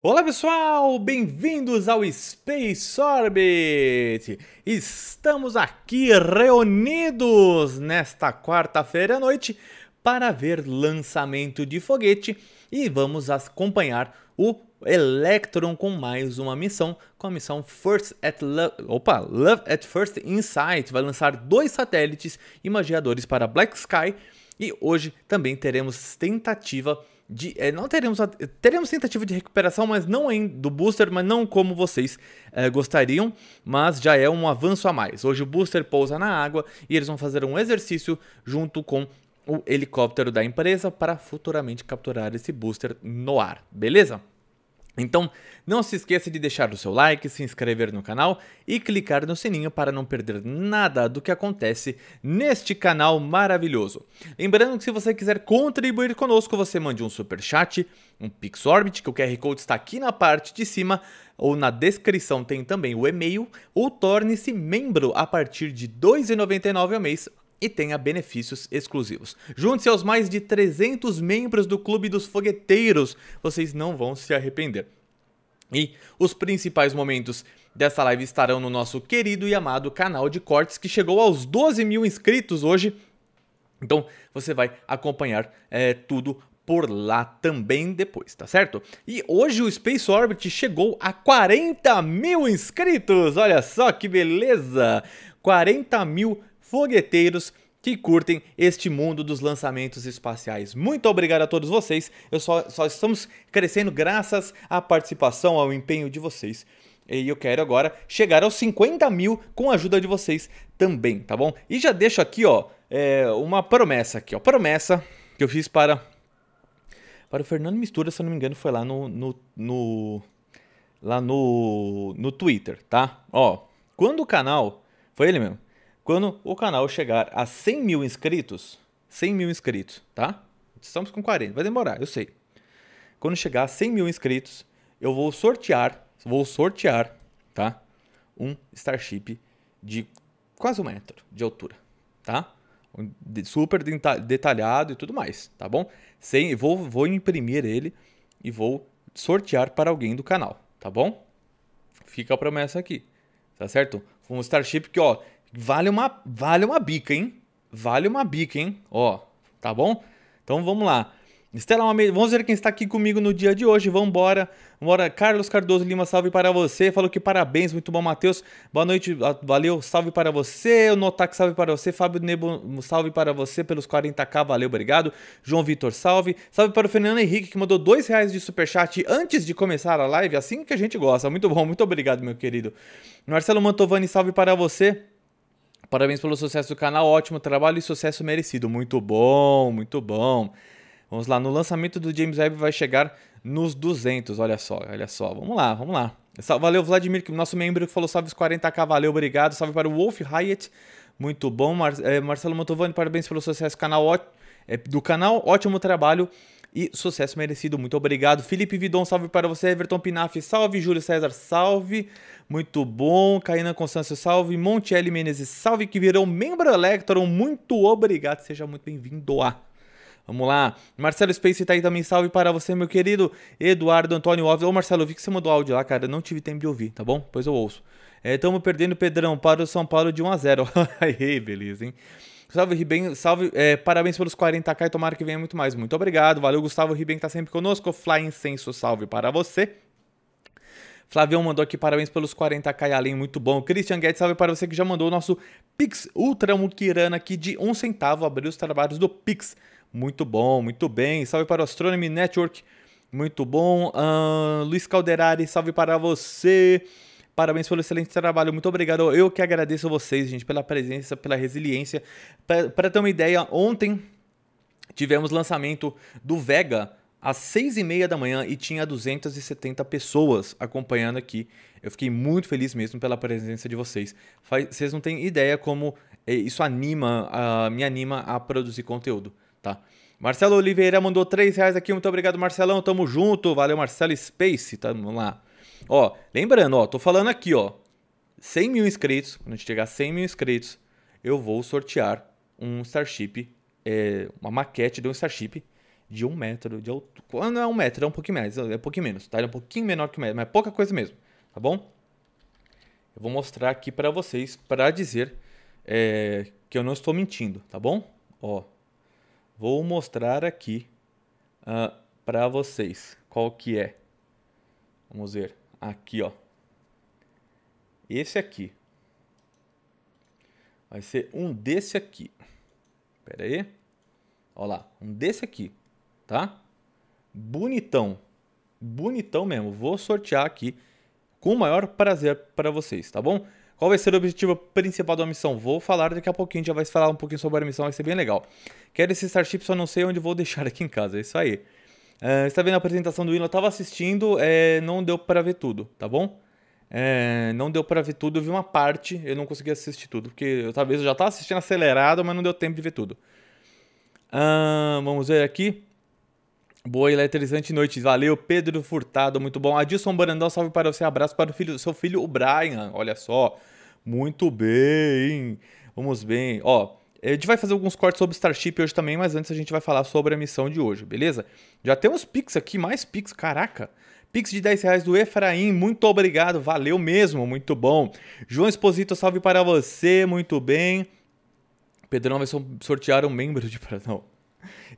Olá pessoal, bem-vindos ao Space Orbit! Estamos aqui reunidos nesta quarta-feira à noite para ver lançamento de foguete e vamos acompanhar o Electron com mais uma missão, com a missão First at Love, opa, Love at First Insight, vai lançar dois satélites imagiadores para Black Sky e hoje também teremos tentativa de de, é, não teremos teremos tentativa de recuperação, mas não em, do booster, mas não como vocês é, gostariam, mas já é um avanço a mais. Hoje o booster pousa na água e eles vão fazer um exercício junto com o helicóptero da empresa para futuramente capturar esse booster no ar, beleza? Então, não se esqueça de deixar o seu like, se inscrever no canal e clicar no sininho para não perder nada do que acontece neste canal maravilhoso. Lembrando que se você quiser contribuir conosco, você mande um super chat, um Pixorbit, que o QR Code está aqui na parte de cima, ou na descrição tem também o e-mail, ou torne-se membro a partir de R$ 2,99 ao mês e tenha benefícios exclusivos. Junte-se aos mais de 300 membros do Clube dos Fogueteiros, vocês não vão se arrepender. E os principais momentos dessa live estarão no nosso querido e amado canal de cortes, que chegou aos 12 mil inscritos hoje. Então você vai acompanhar é, tudo por lá também depois, tá certo? E hoje o Space Orbit chegou a 40 mil inscritos, olha só que beleza! 40 mil fogueteiros que curtem este mundo dos lançamentos espaciais. Muito obrigado a todos vocês. Eu só, só estamos crescendo graças à participação, ao empenho de vocês. E eu quero agora chegar aos 50 mil com a ajuda de vocês também, tá bom? E já deixo aqui, ó, é, uma promessa aqui, ó. Promessa que eu fiz para para o Fernando Mistura, se eu não me engano, foi lá no, no, no, lá no, no Twitter, tá? Ó, quando o canal, foi ele mesmo, quando o canal chegar a 100 mil inscritos, 100 mil inscritos, tá? Estamos com 40, vai demorar, eu sei. Quando chegar a 100 mil inscritos, eu vou sortear, vou sortear, tá? Um Starship de quase um metro de altura, tá? Super detalhado e tudo mais, tá bom? Sem, vou, vou imprimir ele e vou sortear para alguém do canal, tá bom? Fica a promessa aqui, tá certo? Um Starship que, ó, Vale uma, vale uma bica, hein? Vale uma bica, hein? Ó, tá bom? Então vamos lá. Estela, vamos ver quem está aqui comigo no dia de hoje. Vamos embora. Bora, Carlos Cardoso Lima, salve para você. Falou que parabéns, muito bom, Matheus. Boa noite, valeu, salve para você. O Notac, salve para você. Fábio Nebo, salve para você pelos 40k, valeu, obrigado. João Vitor, salve. Salve para o Fernando Henrique, que mandou dois reais de superchat antes de começar a live, assim que a gente gosta. Muito bom, muito obrigado, meu querido. Marcelo Mantovani, salve para você. Parabéns pelo sucesso do canal, ótimo trabalho e sucesso merecido. Muito bom, muito bom. Vamos lá, no lançamento do James Webb vai chegar nos 200, olha só, olha só. Vamos lá, vamos lá. Valeu, Vladimir, nosso membro que falou salve os 40k, valeu, obrigado. Salve para o Wolf Hyatt, muito bom. Mar é, Marcelo Motovani, parabéns pelo sucesso canal, é, do canal, ótimo trabalho e sucesso merecido. Muito obrigado. Felipe Vidon, salve para você. Everton Pinaf, salve. Júlio César, salve. Muito bom. Caína Constâncio, salve. Montiel Menezes, salve. Que virou membro Electron. Muito obrigado. Seja muito bem-vindo a. Vamos lá. Marcelo Space tá aí também. Salve para você, meu querido. Eduardo Antônio Alves. Ô, Marcelo, eu vi que você mandou áudio lá, cara. não tive tempo de ouvir, tá bom? Pois eu ouço. Estamos é, perdendo Pedrão para o São Paulo de 1 a 0 Aí, beleza, hein? Gustavo Ribem, salve, é, parabéns pelos 40k e tomara que venha muito mais. Muito obrigado, valeu Gustavo Ribem, que tá sempre conosco. Fly Incenso, salve para você. Flavião mandou aqui parabéns pelos 40k e além, muito bom. Christian Guedes, salve para você que já mandou o nosso Pix Ultra Mukirana aqui de um centavo, abriu os trabalhos do Pix. Muito bom, muito bem. Salve para o Astronomy Network, muito bom. Uh, Luiz Calderari, salve para você. Parabéns pelo excelente trabalho. Muito obrigado. Eu que agradeço a vocês, gente, pela presença, pela resiliência. Para ter uma ideia, ontem tivemos lançamento do Vega às seis e meia da manhã e tinha 270 pessoas acompanhando aqui. Eu fiquei muito feliz mesmo pela presença de vocês. Vocês não têm ideia como é, isso anima, uh, me anima a produzir conteúdo, tá? Marcelo Oliveira mandou três reais aqui. Muito obrigado, Marcelão. Tamo junto. Valeu, Marcelo Space. Tamo lá. Ó, lembrando, ó, tô falando aqui, ó. 100 mil inscritos, quando a gente chegar a 100 mil inscritos, eu vou sortear um Starship, é, uma maquete de um Starship de um metro de altura. Quando é um metro, é um pouquinho mais, é um pouquinho menos, tá? Ele é um pouquinho menor que o metro, mas é pouca coisa mesmo, tá bom? Eu vou mostrar aqui para vocês para dizer é, que eu não estou mentindo, tá bom? Ó, vou mostrar aqui uh, ah, para vocês qual que é. Vamos ver aqui, ó. Esse aqui. Vai ser um desse aqui. Pera aí. Olha lá, um desse aqui, tá? Bonitão. Bonitão mesmo. Vou sortear aqui com o maior prazer para vocês, tá bom? Qual vai ser o objetivo principal da missão? Vou falar daqui a pouquinho, já vai falar um pouquinho sobre a missão, vai ser bem legal. Quero esse Starship, só não sei onde vou deixar aqui em casa, é isso aí. É, você tá vendo a apresentação do Will, Eu tava assistindo, é, não deu para ver tudo, tá bom? É, não deu para ver tudo, eu vi uma parte, eu não consegui assistir tudo, porque eu, talvez eu já estava assistindo acelerado, mas não deu tempo de ver tudo. Uh, vamos ver aqui. Boa e eletrizante noite. Valeu, Pedro Furtado, muito bom. Adilson Brandão, salve para você. Abraço para o filho, seu filho, o Brian. Olha só. Muito bem. Vamos bem. Ó, a gente vai fazer alguns cortes sobre Starship hoje também, mas antes a gente vai falar sobre a missão de hoje, beleza? Já temos Pix aqui, mais Pix, caraca! Pix de 10 reais do Efraim, muito obrigado, valeu mesmo, muito bom. João Esposito, salve para você, muito bem. Pedrão vai sortear um membro de. Não.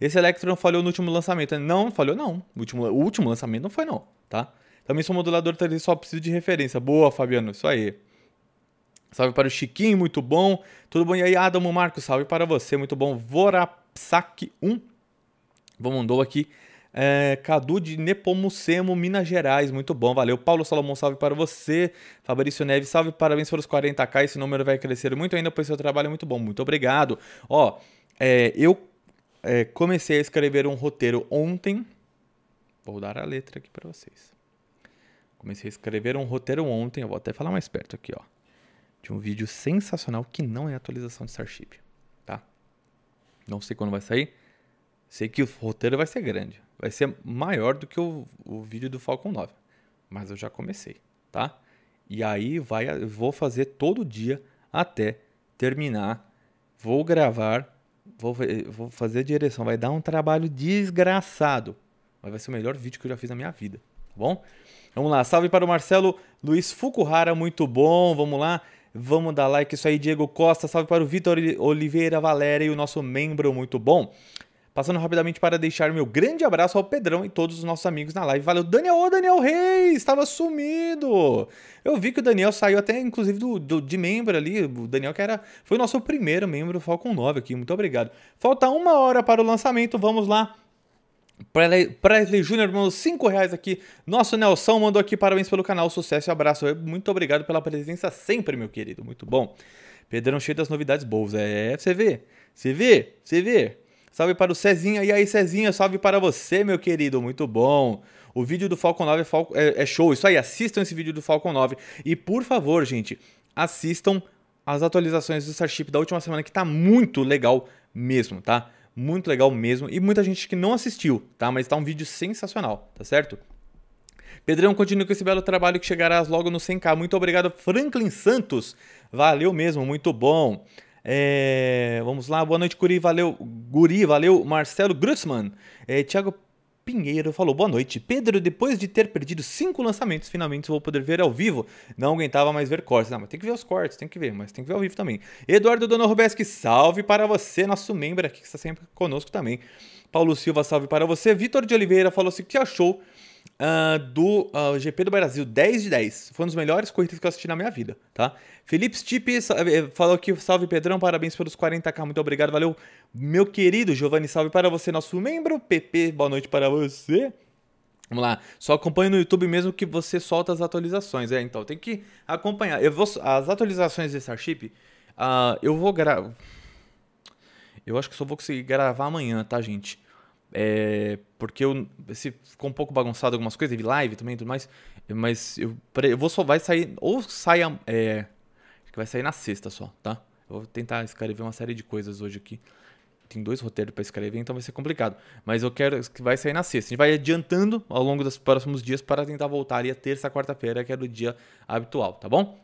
Esse Electron falhou no último lançamento. Não, falhou não. O último, o último lançamento não foi não, tá? Também sou modulador 3 só preciso de referência. Boa, Fabiano, isso aí. Salve para o Chiquinho, muito bom. Tudo bom? E aí, Adamo Marcos, salve para você, muito bom. Vorapsak 1. Vamos, mandou aqui. É, Cadu de Nepomucemo, Minas Gerais, muito bom, valeu. Paulo Salomão, salve para você. Fabrício Neves, salve, parabéns pelos 40k. Esse número vai crescer muito ainda, pois seu trabalho é muito bom, muito obrigado. Ó, é, eu é, comecei a escrever um roteiro ontem. Vou dar a letra aqui para vocês. Comecei a escrever um roteiro ontem, eu vou até falar mais perto aqui, ó de um vídeo sensacional que não é atualização de Starship, tá? Não sei quando vai sair. Sei que o roteiro vai ser grande. Vai ser maior do que o, o vídeo do Falcon 9. Mas eu já comecei, tá? E aí vai, eu vou fazer todo dia até terminar. Vou gravar, vou, vou fazer direção. Vai dar um trabalho desgraçado. Mas vai ser o melhor vídeo que eu já fiz na minha vida, tá bom? Vamos lá, salve para o Marcelo Luiz Fukuhara, muito bom, vamos lá. Vamos dar like, é isso aí, Diego Costa. Salve para o Vitor Oliveira Valéria e o nosso membro muito bom. Passando rapidamente para deixar meu grande abraço ao Pedrão e todos os nossos amigos na live. Valeu, Daniel! Ô, Daniel Reis! Estava sumido! Eu vi que o Daniel saiu até, inclusive, do, do, de membro ali. O Daniel que era, foi o nosso primeiro membro do Falcon 9 aqui. Muito obrigado. Falta uma hora para o lançamento. Vamos lá. Presley Jr. mandou 5 reais aqui. Nosso Nelson mandou aqui parabéns pelo canal, sucesso e abraço. Muito obrigado pela presença sempre, meu querido. Muito bom. Pedrão cheio das novidades boas. É, você vê. Você vê, você vê. Salve para o Cezinha. E aí, Cezinha, salve para você, meu querido. Muito bom. O vídeo do Falcon 9 é, é, é, show. Isso aí, assistam esse vídeo do Falcon 9. E por favor, gente, assistam as atualizações do Starship da última semana, que tá muito legal mesmo, tá? muito legal mesmo. E muita gente que não assistiu, tá? Mas tá um vídeo sensacional, tá certo? Pedrão, continue com esse belo trabalho que chegarás logo no 100k. Muito obrigado, Franklin Santos. Valeu mesmo, muito bom. É, vamos lá, boa noite, Guri. Valeu, Guri, valeu, Marcelo Grussman. É, Tiago Pinheiro falou: Boa noite. Pedro, depois de ter perdido cinco lançamentos, finalmente vou poder ver ao vivo. Não aguentava mais ver cortes. Não, mas tem que ver os cortes, tem que ver, mas tem que ver ao vivo também. Eduardo Dono Rubeski, salve para você, nosso membro aqui que está sempre conosco também. Paulo Silva, salve para você. Vitor de Oliveira falou assim: que achou uh, do uh, ah, GP do Brasil, 10 de 10. Foi um dos melhores corridas que eu assisti na minha vida, tá? Felipe Stipe eh, falou aqui, salve Pedrão, parabéns pelos 40k, muito obrigado, valeu. Meu querido Giovanni, salve para você, nosso membro. PP, boa noite para você. Vamos lá, só acompanha no YouTube mesmo que você solta as atualizações. É, então tem que acompanhar. Eu vou, as atualizações de Starship, uh, ah, eu vou gravar. Eu acho que só vou conseguir gravar amanhã, tá, gente? É, porque eu se ficou um pouco bagunçado algumas coisas, teve live também e tudo mais. Mas eu, eu vou só vai sair ou sai é, acho que vai sair na sexta só, tá? Eu vou tentar escrever uma série de coisas hoje aqui. Tem dois roteiros para escrever, então vai ser complicado. Mas eu quero que vai sair na sexta. A gente vai adiantando ao longo dos próximos dias para tentar voltar ali a terça, quarta-feira, que é o dia habitual, tá bom?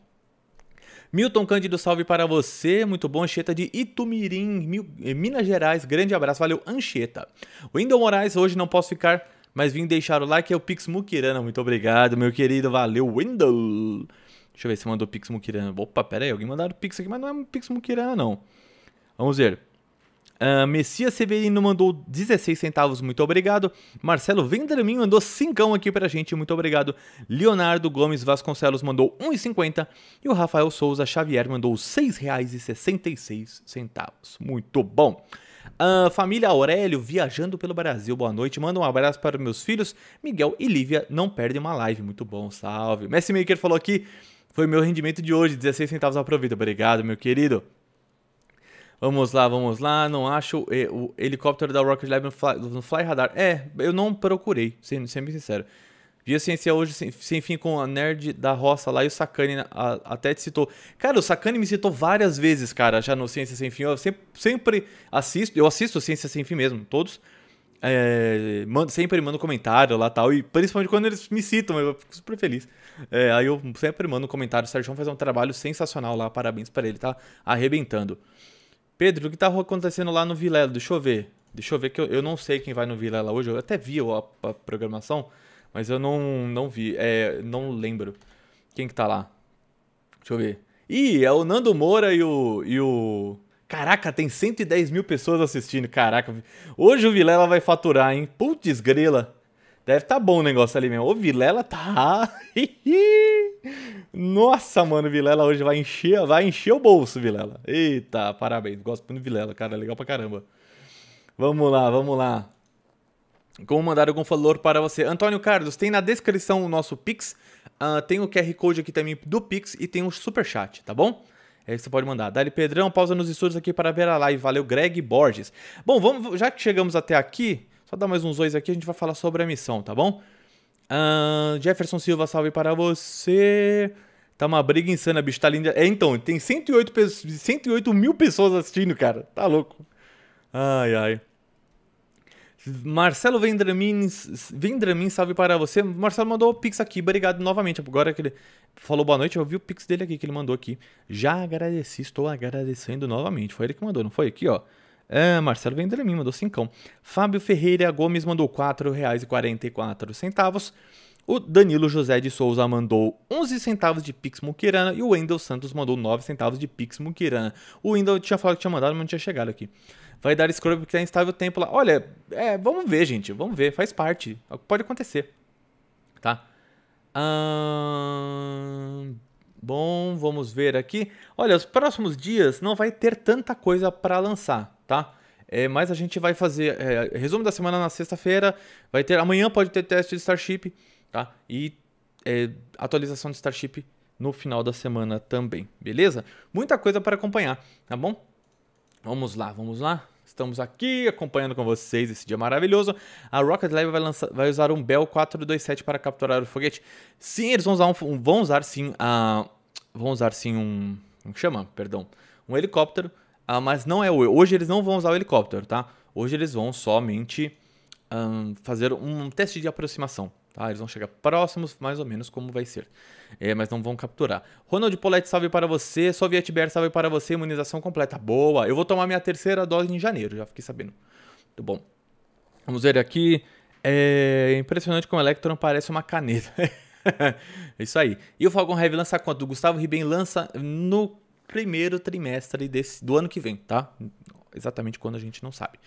Milton Cândido, salve para você. Muito bom, Anchieta de Itumirim, eh, Minas Gerais. Grande abraço, valeu, Anchieta. Wendel Moraes, hoje não posso ficar, mas vim deixar o like. É o Pix Mukirana. Muito obrigado, meu querido. Valeu, Wendel. Deixa eu ver se mandou Pix Mukirana. Opa, pera aí, alguém mandou Pix aqui, mas não é um Pix Mukirana, não. Vamos ver. Uh, Messias Severino mandou 16 centavos, muito obrigado. Marcelo Vendramin mandou 5 aqui pra gente, muito obrigado. Leonardo Gomes Vasconcelos mandou 1,50 e o Rafael Souza Xavier mandou R$ 6,66. Muito bom. Uh, família Aurélio, viajando pelo Brasil, boa noite. Manda um abraço para meus filhos, Miguel e Lívia. Não perdem uma live, muito bom, salve. Messi Maker falou aqui, foi meu rendimento de hoje, 16 centavos aproveita Obrigado, meu querido. Vamos lá, vamos lá. Não acho eh, o helicóptero da Rocket Lab no Fly, no fly Radar. É, eu não procurei, sendo, sendo bem sincero. Vi a ciência hoje sem, sem, fim com a nerd da roça lá e o Sakane né, a, até te citou. Cara, o Sakane me citou várias vezes, cara, já no Ciência Sem Fim. Eu sempre, sempre assisto, eu assisto Ciência Sem Fim mesmo, todos. É, mando, sempre mando comentário lá tal. E principalmente quando eles me citam, eu fico super feliz. É, aí eu sempre mando comentário. O Sérgio faz um trabalho sensacional lá, parabéns para ele, tá arrebentando. Pedro, o que tava acontecendo lá no Vilela? Deixa eu ver. Deixa eu ver que eu, eu não sei quem vai no Vilela hoje. Eu até vi a, a programação, mas eu não, não vi. É, não lembro quem que tá lá. Deixa eu ver. Ih, é o Nando Moura e o. E o... Caraca, tem 110 mil pessoas assistindo. Caraca, hoje o Vilela vai faturar, hein? Putz grela. Deve tá bom o negócio ali mesmo. Ô, Vilela tá. Nossa, mano, Vilela hoje vai encher, vai encher o bolso, Vilela. Eita, parabéns. Gosto muito do Vilela, cara. É legal pra caramba. Vamos lá, vamos lá. Como mandar algum valor para você? Antônio Carlos, tem na descrição o nosso Pix. Uh, tem o QR Code aqui também do Pix e tem o um super chat, tá bom? É isso que você pode mandar. Dali Pedrão, pausa nos estudos aqui para ver a live. Valeu, Greg Borges. Bom, vamos, já que chegamos até aqui, só dar mais uns dois aqui, a gente vai falar sobre a missão, tá bom? Uh, Jefferson Silva, salve para você. Tá uma briga insana, bicho. Tá linda. É, então, tem 108, 108 mil pessoas assistindo, cara. Tá louco. Ai, ai. Marcelo Vendramin, Vendramin, salve para você. Marcelo mandou o Pix aqui, obrigado novamente. Agora que ele falou boa noite, eu vi o Pix dele aqui que ele mandou aqui. Já agradeci, estou agradecendo novamente. Foi ele que mandou, não foi? Aqui, ó. Ah, Marcelo Vendra mim mandou cincão. Fábio Ferreira Gomes mandou R$ 4,44. O Danilo José de Souza mandou 11 centavos de Pix Muquirana e o Wendel Santos mandou 9 centavos de Pix Muquirana. O Wendel tinha falado que tinha mandado, mas não tinha chegado aqui. Vai dar scroll porque tá instável o tempo lá. Olha, é, vamos ver, gente. Vamos ver, faz parte. É pode acontecer. Tá? Ahn. Bom, vamos ver aqui. Olha, os próximos dias não vai ter tanta coisa para lançar tá? É, mas a gente vai fazer é, resumo da semana na sexta-feira. Vai ter amanhã pode ter teste de Starship, tá? E é, atualização de Starship no final da semana também, beleza? Muita coisa para acompanhar, tá bom? Vamos lá, vamos lá. Estamos aqui acompanhando com vocês esse dia maravilhoso. A Rocket Lab vai, lançar, vai usar um Bell 427 para capturar o foguete. Sim, eles vão usar um, vão usar sim a vão usar sim um como chama? Perdão, um helicóptero ah, mas não é o. Hoje eles não vão usar o helicóptero, tá? Hoje eles vão somente um, fazer um teste de aproximação. Tá? Eles vão chegar próximos, mais ou menos como vai ser. É, mas não vão capturar. Ronald Poletti, salve para você. Soviet Bear, salve para você. Imunização completa. Boa. Eu vou tomar minha terceira dose em janeiro, já fiquei sabendo. Muito bom. Vamos ver aqui. É impressionante como o Electron parece uma caneta. É isso aí. E o Falcon Heavy lança quanto? O Gustavo Ribem lança no primeiro trimestre desse, do ano que vem, tá? Exatamente quando a gente não sabe.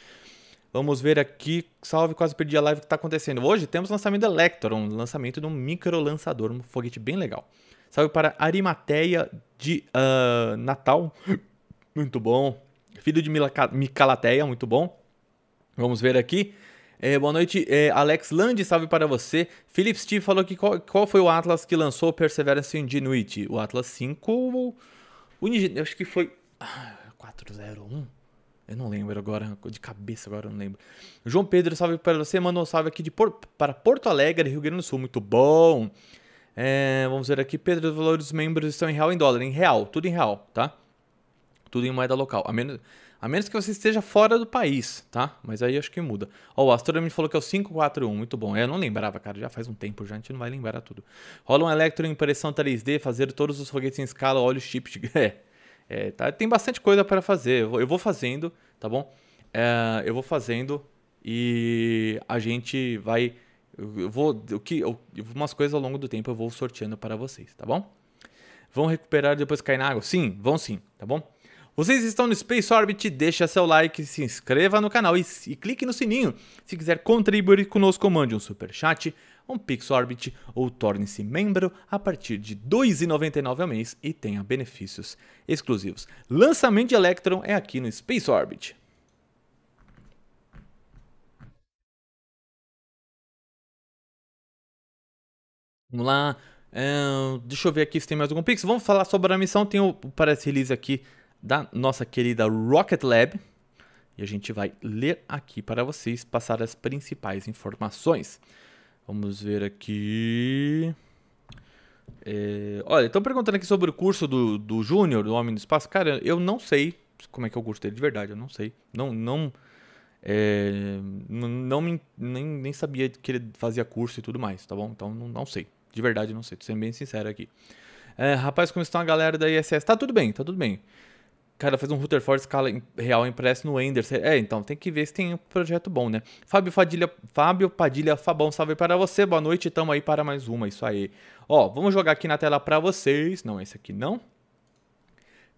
Vamos ver aqui. Salve, quase perdi a live que está acontecendo. Hoje temos lançamento do Electron, um lançamento de um micro lançador, um foguete bem legal. Salve para Arimateia de uh, Natal, muito bom. Filho de Micalateia, muito bom. Vamos ver aqui. É, boa noite, é, Alex Land, salve para você. Felipe Steve falou que qual, qual foi o Atlas que lançou o Perseverance Ingenuity? O Atlas 5 o Nigéria, acho que foi. Ah, 401? Eu não lembro agora, de cabeça agora eu não lembro. João Pedro, salve para você. Mandou um salve aqui de Por... para Porto Alegre, Rio Grande do Sul. Muito bom. É, vamos ver aqui. Pedro, os valores dos membros estão em real em dólar. Em real, tudo em real, tá? Tudo em moeda local. A menos a menos que você esteja fora do país, tá? Mas aí acho que muda. Ó, o Astro me falou que é o 541, muito bom. É, eu não lembrava, cara, já faz um tempo já, a gente não vai lembrar tudo. Rola um Electro impressão 3D, fazer todos os foguetes em escala, óleo chip. De... É, é tá? tem bastante coisa para fazer. Eu vou fazendo, tá bom? É, eu vou fazendo e a gente vai. Eu vou. O que, eu, umas coisas ao longo do tempo eu vou sorteando para vocês, tá bom? Vão recuperar e depois cair na água? Sim, vão sim, tá bom? Vocês estão no Space Orbit, deixa seu like, se inscreva no canal e, e clique no sininho. Se quiser contribuir conosco, mande um super chat, um Pix Orbit ou torne-se membro a partir de R$ 2,99 ao mês e tenha benefícios exclusivos. Lançamento de Electron é aqui no Space Orbit. Vamos lá. É, deixa eu ver aqui se tem mais algum Pix. Vamos falar sobre a missão. Tem o press release aqui da nossa querida Rocket Lab. E a gente vai ler aqui para vocês, passar as principais informações. Vamos ver aqui. É, olha, estão perguntando aqui sobre o curso do, do Júnior, do Homem do Espaço. Cara, eu não sei como é que é o curso dele de verdade, eu não sei. Não, não, é, não me, nem, nem sabia que ele fazia curso e tudo mais, tá bom? Então, não, não sei. De verdade, não sei. Tô sendo bem sincero aqui. É, rapaz, como estão a galera da ISS? Tá tudo bem, tá tudo bem. Cara, fez um Rutherford escala real impresso no ender É, então, tem que ver se tem um projeto bom, né? Fábio Fadilha, Fábio Padilha Fabão, salve para você. Boa noite, tamo aí para mais uma, isso aí. Ó, vamos jogar aqui na tela para vocês. Não, esse aqui não.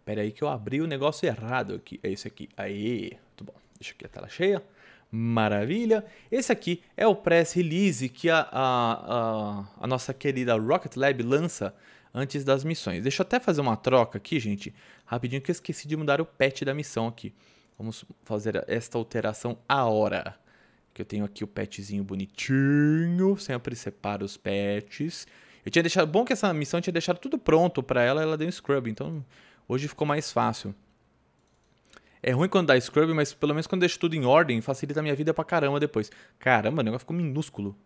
Pera aí que eu abri o negócio errado aqui. É esse aqui. Aí, tudo bom. Deixa aqui a tela cheia. Maravilha! Esse aqui é o press release que a, a, a, a nossa querida Rocket Lab lança antes das missões. Deixa eu até fazer uma troca aqui, gente rapidinho que eu esqueci de mudar o pet da missão aqui. Vamos fazer esta alteração a hora. Que eu tenho aqui o petzinho bonitinho, sempre separo os pets. Eu tinha deixado, bom que essa missão tinha deixado tudo pronto para ela, ela deu um scrub, então hoje ficou mais fácil. É ruim quando dá scrub, mas pelo menos quando deixo tudo em ordem, facilita a minha vida pra caramba depois. Caramba, o negócio ficou minúsculo.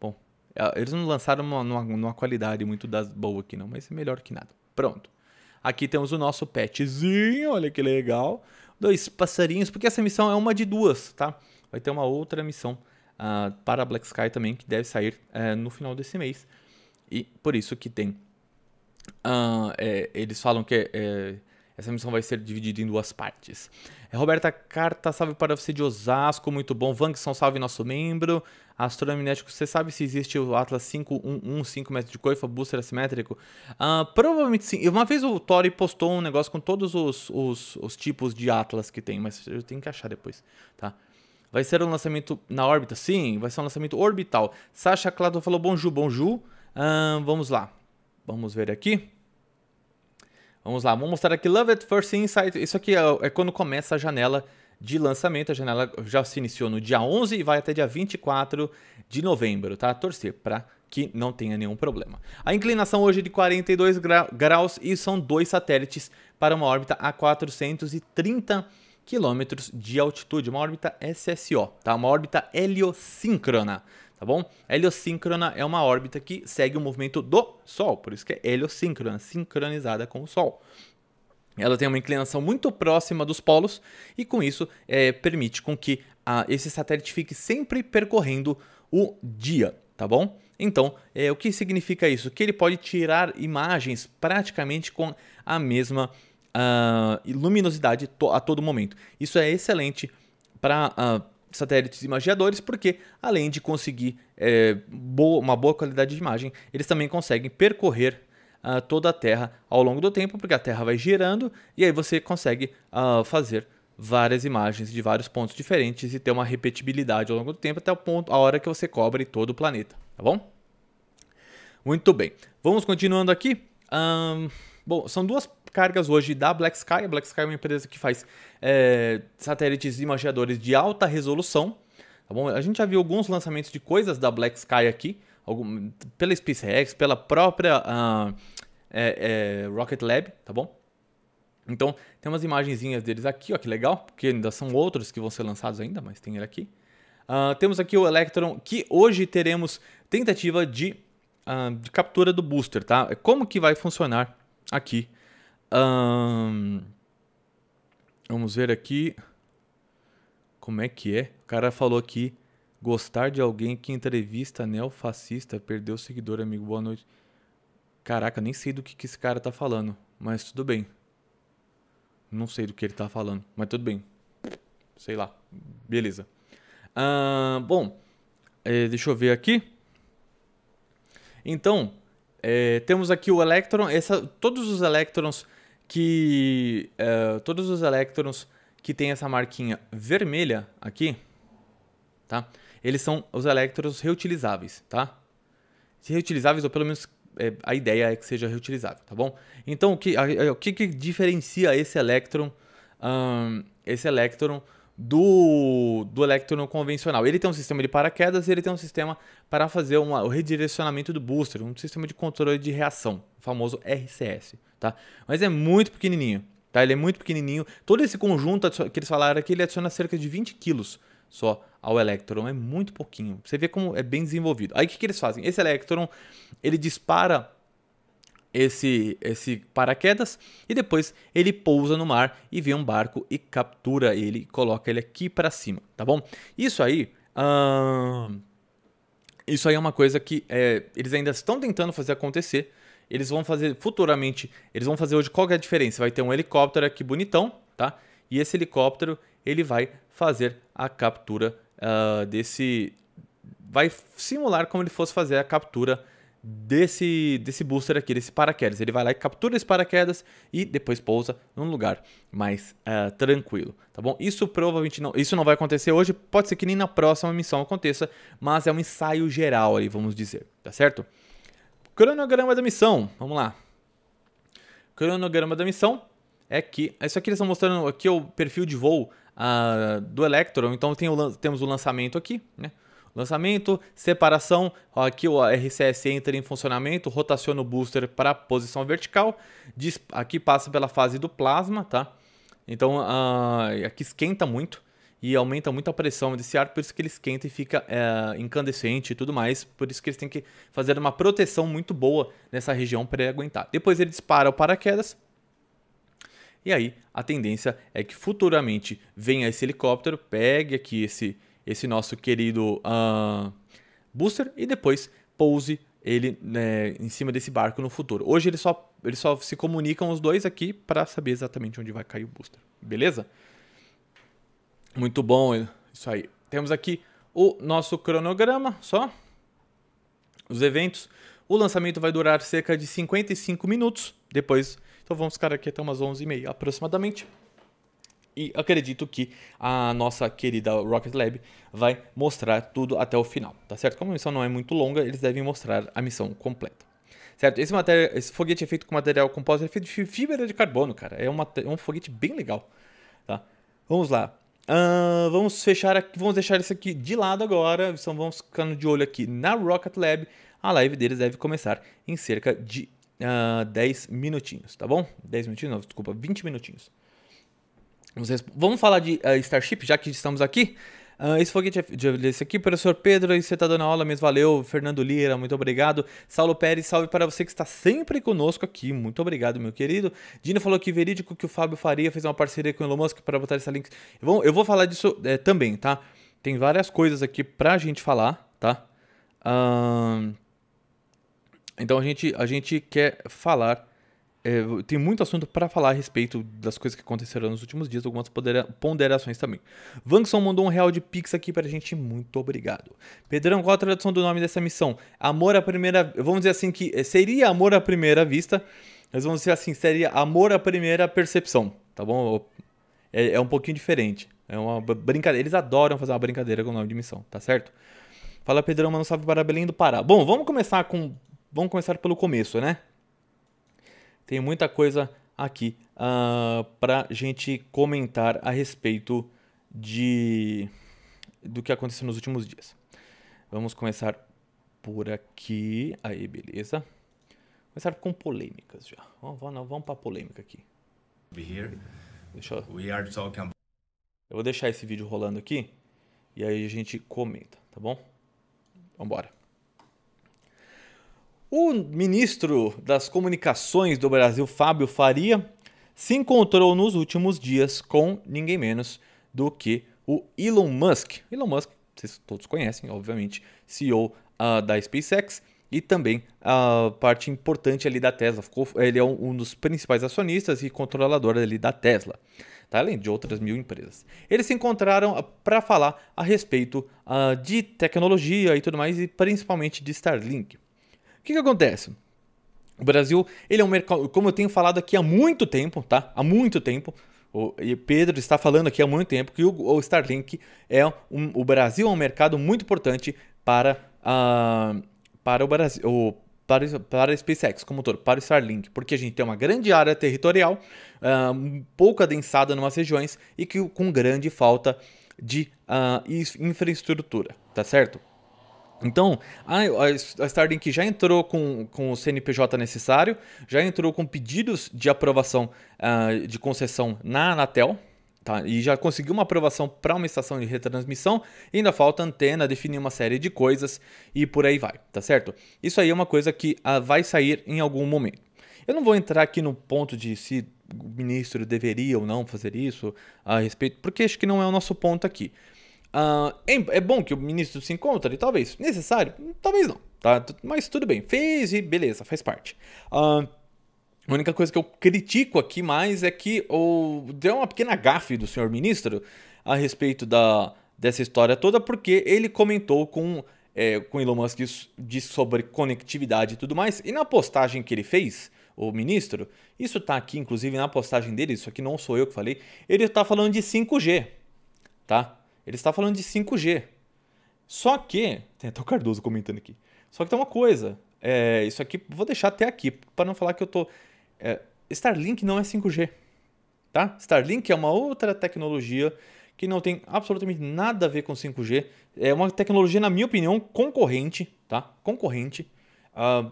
Bom, é, eles não lançaram numa, numa, numa qualidade muito das boa aqui não, mas é melhor que nada. Pronto. Aqui temos o nosso petzinho, olha que legal. Dois passarinhos, porque essa missão é uma de duas, tá? Vai ter uma outra missão uh, para Black Sky também, que deve sair uh, no final desse mês. E por isso que tem. Uh, é, eles falam que é, essa missão vai ser dividida em duas partes. Roberta Carta, salve para você de Osasco, muito bom. são salve nosso membro astronominético, você sabe se existe o Atlas 511, 5 metros de coifa, booster assimétrico? Uh, provavelmente sim. Uma vez o Tori postou um negócio com todos os, os, os tipos de Atlas que tem, mas eu tenho que achar depois, tá? Vai ser um lançamento na órbita? Sim, vai ser um lançamento orbital. Sasha Clado falou bonjour, bonjour. Uh, vamos lá. Vamos ver aqui. Vamos lá, vamos mostrar aqui Love at First Insight. Isso aqui é, é quando começa a janela de lançamento. A janela já se iniciou no dia 11 e vai até dia 24 de novembro, tá? Torcer para que não tenha nenhum problema. A inclinação hoje é de 42 graus e são dois satélites para uma órbita a 430 quilômetros de altitude, uma órbita SSO, tá? Uma órbita heliosíncrona, tá bom? Heliosíncrona é uma órbita que segue o movimento do Sol, por isso que é heliosíncrona, sincronizada com o Sol ela tem uma inclinação muito próxima dos polos e com isso é, permite com que a, esse satélite fique sempre percorrendo o dia, tá bom? Então, é, o que significa isso? Que ele pode tirar imagens praticamente com a mesma uh, luminosidade to a todo momento. Isso é excelente para uh, ah, satélites imagiadores, porque além de conseguir é, uma boa qualidade de imagem, eles também conseguem percorrer uh, toda a Terra ao longo do tempo, porque a Terra vai girando e aí você consegue uh, fazer várias imagens de vários pontos diferentes e ter uma repetibilidade ao longo do tempo até o ponto, a hora que você cobre todo o planeta, tá bom? Muito bem, vamos continuando aqui. Um, bom, são duas cargas hoje da Black Sky. A Black Sky é uma empresa que faz é, satélites imageadores de alta resolução. Tá bom? A gente já viu alguns lançamentos de coisas da Black Sky aqui algum, pela SpaceX, pela própria uh, é, é, Rocket Lab, tá bom? Então, tem umas imagenzinhas deles aqui, ó, que legal, porque ainda são outros que vão ser lançados ainda, mas tem ele aqui. Uh, temos aqui o Electron, que hoje teremos tentativa de, uh, de captura do booster, tá? É como que vai funcionar aqui? Um, vamos ver aqui como é que é. O cara falou aqui Gostar de alguém que entrevista neofascista perdeu seguidor, amigo. Boa noite. Caraca, nem sei do que, que esse cara tá falando, mas tudo bem. Não sei do que ele tá falando, mas tudo bem. Sei lá. Beleza. Ah, bom, é, deixa eu ver aqui. Então, é, temos aqui o elétron. Essa, todos os elétrons que. É, todos os elétrons que tem essa marquinha vermelha aqui, tá? eles são os elétrons reutilizáveis, tá? Reutilizáveis, ou pelo menos é, a ideia é que seja reutilizável, tá bom? Então, o que, a, a, o que, que, diferencia esse elétron, um, esse elétron do, do elétron convencional? Ele tem um sistema de paraquedas e ele tem um sistema para fazer uma, o redirecionamento do booster, um sistema de controle de reação, o famoso RCS, tá? Mas é muito pequenininho, tá? Ele é muito pequenininho. Todo esse conjunto que eles falaram aqui, ele adiciona cerca de 20 quilos só ao elétron. É muito pouquinho. Você vê como é bem desenvolvido. Aí o que, que eles fazem? Esse elétron, ele dispara esse, esse paraquedas e depois ele pousa no mar e vê um barco e captura ele e coloca ele aqui para cima, tá bom? Isso aí... Hum, isso aí é uma coisa que é, eles ainda estão tentando fazer acontecer. Eles vão fazer futuramente, eles vão fazer hoje qual é a diferença? Vai ter um helicóptero aqui bonitão, tá? E esse helicóptero, ele vai fazer a captura uh, desse. Vai simular como ele fosse fazer a captura desse, desse booster aqui, desse paraquedas. Ele vai lá e captura esse paraquedas e depois pousa num lugar mais uh, tranquilo, tá bom? Isso provavelmente não, isso não vai acontecer hoje, pode ser que nem na próxima missão aconteça, mas é um ensaio geral aí, vamos dizer, tá certo? Cronograma da missão, vamos lá. Cronograma da missão é que, isso aqui eles estão mostrando aqui é o perfil de voo uh, do Electron. Então tem o, temos o lançamento aqui, né? Lançamento, separação, aqui o RCS entra em funcionamento, rotaciona o booster para posição vertical, aqui passa pela fase do plasma, tá? Então uh, aqui esquenta muito e aumenta muito a pressão desse ar, por isso que ele esquenta e fica eh, incandescente e tudo mais. Por isso que eles têm que fazer uma proteção muito boa nessa região para ele aguentar. Depois ele dispara o paraquedas, e aí a tendência é que futuramente venha esse helicóptero, pegue aqui esse, esse nosso querido uh, booster e depois pouse ele né, em cima desse barco no futuro. Hoje eles só, eles só se comunicam os dois aqui para saber exatamente onde vai cair o booster. Beleza? Muito bom, isso aí. Temos aqui o nosso cronograma, só os eventos. O lançamento vai durar cerca de 55 minutos. Depois então vamos ficar aqui até umas 11h30 aproximadamente. E acredito que a nossa querida Rocket Lab vai mostrar tudo até o final, tá certo? Como a missão não é muito longa, eles devem mostrar a missão completa. Certo, esse, material, esse foguete é feito com material composto, é feito de fibra de carbono, cara. É, uma, é um foguete bem legal, tá? Vamos lá. Uh, vamos fechar aqui, vamos deixar isso aqui de lado agora. Então vamos ficando de olho aqui na Rocket Lab. A live deles deve começar em cerca de uh, ah, 10 minutinhos, tá bom? 10 minutinhos, não, desculpa, 20 minutinhos. Vamos, Vamos falar de uh, Starship, já que estamos aqui. Uh, esse foguete esse aqui, professor Pedro, e você está dando aula mesmo, valeu. Fernando Lira, muito obrigado. Saulo Pérez, salve para você que está sempre conosco aqui, muito obrigado, meu querido. Dino falou que verídico que o Fábio Faria fez uma parceria com o Elon Musk para botar essa link. Eu vou, eu vou falar disso é, também, tá? Tem várias coisas aqui pra gente falar, tá? Ahn. Uh... Então a gente, a gente quer falar. É, tem muito assunto para falar a respeito das coisas que aconteceram nos últimos dias, algumas ponderações também. Vangson mandou um real de pix aqui pra gente, muito obrigado. Pedrão, qual a tradução do nome dessa missão? Amor à primeira. Vamos dizer assim que é, seria amor à primeira vista, mas vamos dizer assim, seria amor à primeira percepção, tá bom? É, é um pouquinho diferente. É uma brincadeira. Eles adoram fazer uma brincadeira com o nome de missão, tá certo? Fala Pedrão, mano, salve para Belém do Pará. Bom, vamos começar com vamos começar pelo começo, né? Tem muita coisa aqui uh, ah, para gente comentar a respeito de do que aconteceu nos últimos dias. Vamos começar por aqui. Aí, beleza. Começar com polêmicas já. Vamos, vamos, vamos para polêmica aqui. Deixa eu... eu vou deixar esse vídeo rolando aqui e aí a gente comenta, tá bom? Vambora. O ministro das Comunicações do Brasil, Fábio Faria, se encontrou nos últimos dias com ninguém menos do que o Elon Musk. Elon Musk, vocês todos conhecem, obviamente, CEO uh, ah, da SpaceX e também a parte importante ali da Tesla. Ficou, ele é um, um dos principais acionistas e controlador ali da Tesla, tá? além de outras mil empresas. Eles se encontraram para falar a respeito uh, de tecnologia e tudo mais, e principalmente de Starlink que, que acontece? O Brasil, ele é um mercado, como eu tenho falado aqui há muito tempo, tá? Há muito tempo. O, e Pedro está falando aqui há muito tempo que o, Starlink é um, o Brasil é um mercado muito importante para a ah, para o Brasil, o, para, para a SpaceX como todo, para o Starlink, porque a gente tem uma grande área territorial, um, ah, pouco adensada em umas regiões e que com grande falta de uh, infraestrutura, tá certo? Então, a, a Starlink já entrou com, com o CNPJ necessário, já entrou com pedidos de aprovação uh, de concessão na Anatel, Tá, e já conseguiu uma aprovação para uma estação de retransmissão, ainda falta antena, definir uma série de coisas e por aí vai, tá certo? Isso aí é uma coisa que ah, vai sair em algum momento. Eu não vou entrar aqui no ponto de se o ministro deveria ou não fazer isso a respeito, porque acho que não é o nosso ponto aqui. Uh, é bom que o ministro se encontre? Talvez. Necessário? Talvez não. Tá? Mas tudo bem. Fez e beleza, faz parte. Uh, a única coisa que eu critico aqui mais é que ou deu uma pequena gafe do senhor ministro a respeito da, dessa história toda, porque ele comentou com, é, com Elon Musk de, sobre conectividade e tudo mais, e na postagem que ele fez, o ministro, isso tá aqui, inclusive, na postagem dele, isso aqui não sou eu que falei, ele tá falando de 5G, tá? Ele está falando de 5G. Só que. Tem até o Cardoso comentando aqui. Só que tem uma coisa. É, isso aqui vou deixar até aqui, para não falar que eu tô. É, Starlink não é 5G. Tá? Starlink é uma outra tecnologia que não tem absolutamente nada a ver com 5G. É uma tecnologia, na minha opinião, concorrente. Tá? Concorrente. Uh,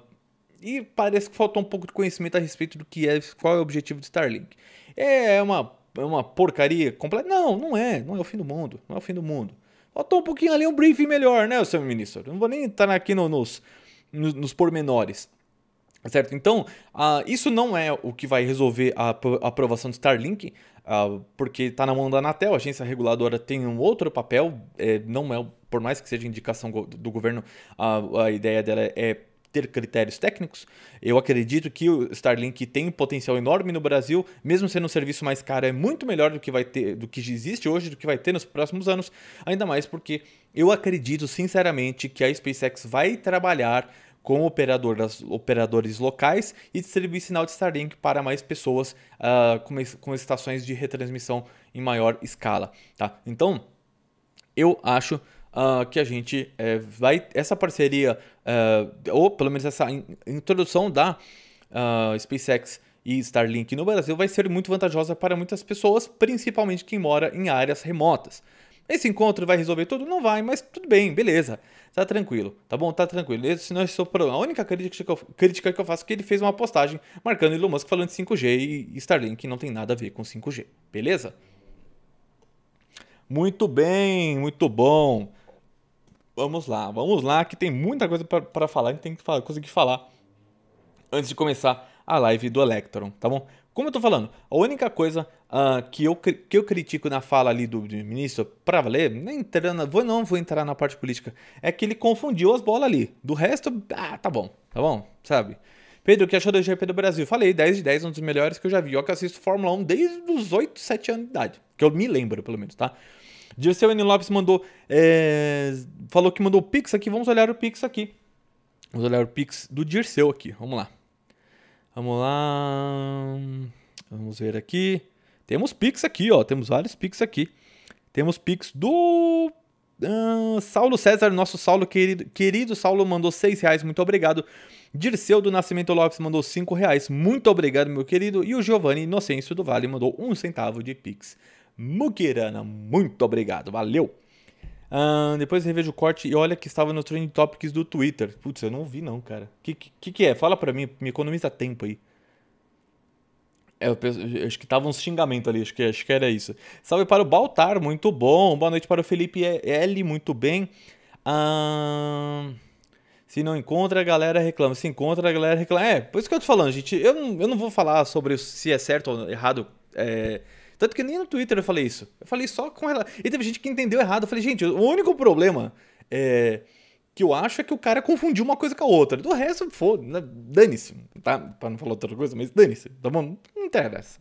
e parece que faltou um pouco de conhecimento a respeito do que é, qual é o objetivo do Starlink. É uma é uma porcaria completa. Não, não é. Não é o fim do mundo. Não é o fim do mundo. Faltou um pouquinho ali, um briefing melhor, né, seu ministro? Não vou nem estar aqui no, nos, nos, nos pormenores. Certo? Então, uh, isso não é o que vai resolver a, a aprovação do Starlink, uh, porque está na mão da Anatel, a agência reguladora tem um outro papel, é, não é, por mais que seja indicação do governo, uh, a ideia dela é ter critérios técnicos. Eu acredito que o Starlink tem um potencial enorme no Brasil, mesmo sendo um serviço mais caro, é muito melhor do que vai ter, do que existe hoje, do que vai ter nos próximos anos, ainda mais porque eu acredito sinceramente que a SpaceX vai trabalhar com operadores locais e distribuir sinal de Starlink para mais pessoas uh, com, com estações de retransmissão em maior escala. Tá? Então, eu acho uh, que a gente é, vai. Essa parceria, uh, ou pelo menos essa in, introdução da uh, SpaceX e Starlink no Brasil vai ser muito vantajosa para muitas pessoas, principalmente quem mora em áreas remotas. Esse encontro vai resolver tudo? Não vai, mas tudo bem, beleza. Tá tranquilo, tá bom? Tá tranquilo. Esse não é seu problema. A única crítica que, eu, crítica que eu faço é que ele fez uma postagem marcando Elon Musk falando de 5G e Starlink que não tem nada a ver com 5G, beleza? Muito bem, muito bom. Vamos lá, vamos lá, que tem muita coisa para falar e tem que falar, conseguir falar antes de começar a live do Electron, tá bom? Como eu tô falando, a única coisa uh, que, eu, que eu critico na fala ali do, do ministro, pra valer, nem entrando, vou, não vou entrar na parte política, é que ele confundiu as bolas ali. Do resto, ah, tá bom, tá bom, sabe? Pedro, o que achou do GP do Brasil? Falei, 10 de 10, um dos melhores que eu já vi. Eu que assisto Fórmula 1 desde os 8, 7 anos de idade. Que eu me lembro, pelo menos, tá? Dirceu N. Lopes mandou. É, falou que mandou o Pix aqui. Vamos olhar o Pix aqui. Vamos olhar o Pix do Dirceu aqui. Vamos lá. Vamos lá. Vamos ver aqui. Temos Pix aqui, ó. Temos vários Pix aqui. Temos Pix do. Uh, Saulo César, nosso Saulo querido, querido Saulo, mandou 6 reais, muito obrigado. Dirceu do Nascimento Lopes mandou 5 reais, muito obrigado, meu querido. E o Giovanni Inocêncio do Vale mandou um centavo de Pix. Mukirana. Muito obrigado, valeu! depois revejo o corte e olha que estava no Trending Topics do Twitter. Putz, eu não vi não, cara. O que, que, que, é? Fala pra mim, me economiza tempo aí. É, eu eu acho que tava um xingamento ali, acho que, acho que era isso. Salve para o Baltar, muito bom. Boa noite para o Felipe L, muito bem. se não encontra, a galera reclama. Se encontra, a galera reclama. É, por isso que eu tô falando, gente. Eu, eu não vou falar sobre se é certo ou errado é, tanto que nem no Twitter eu falei isso. Eu falei só com ela. E teve gente que entendeu errado. Eu falei, gente, o único problema é, que eu acho é que o cara confundiu uma coisa com a outra. Do resto, foda, né, dane-se, tá? Pra não falar outra coisa, mas dane-se, tá bom? Não interessa.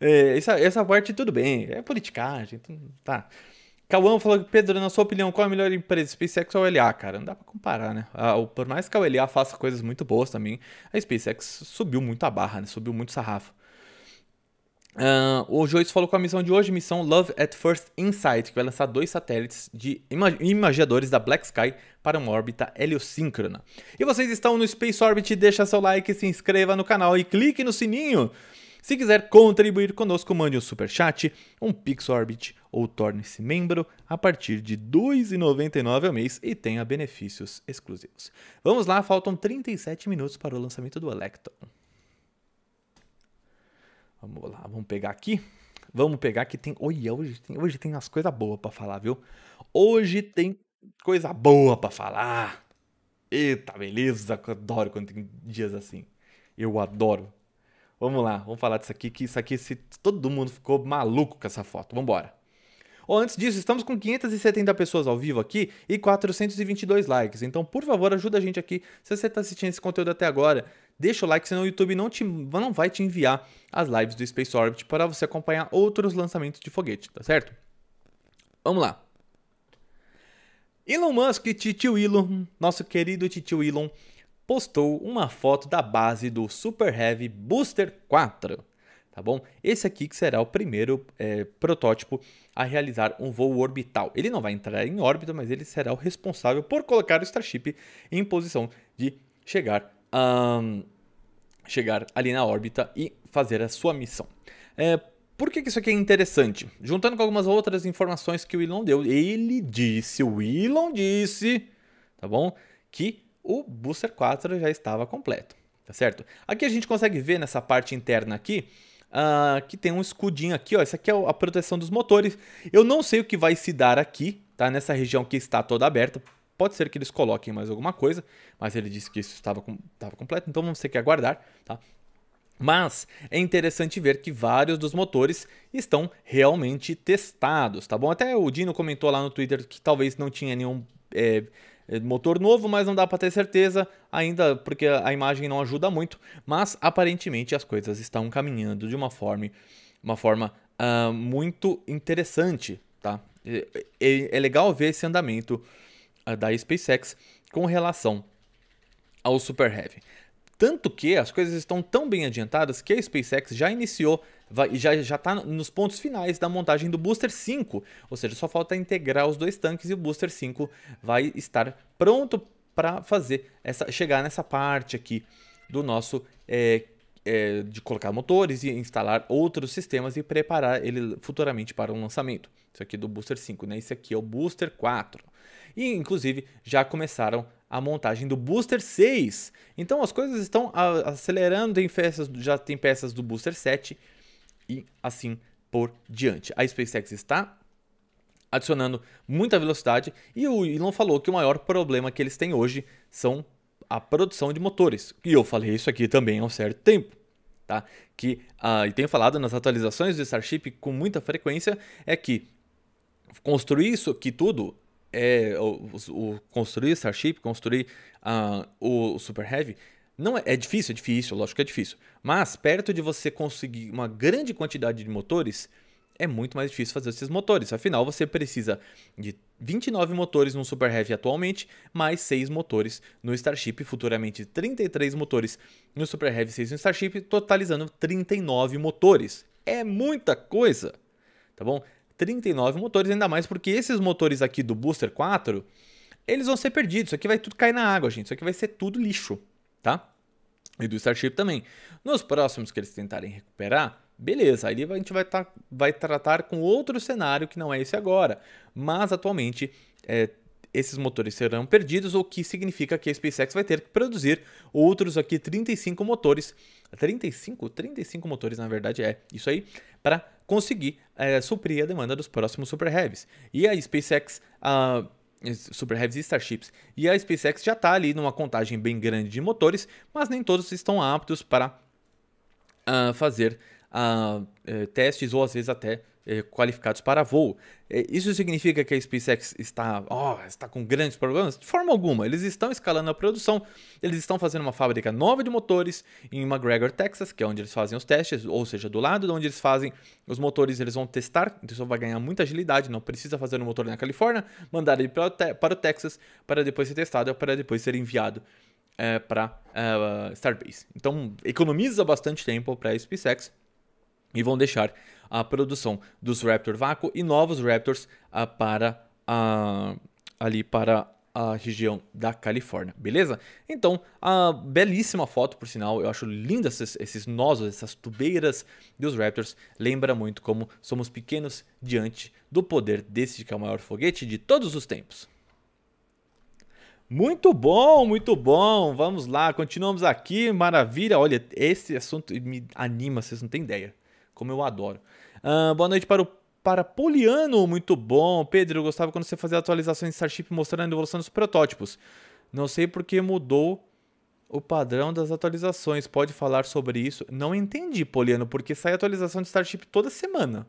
É, essa, essa parte tudo bem, é politicagem, tá. Cauã falou que, Pedro, na sua opinião, qual é a melhor empresa, SpaceX ou LA? Cara, não dá pra comparar, né? Ah, o por mais que a LA faça coisas muito boas também, a SpaceX subiu muito a barra, né? Subiu muito sarrafo. Uh, o Joyce falou com a missão de hoje, missão Love at First Insight, que vai lançar dois satélites de imagiadores da Black Sky para uma órbita heliosíncrona. E vocês estão no Space Orbit, deixa seu like, se inscreva no canal e clique no sininho. Se quiser contribuir conosco, mande um super chat, um Orbit ou torne-se membro a partir de R$ 2,99 ao mês e tenha benefícios exclusivos. Vamos lá, faltam 37 minutos para o lançamento do Electron. Vamos lá, vamos pegar aqui. Vamos pegar que tem. Olha, hoje tem, hoje tem umas coisas boas para falar, viu? Hoje tem coisa boa para falar. Eita, beleza! Eu adoro quando tem dias assim. Eu adoro. Vamos lá, vamos falar disso aqui, que isso aqui, se todo mundo ficou maluco com essa foto. Vambora. Oh, antes disso, estamos com 570 pessoas ao vivo aqui e 422 likes. Então, por favor, ajuda a gente aqui. Se você está assistindo esse conteúdo até agora, Deixa o like, senão o YouTube não, te, não vai te enviar as lives do Space Orbit para você acompanhar outros lançamentos de foguete, tá certo? Vamos lá. Elon Musk e Titio Elon, nosso querido Titio Elon, postou uma foto da base do Super Heavy Booster 4, tá bom? Esse aqui que será o primeiro é, protótipo a realizar um voo orbital. Ele não vai entrar em órbita, mas ele será o responsável por colocar o Starship em posição de chegar um, chegar ali na órbita e fazer a sua missão. É, por que, que, isso aqui é interessante? Juntando com algumas outras informações que o Elon deu, ele disse, o Elon disse, tá bom? Que o Booster 4 já estava completo, tá certo? Aqui a gente consegue ver nessa parte interna aqui, uh, que tem um escudinho aqui, ó. Isso aqui é a proteção dos motores. Eu não sei o que vai se dar aqui, tá? Nessa região que está toda aberta, Pode ser que eles coloquem mais alguma coisa, mas ele disse que isso estava, com, estava completo, então vamos ter que aguardar, tá? Mas é interessante ver que vários dos motores estão realmente testados, tá bom? Até o Dino comentou lá no Twitter que talvez não tinha nenhum é, é motor novo, mas não dá para ter certeza ainda, porque a imagem não ajuda muito. Mas aparentemente as coisas estão caminhando de uma forma, uma forma uh, muito interessante, tá? É, é, é legal ver esse andamento da SpaceX com relação ao Super Heavy. Tanto que as coisas estão tão bem adiantadas que a SpaceX já iniciou e já já está nos pontos finais da montagem do Booster 5, ou seja, só falta integrar os dois tanques e o Booster 5 vai estar pronto para fazer essa chegar nessa parte aqui do nosso é, é, de colocar motores e instalar outros sistemas e preparar ele futuramente para um lançamento. Isso aqui é do Booster 5, né? Esse aqui é o Booster 4 e inclusive já começaram a montagem do Booster 6. Então as coisas estão acelerando, tem peças, já tem peças do Booster 7 e assim por diante. A SpaceX está adicionando muita velocidade e o Elon falou que o maior problema que eles têm hoje são a produção de motores. E eu falei isso aqui também há um certo tempo. Tá? Que, ah, e tenho falado nas atualizações do Starship com muita frequência, é que construir isso aqui tudo é, o, o, construir Starship, construir uh, o Super Heavy, não é, é, difícil, é difícil, lógico que é difícil. Mas perto de você conseguir uma grande quantidade de motores, é muito mais difícil fazer esses motores. Afinal, você precisa de 29 motores no Super Heavy atualmente, mais 6 motores no Starship, futuramente 33 motores no Super Heavy, 6 no Starship, totalizando 39 motores. É muita coisa, tá bom? 39 motores, ainda mais porque esses motores aqui do Booster 4, eles vão ser perdidos. Isso aqui vai tudo cair na água, gente. Isso aqui vai ser tudo lixo, tá? E do Starship também. Nos próximos que eles tentarem recuperar, beleza, aí a gente vai, tá, vai tratar com outro cenário que não é esse agora. Mas atualmente é, esses motores serão perdidos, o que significa que a SpaceX vai ter que produzir outros aqui 35 motores, 35, 35 motores na verdade é isso aí, para conseguir é, suprir a demanda dos próximos Super Heavies. E a SpaceX, a Super Heavies e Starships, e a SpaceX já está ali numa contagem bem grande de motores, mas nem todos estão aptos para uh, fazer uh, testes ou às vezes até eh, qualificados para voo. Eh, isso significa que a SpaceX está, oh, está com grandes problemas? De forma alguma. Eles estão escalando a produção, eles estão fazendo uma fábrica nova de motores em McGregor, Texas, que é onde eles fazem os testes, ou seja, do lado de onde eles fazem os motores, eles vão testar, então vai ganhar muita agilidade, não precisa fazer o um motor na Califórnia, mandar ele para o, Texas para depois ser testado, para depois ser enviado é, para Starbase. Então economiza bastante tempo para a SpaceX e vão deixar a produção dos Raptor Vaco e novos Raptors ah, para a, ali para a região da Califórnia, beleza? Então, a belíssima foto, por sinal, eu acho linda esses, esses nós, essas tubeiras dos Raptors, lembra muito como somos pequenos diante do poder desse que é o maior foguete de todos os tempos. Muito bom, muito bom. Vamos lá, continuamos aqui. Maravilha. Olha, esse assunto me anima, vocês não têm ideia como eu adoro. Uh, boa noite para o para Poliano, muito bom. Pedro, eu gostava quando você fazia atualizações de Starship mostrando a evolução dos protótipos. Não sei porque mudou o padrão das atualizações. Pode falar sobre isso? Não entendi, Poliano, porque sai atualização de Starship toda semana.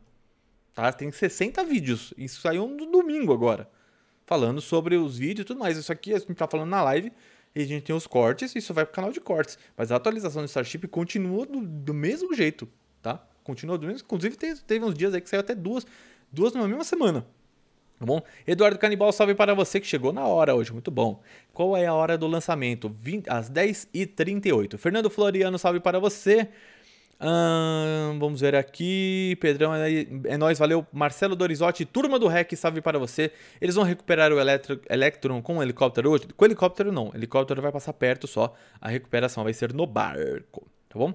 Tá? Tem 60 vídeos. Isso saiu no domingo agora. Falando sobre os vídeos e tudo mais. Isso aqui a gente tá falando na live. E a gente tem os cortes, isso vai pro canal de cortes. Mas a atualização de Starship continua do, do mesmo jeito, tá? continua dormindo. Inclusive, teve, teve uns dias aí que saiu até duas, duas numa mesma semana. Tá bom? Eduardo Canibal, salve para você que chegou na hora hoje, muito bom. Qual é a hora do lançamento? 20, às 10h38. Fernando Floriano, salve para você. Hum, vamos ver aqui. Pedrão, é, é nóis, valeu. Marcelo Dorizotti, turma do REC, salve para você. Eles vão recuperar o Electron com o helicóptero hoje? Com o helicóptero não, o helicóptero vai passar perto só. A recuperação vai ser no barco, tá bom?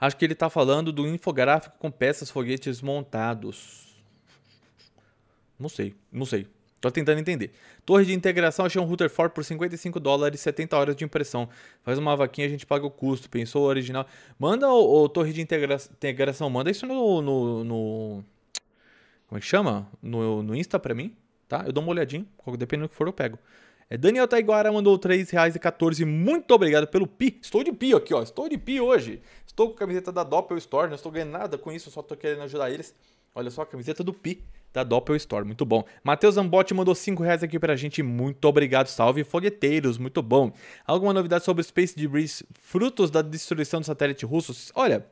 Acho que ele está falando do infográfico com peças foguetes montados. Não sei, não sei. Tô tentando entender. Torre de integração, achei um router Ford por 55 dólares, 70 horas de impressão. Faz uma vaquinha, a gente paga o custo. Pensou original. Manda o, o torre de integra integração, manda isso no, no, no, Como é que chama? No, no Insta pra mim, tá? Eu dou uma olhadinha. Dependendo do que for, eu pego. É, Daniel Taiguara mandou R$3,14. Muito obrigado pelo Pi. Estou de Pi aqui, ó. Estou de Pi hoje. Estou com a camiseta da Doppel Store. Não estou ganhando nada com isso, só estou querendo ajudar eles. Olha só a camiseta do Pi da Doppel Store, muito bom. Matheus Zambotti mandou R$5,00 reais aqui pra gente, muito obrigado, salve fogueteiros, muito bom. Alguma novidade sobre o Space Debris, frutos da destruição do satélite russo? Olha,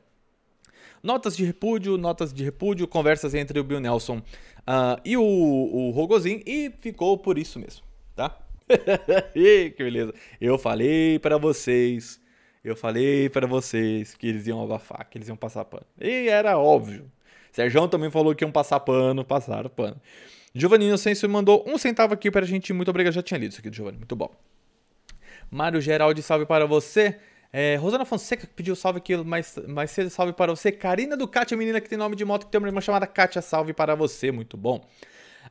notas de repúdio, notas de repúdio, conversas entre o Bill Nelson uh, e o, o Rogozin, e ficou por isso mesmo, tá? que beleza. Eu falei para vocês. Eu falei para vocês que eles iam abafar, que eles iam passar pano. E era óbvio. Serjão também falou que iam passar pano, passaram pano. Giovanni Inocêncio mandou um centavo aqui pra gente. Muito obrigado, já tinha lido isso aqui do Giovanni. Muito bom. Mário Geraldi, salve para você. É, Rosana Fonseca que pediu salve aqui mais, mais cedo, salve para você. Karina Ducati, a menina que tem nome de moto, que tem uma irmã chamada Kátia, salve para você, muito bom.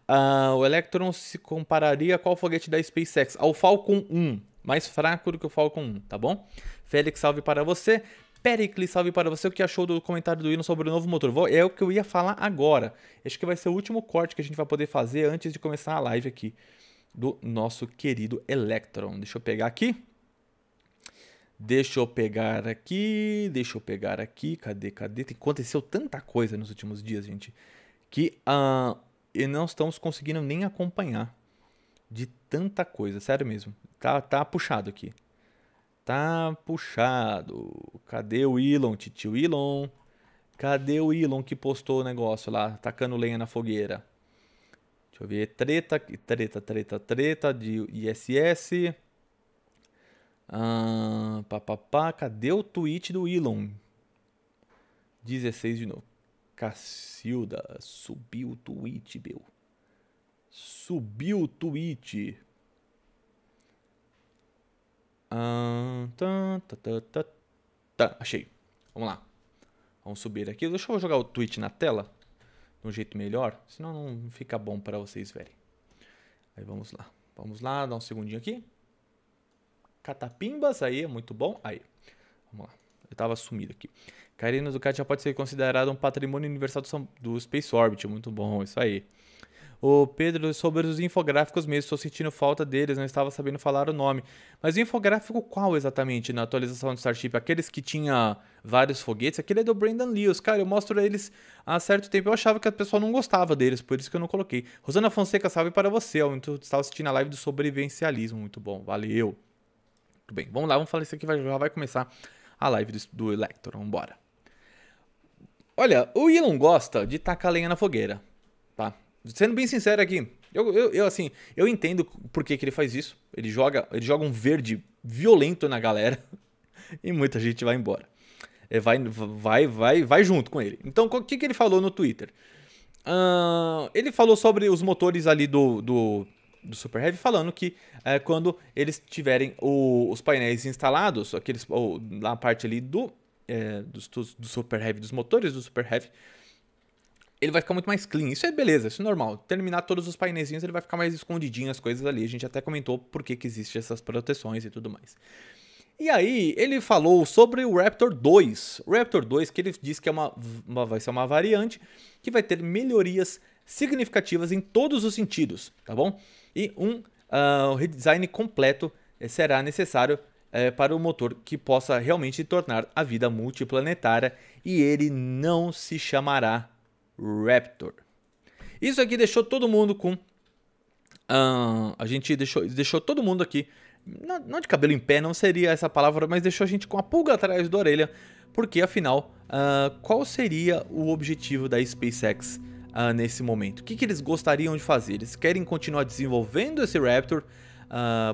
Ah, o Electron se compararia a qual foguete da SpaceX? Ao Falcon 1, mais fraco do que o Falcon 1, tá bom? Félix, salve para você. Pericles, salve para você. O que achou do comentário do Hino sobre o novo motor? é o que eu ia falar agora. Acho que vai ser o último corte que a gente vai poder fazer antes de começar a live aqui do nosso querido Electron. Deixa eu pegar aqui. Deixa eu pegar aqui, deixa eu pegar aqui, cadê, cadê? Aconteceu tanta coisa nos últimos dias, gente, que uh, e não estamos conseguindo nem acompanhar de tanta coisa, sério mesmo. Tá, tá puxado aqui. Tá puxado. Cadê o Elon, titio Elon? Cadê o Elon que postou o negócio lá, tacando lenha na fogueira? Deixa eu ver. Treta, treta, treta, treta de ISS. Ah, pá, pá, pá. Cadê o tweet do Elon? 16 de novo. Cacilda subiu o tweet, meu. Subiu o tweet. Ah, tá, tá, tá, tá, achei. Vamos lá. Vamos subir aqui. Deixa eu jogar o tweet na tela. De um jeito melhor. Senão não fica bom para vocês verem. Aí vamos lá. Vamos lá, dá um segundinho aqui. Catapimbas, aí, é muito bom. Aí, vamos lá. Eu tava sumido aqui. Carina Ducati já pode ser considerada um patrimônio universal do, do Space Orbit. Muito bom, isso aí. O Pedro, sobre os infográficos mesmo, estou sentindo falta deles, não estava sabendo falar o nome. Mas o infográfico qual exatamente na atualização do Starship? Aqueles que tinha vários foguetes? Aquele é do Brandon Lewis, cara, eu mostro eles há certo tempo. Eu achava que a pessoa não gostava deles, por isso que eu não coloquei. Rosana Fonseca, salve para você, eu estava assistindo a live do sobrevivencialismo, muito bom, valeu. Muito bem, vamos lá, vamos falar isso aqui, já vai começar a live do, do Electron, vambora. Olha, o Elon gosta de tacar lenha na fogueira, tá? Sendo bem sincero aqui, eu, eu, eu, assim, eu entendo por que, que ele faz isso. Ele joga, ele joga um verde violento na galera e muita gente vai embora. É, vai, vai, vai, vai junto com ele. Então, o que, que ele falou no Twitter? Uh, ele falou sobre os motores ali do, do, do Super Heavy, falando que é, quando eles tiverem o, os painéis instalados, aqueles, ou, na parte ali do é, dos, Super Heavy, dos motores do Super Heavy, ele vai ficar muito mais clean. Isso é beleza, isso é normal. Terminar todos os painezinhos, ele vai ficar mais escondidinho as coisas ali. A gente até comentou por que, que existem essas proteções e tudo mais. E aí, ele falou sobre o Raptor 2. O Raptor 2, que ele disse que é uma, uma, vai ser uma variante que vai ter melhorias significativas em todos os sentidos, tá bom? E um uh, redesign completo eh, será necessário é, para o motor que possa realmente tornar a vida multiplanetária e ele não se chamará Raptor. Isso aqui deixou todo mundo com. Uh, a gente deixou, deixou todo mundo aqui. Não, não, de cabelo em pé, não seria essa palavra, mas deixou a gente com a pulga atrás da orelha, porque afinal, uh, qual seria o objetivo da SpaceX uh, nesse momento? O que, que eles gostariam de fazer? Eles querem continuar desenvolvendo esse Raptor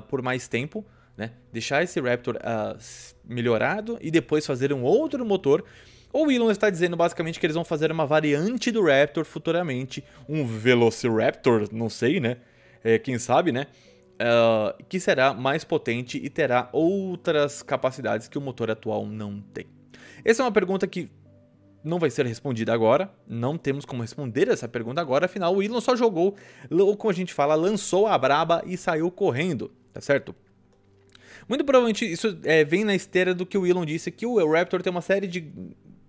por mais tempo? Né? Deixar esse Raptor uh, melhorado e depois fazer um outro motor. Ou o Elon está dizendo basicamente que eles vão fazer uma variante do Raptor futuramente, um Velociraptor, não sei, né? É, quem sabe, né? Uh, que será mais potente e terá outras capacidades que o motor atual não tem. Essa é uma pergunta que não vai ser respondida agora. Não temos como responder essa pergunta agora, afinal o Elon só jogou, ou como a gente fala, lançou a braba e saiu correndo, tá certo? Muito provavelmente isso é, vem na esteira do que o Elon disse, que o Raptor tem uma série de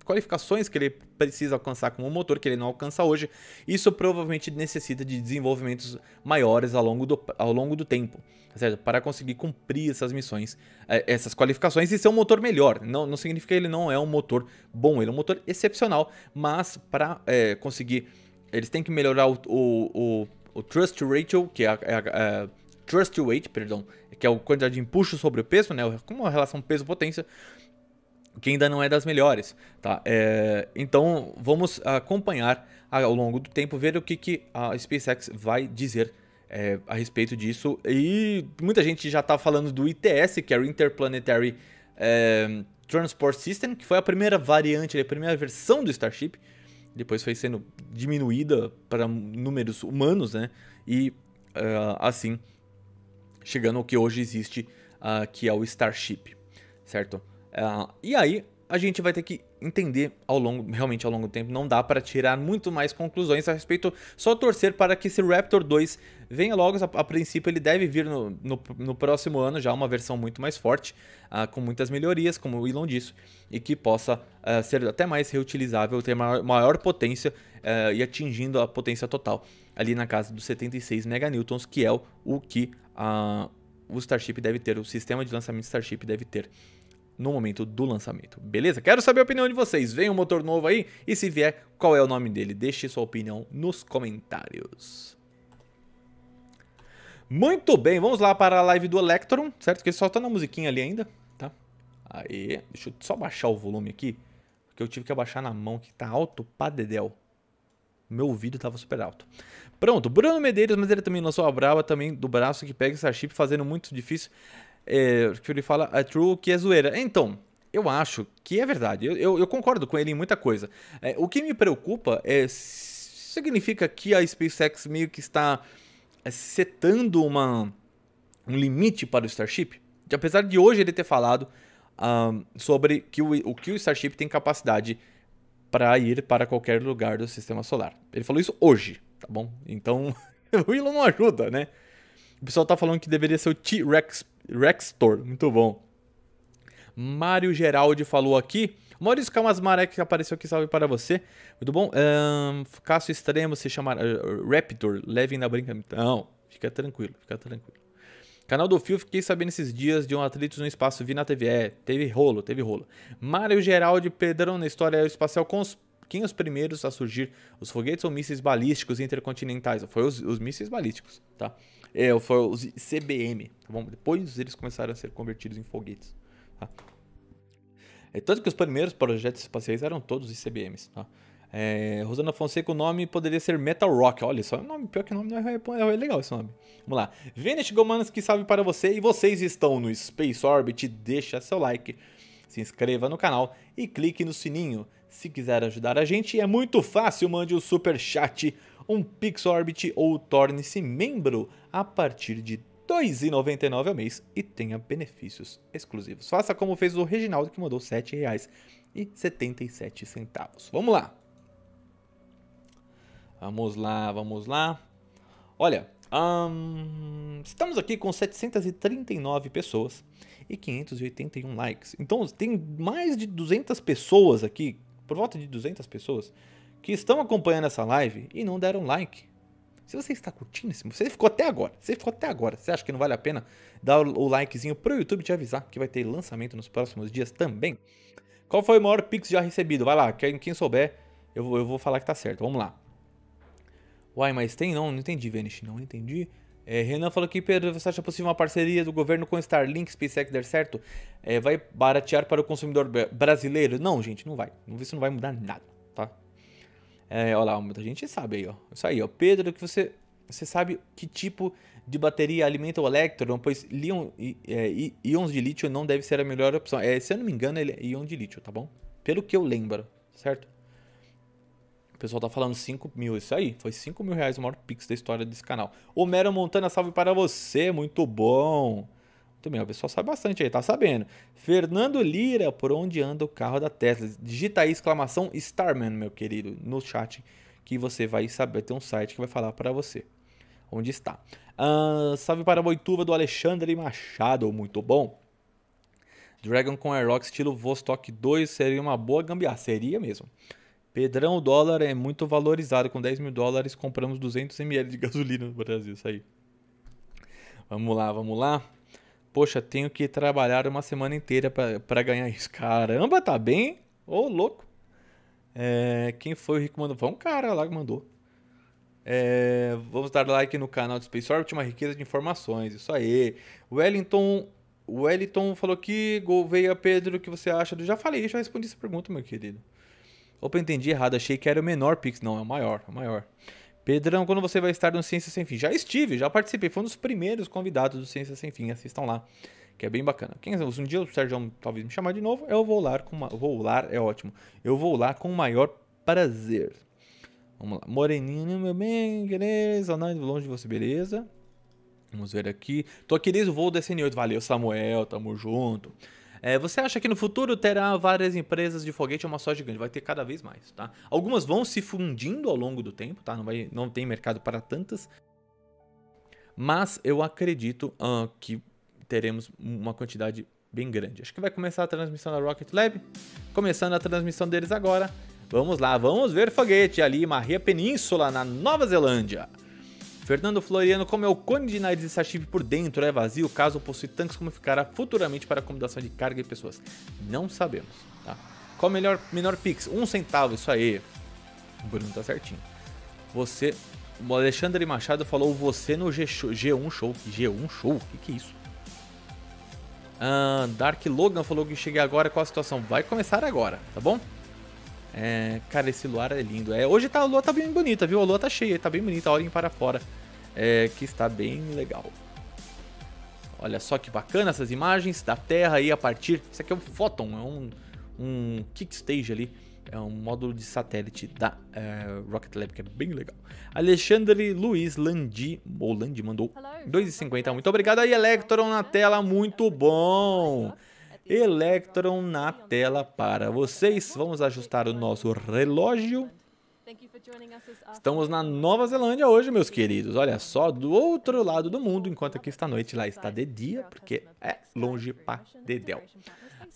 qualificações que ele precisa alcançar com o motor que ele não alcança hoje. Isso provavelmente necessita de desenvolvimentos maiores ao longo do, ao longo do tempo, tá certo? Para conseguir cumprir essas missões, é, essas qualificações e ser um motor melhor. Não, não significa que ele não é um motor bom, ele é um motor excepcional, mas para é, conseguir, eles têm que melhorar o, o, o, o trust ratio, que é a, é a, é a Trust Weight, perdão, que é a quantidade de empuxo sobre o peso, né? Como a relação peso-potência, que ainda não é das melhores, tá? É, então vamos acompanhar ao longo do tempo, ver o que, que a SpaceX vai dizer é, a respeito disso. E muita gente já está falando do ITS, que é o Interplanetary é, Transport System, que foi a primeira variante, a primeira versão do Starship. Depois foi sendo diminuída para números humanos, né? E é, assim chegando ao que hoje existe, uh, que é o Starship, certo? Uh, e aí a gente vai ter que entender ao longo, realmente ao longo do tempo, não dá para tirar muito mais conclusões a respeito, só torcer para que esse Raptor 2 venha logo, a, a princípio ele deve vir no, no, no, próximo ano já, uma versão muito mais forte, uh, com muitas melhorias, como o Elon disse, e que possa uh, ser até mais reutilizável, ter maior, maior potência uh, e atingindo a potência total ali na casa dos 76 meganewtons, que é o, o que o Starship deve ter, o sistema de lançamento Starship deve ter no momento do lançamento. Beleza? Quero saber a opinião de vocês. Vem um motor novo aí e se vier, qual é o nome dele? Deixe sua opinião nos comentários. Muito bem, vamos lá para a live do Electron, certo? Que só tá na musiquinha ali ainda, tá? Aí, deixa eu só baixar o volume aqui, porque eu tive que abaixar na mão que tá alto padedel. Meu ouvido tava super alto. Pronto, Bruno Medeiros, mas ele também lançou a brava também do braço que pega Starship, fazendo muito difícil. É, que ele fala a true que é zoeira. Então, eu acho que é verdade. Eu, eu, eu concordo com ele em muita coisa. É, o que me preocupa é significa que a SpaceX meio que está é, setando uma, um limite para o Starship. De, apesar de hoje ele ter falado um, sobre que o, o, que o Starship tem capacidade para ir para qualquer lugar do sistema solar. Ele falou isso hoje tá bom? Então, o Elon não ajuda, né? O pessoal tá falando que deveria ser o T-Rex Rextor, muito bom. Mário Geraldi falou aqui. Maurício maré que apareceu aqui, salve para você. Muito bom. Um, caso extremo se chama uh, Raptor, levem na brincadeira. Não, fica tranquilo, fica tranquilo. Canal do Fio, fiquei sabendo esses dias de um atrito no espaço, vi na TV. É, teve rolo, teve rolo. Mário Geraldi, Pedrão na história aeroespacial quem os primeiros a surgir? Os foguetes ou mísseis balísticos intercontinentais? Foi os, os mísseis balísticos, tá? É, foi os CBM, tá bom? Depois eles começaram a ser convertidos em foguetes, tá? É, tanto que os primeiros projetos espaciais eram todos ICBMs, tá? É, Rosana Fonseca, o nome poderia ser Metal Rock. Olha só, o é nome pior que o nome não é, é, é, legal esse nome. Vamos lá. Venice Gomanas que salve para você e vocês estão no Space Orbit. Deixa seu like, se inscreva no canal e clique no sininho. Se quiser ajudar a gente, é muito fácil, mande o um super chat, um Pixorbit ou torne-se membro a partir de R$ 2,99 ao mês e tenha benefícios exclusivos. Faça como fez o Reginaldo que mandou R$ 7,77. Vamos lá. Vamos lá, vamos lá. Olha, um, estamos aqui com 739 pessoas e 581 likes. Então tem mais de 200 pessoas aqui por volta de 200 pessoas, que estão acompanhando essa live e não deram like. Se você está curtindo esse, você ficou até agora, você ficou até agora, você acha que não vale a pena dar o likezinho pro YouTube te avisar que vai ter lançamento nos próximos dias também? Qual foi o maior Pix já recebido? Vai lá, quem, quem souber, eu, eu vou falar que tá certo. Vamos lá. Uai, mas tem não? Não entendi, Venice. Não entendi. É, Renan falou que Pedro, você acha possível uma parceria do governo com Starlink, SpaceX der certo? É, vai baratear para o consumidor brasileiro? Não, gente, não vai. Isso não vai mudar nada, tá? É, olha lá, muita gente sabe aí, ó. Isso aí, ó. Pedro, que você, você sabe que tipo de bateria alimenta o Electron, pois é, íons de lítio não deve ser a melhor opção. É, se eu não me engano, ele é íon de lítio, tá bom? Pelo que eu lembro, certo? pessoal tá falando 5 mil, isso aí. Foi 5 mil reais o maior pix da história desse canal. Mero Montana, salve para você, muito bom. Muito bem, o pessoal sabe bastante aí, tá sabendo. Fernando Lira, por onde anda o carro da Tesla? Digita aí exclamação Starman, meu querido, no chat que você vai saber. Tem um site que vai falar para você onde está. Uh, salve para a Boituva do Alexandre Machado, muito bom. Dragon com Aerox estilo Vostok 2 seria uma boa gambiarra. Seria mesmo. Pedrão, o dólar é muito valorizado. Com 10 mil dólares compramos 200 ml de gasolina no Brasil. Isso aí. Vamos lá, vamos lá. Poxa, tenho que trabalhar uma semana inteira para ganhar isso. Caramba, tá bem? Ô, oh, louco. É, quem foi o Rico mandou? Foi um cara lá que mandou. É, vamos dar like no canal do Space Orbit, uma riqueza de informações. Isso aí. Wellington, Wellington falou que Gouveia Pedro, o que você acha? Já falei, já respondi essa pergunta, meu querido. Opa, entendi errado, achei que era o menor Pix. Não, é o maior, é o maior. Pedrão, quando você vai estar no Ciência Sem Fim? Já estive, já participei, foi um dos primeiros convidados do Ciência Sem Fim, assistam lá, que é bem bacana. Quem sabe, um dia o Sérgio talvez me chamar de novo, eu vou lá com uma, vou lá, é ótimo. Eu vou lá com o maior prazer. Vamos lá. Moreninho, meu bem, querer, saudade longe de você, beleza? Vamos ver aqui. Tô aqui desde o voo da SN8. Valeu, Samuel, tamo junto. É, você acha que no futuro terá várias empresas de foguete ou é uma só gigante? Vai ter cada vez mais, tá? Algumas vão se fundindo ao longo do tempo, tá? Não, vai, não tem mercado para tantas. Mas eu acredito uh, que teremos uma quantidade bem grande. Acho que vai começar a transmissão da Rocket Lab. Começando a transmissão deles agora. Vamos lá, vamos ver foguete ali, Maria Península, na Nova Zelândia. Fernando Floriano, como é o cone de nariz e sashimi por dentro, é vazio, caso possui tanques, como ficará futuramente para acomodação de carga e pessoas? Não sabemos, tá? Qual o melhor, menor Pix? Um centavo, isso aí. O Bruno tá certinho. Você, o Alexandre Machado falou você no G G1 Show. G1 Show? O que, que é isso? Uh, Dark Logan falou que cheguei agora. Qual a situação? Vai começar agora, tá bom? É, cara, esse luar é lindo. É, hoje tá, a lua tá bem bonita, viu? A lua tá cheia, tá bem bonita. Olhem para fora, é, que está bem legal. Olha só que bacana essas imagens da Terra aí a partir... Isso aqui é um Photon, é um, um kickstage ali. É um módulo de satélite da é, Rocket Lab, que é bem legal. Alexandre Luiz Landi, ou Landi mandou 2,50. Muito obrigado aí, Electron, na tela. Muito bom. Electron na tela para vocês. Vamos ajustar o nosso relógio. Estamos na Nova Zelândia hoje, meus queridos. Olha só, do outro lado do mundo, enquanto aqui está noite, lá está de dia, porque é longe para dedéu.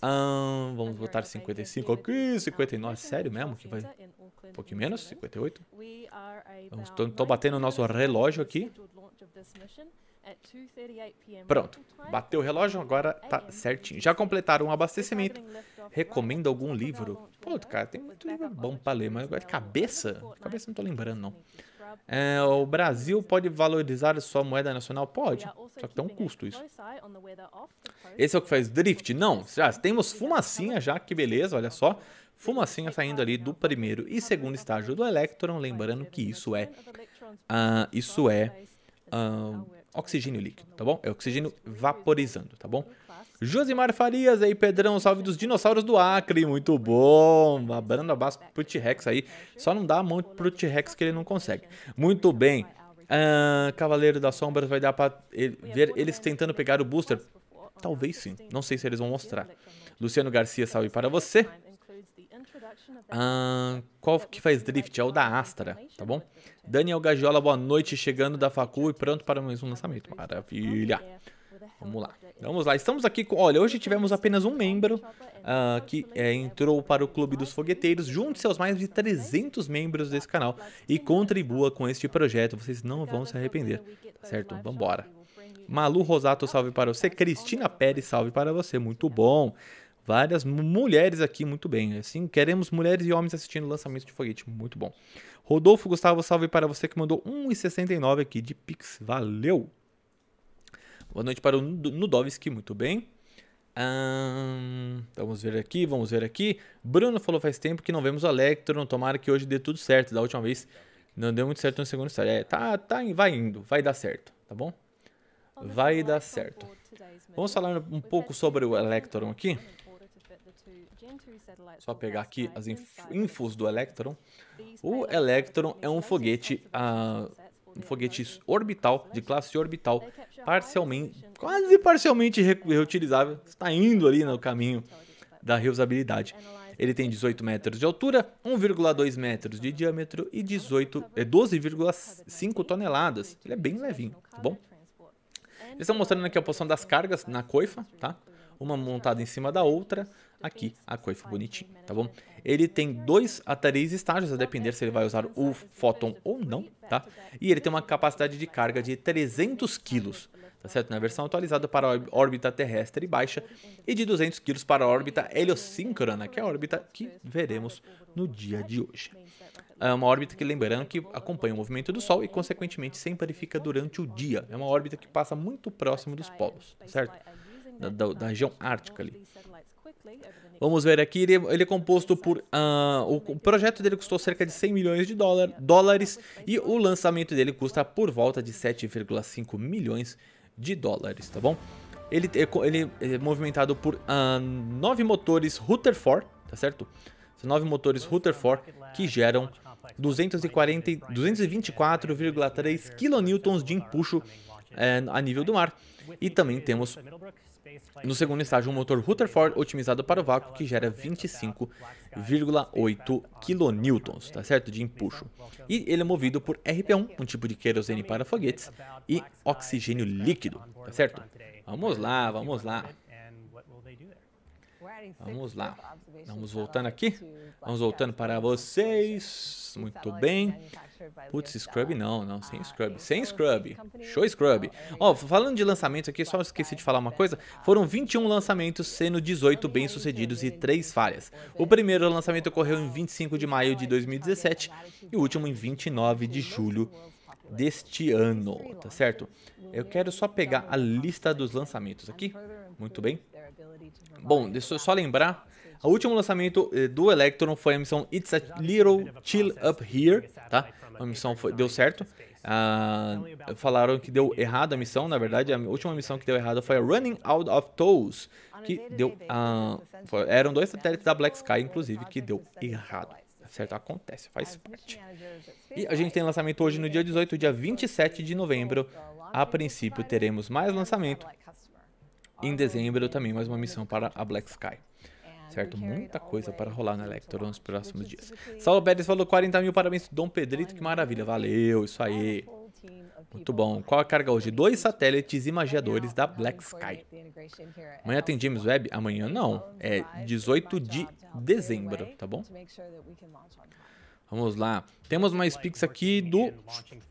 Ah, vamos botar 55 aqui, 59, sério mesmo? Que vai... Um pouquinho menos, 58. Estou batendo o nosso relógio aqui. Pronto, bateu o relógio, agora tá certinho. Já completaram o um abastecimento. Recomendo algum livro? Pô, cara, tem muito livro bom pra ler, mas agora de é cabeça? Cabeça não tô lembrando, não. É, o Brasil pode valorizar sua moeda nacional? Pode, só que tem um custo isso. Esse é o que faz drift? Não, já temos fumacinha já, que beleza, olha só. Fumacinha saindo ali do primeiro e segundo estágio do Electron, lembrando que isso é... Uh, isso é... Uh, oxigênio líquido, tá bom? É oxigênio vaporizando, tá bom? Josimar Farias aí, Pedrão, salve dos dinossauros do Acre, muito bom. Abrando abraço pro T-Rex aí. Só não dá a mão pro T-Rex que ele não consegue. Muito bem. Ah, Cavaleiro das Sombras vai dar pra ver eles tentando pegar o booster? Talvez sim. Não sei se eles vão mostrar. Luciano Garcia, salve para você. Ah, qual que faz drift? É o da Astra, tá bom? Daniel Gagiola, boa noite, chegando da Facu e pronto para mais um lançamento. Maravilha! Vamos lá, vamos lá. Estamos aqui com... Olha, hoje tivemos apenas um membro uh, que é, entrou para o Clube dos Fogueteiros. Junte-se aos mais de 300 membros desse canal e contribua com este projeto. Vocês não vão se arrepender, certo? Vambora! Malu Rosato, salve para você. Cristina Pérez, salve para você. Muito bom! Várias mulheres aqui, muito bem. Assim, queremos mulheres e homens assistindo o lançamento de foguete. Muito bom. Rodolfo Gustavo, salve para você que mandou 1,69 aqui de Pix. Valeu! Boa noite para o Nudovski, muito bem. Um, vamos ver aqui, vamos ver aqui. Bruno falou faz tempo que não vemos o Electron. Tomara que hoje dê tudo certo. Da última vez não deu muito certo no segundo estágio. É, tá, tá, vai indo, vai dar certo, tá bom? Vai dar certo. Vamos falar um pouco sobre o Electron aqui? Só pegar aqui as infos do Electron. O Electron é um foguete, uh, um foguete orbital, de classe orbital, parcialmente, quase parcialmente re reutilizável. Está indo ali no caminho da reusabilidade. Ele tem 18 metros de altura, 1,2 metros de diâmetro e 18, é 12,5 toneladas. Ele é bem levinho, tá bom? Eles estão mostrando aqui a posição das cargas na coifa, tá? Uma montada em cima da outra. Aqui a coifa bonitinha, tá, tá bom? Ele tem dois a três estágios, a depender se ele vai usar o Photon ou não, tá? tá? E ele tem uma capacidade de carga de 300 quilos, tá certo? Na versão atualizada para órbita terrestre e baixa e de 200 quilos para a órbita heliosíncrona, que é a órbita que veremos no dia de hoje. É uma órbita que, lembrando, que acompanha o movimento do Sol e, consequentemente, sempre fica durante o dia. É uma órbita que passa muito próximo dos polos, tá certo? Da, da, da região ártica ali. É Vamos ver aqui, ele, ele é composto por... Uh, o, o, projeto dele custou cerca de 100 milhões de dólar, dólares e o lançamento dele custa por volta de 7,5 milhões de dólares, tá bom? Ele, é, ele é movimentado por uh, nove motores Rutherford, tá certo? São nove motores Rutherford que geram 224,3 kN de empuxo eh, a nível do mar. E também temos no segundo estágio, um motor Rutherford otimizado para o vácuo que gera 25,8 kN, tá certo? De empuxo. E ele é movido por RP1, um tipo de querosene para foguetes, e oxigênio líquido, tá certo? Vamos lá, vamos lá. Vamos lá. Vamos voltando aqui. Vamos voltando para vocês. Muito bem. Né? Tá, Putz, Scrub tá? não, não. Sem ah, Scrub. Sem é Scrub. Show Scrub. Ó, oh, falando de lançamentos aqui, só esqueci de falar uma coisa. Foram 21 lançamentos, sendo 18 bem-sucedidos e 3 falhas. É. O primeiro lançamento ocorreu em 25 de maio de 2017 e o último em 29 de julho deste ano, tá certo? Eu quero só pegar a lista dos lançamentos aqui. Muito bem. Bom, deixa eu só lembrar. O último lançamento eh, do Electron foi a missão It's a Little Chill Up Here, tá? A missão foi, deu certo. Ah, falaram que deu errado a missão, na verdade, a última missão que deu errado foi a Running Out of Toes, que deu... Ah, foi, eram dois satélites da Black Sky, inclusive, que deu errado tá certo? Acontece, faz parte. E a gente tem lançamento hoje no dia 18, dia 27 de novembro. A princípio teremos mais lançamento em dezembro, eu também mais uma missão para a Black Sky. Certo? Muita coisa para rolar na Electro nos próximos dias. Saulo Pérez falou 40 mil, parabéns, Dom Pedrito, que maravilha. Valeu, isso aí. Muito bom. Qual a carga hoje? Dois satélites imagiadores da Black Sky. Amanhã tem James Webb? Amanhã não. É 18 de dezembro, tá bom? Vamos lá. Temos mais Pix aqui do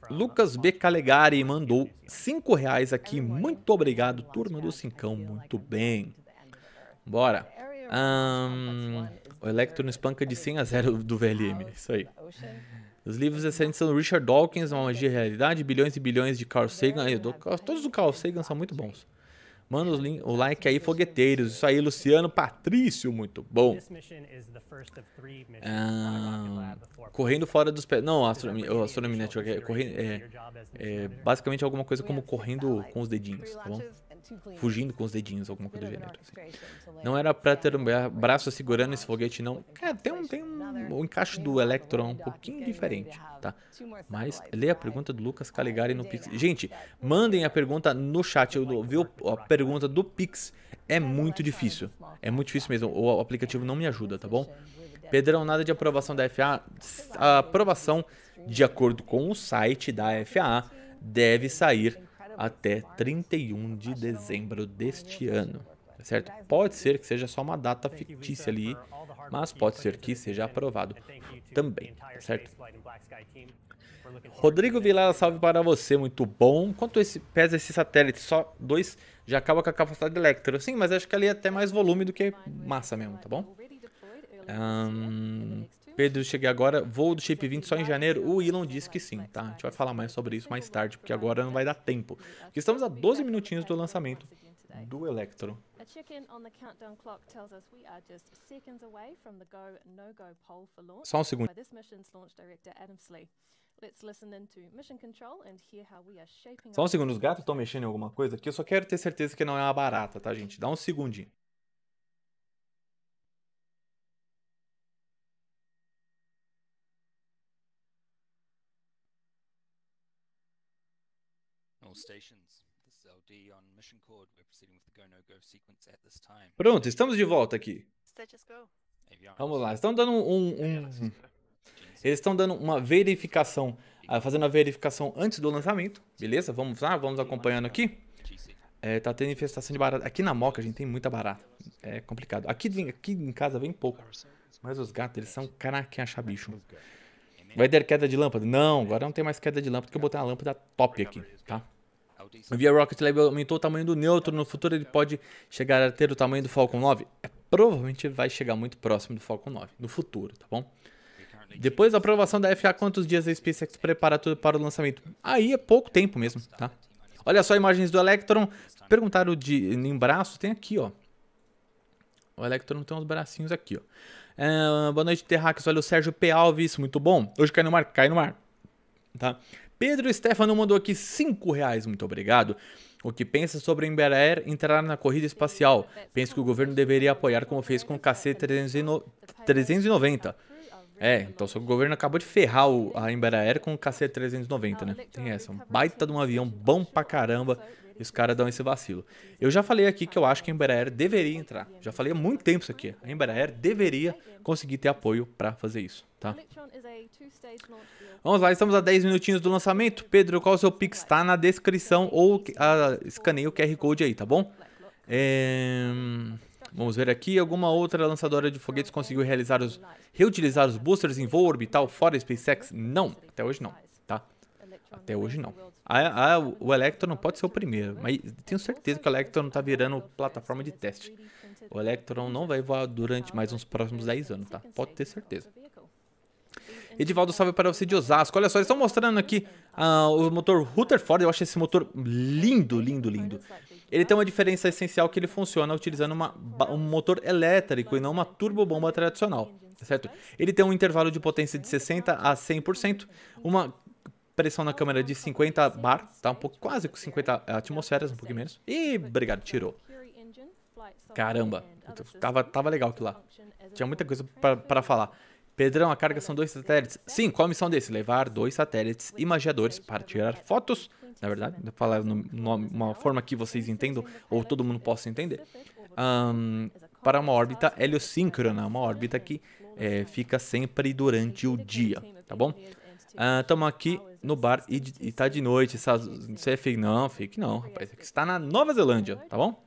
Lucas B. Calegari. Mandou 5 reais aqui. Muito obrigado, turma do Cincão. Muito bem. Bora. Um, o Electron espanca de 100 a 0 do VLM. Isso aí. Os livros recentes são Richard Dawkins, Uma Magia e Realidade, Bilhões e Bilhões de Carl Sagan. todos os do Carl Sagan são muito bons. Manda o, like aí, fogueteiros. Isso aí, Luciano Patrício, muito bom. Ah, correndo fora dos pés. Não, Astronomy, Astronomy Network. É, é, é, basicamente alguma coisa como correndo com os dedinhos, tá bom? fugindo com os dedinhos, alguma coisa do gênero. Assim. Não era pra ter um braço segurando esse foguete, não. Cara, tem um, tem um o encaixe do Electron um pouquinho diferente, tá? Mas lê a pergunta do Lucas Caligari no Pix. Gente, mandem a pergunta no chat. Eu vi a pergunta do Pix. É muito difícil. É muito difícil mesmo. O aplicativo não me ajuda, tá bom? Pedrão, nada de aprovação da FAA. A aprovação, de acordo com o site da FAA, deve sair até 31 de dezembro deste ano, tá certo? Pode ser que seja só uma data fictícia ali, mas pode ser que seja aprovado também, tá certo? Rodrigo Vilela, salve para você, muito bom. Quanto esse, pesa esse satélite? Só dois já acaba com a capacidade elétrica. Sim, mas acho que ali é até mais volume do que massa mesmo, tá bom? Um, Pedro, cheguei agora. Voo do chip 20 só em janeiro? O Elon disse que sim, tá? A gente vai falar mais sobre isso mais tarde, porque agora não vai dar tempo. Porque estamos a 12 minutinhos do lançamento do Electro. A on the countdown clock tells us we are just seconds away from the go no go poll for launch. Só um segundo. this mission's launch director Adam Slee. Let's listen into mission control and hear how we are shaping Só um segundo, os gatos estão mexendo em alguma coisa aqui. Eu só quero ter certeza que não é uma barata, tá, gente? Dá um segundinho. Pronto, estamos de volta aqui. Vamos lá, estão dando um, um... Eles estão dando uma verificação, ah, fazendo a verificação antes do lançamento, beleza? Vamos lá, vamos acompanhando aqui. É, tá tendo infestação de barata. Aqui na Moca, a gente tem muita barata. É complicado. Aqui, aqui em casa vem pouco. Mas os gatos, eles são caraca achar bicho. Vai ter queda de lâmpada? Não, agora não tem mais queda de lâmpada, porque eu botei uma lâmpada top aqui, tá? Via Rocket Lab aumentou o tamanho do neutro. no futuro ele pode chegar a ter o tamanho do Falcon 9. É, provavelmente vai chegar muito próximo do Falcon 9, no futuro, tá bom? Depois da aprovação da FAA, quantos dias a SpaceX prepara tudo para o lançamento? Aí é pouco tempo mesmo, tá? Olha só imagens do Electron. Perguntaram de em braço, tem aqui, ó. O Electron tem uns bracinhos aqui, ó. É, boa noite, Terrax. Olha o Sérgio P. Alves, muito bom. Hoje cai no mar, cai no mar, tá? Pedro Stefano mandou aqui 5 reais, muito obrigado. O que pensa sobre a Embraer entrar na corrida espacial? Penso que o governo deveria apoiar como fez com o KC-390. É, então só que o governo acabou de ferrar o, a Embraer com o KC-390, né? Tem essa, um baita de um avião bom pra caramba, e os caras dão esse vacilo. Eu já falei aqui que eu acho que a Embraer deveria entrar. Já falei há muito tempo isso aqui. A Embraer deveria conseguir ter apoio para fazer isso, tá? Vamos lá, estamos a 10 minutinhos do lançamento. Pedro, qual o seu Pix? Está na descrição ou a, ah, escaneia o QR Code aí, tá bom? É... Vamos ver aqui. Alguma outra lançadora de foguetes conseguiu realizar os, reutilizar os boosters em voo orbital fora SpaceX? Não, até hoje não. Até hoje não. A, a, ah, ah, o Electron pode ser o primeiro, mas tenho certeza que o Electron está virando plataforma de teste. O Electron não vai voar durante mais uns próximos 10 anos, tá? Pode ter certeza. Edivaldo, salve para você de Osasco. Olha só, eles estão mostrando aqui uh, o motor Rutherford. Eu acho esse motor lindo, lindo, lindo. Ele tem uma diferença essencial que ele funciona utilizando uma, um motor elétrico e não uma turbobomba tradicional, certo? Ele tem um intervalo de potência de 60 a 100%, uma pressão na câmera de 50 bar, tá um pouco quase com 50 é, atmosferas, um pouquinho menos. E obrigado, tirou. Caramba, tava, tava legal aquilo lá. Tinha muita coisa para falar. Pedrão, a carga são dois satélites. Sim, qual a missão desse? Levar dois satélites imagiadores para tirar fotos. Na verdade, vou falar numa forma que vocês entendam, ou todo mundo possa entender. Um, para uma órbita heliosíncrona, uma órbita que é, fica sempre durante o dia, tá bom? estamos ah, aqui no bar e, e tá de noite. Você é fake. Não, fake não, rapaz. Aqui está na Nova Zelândia, tá bom?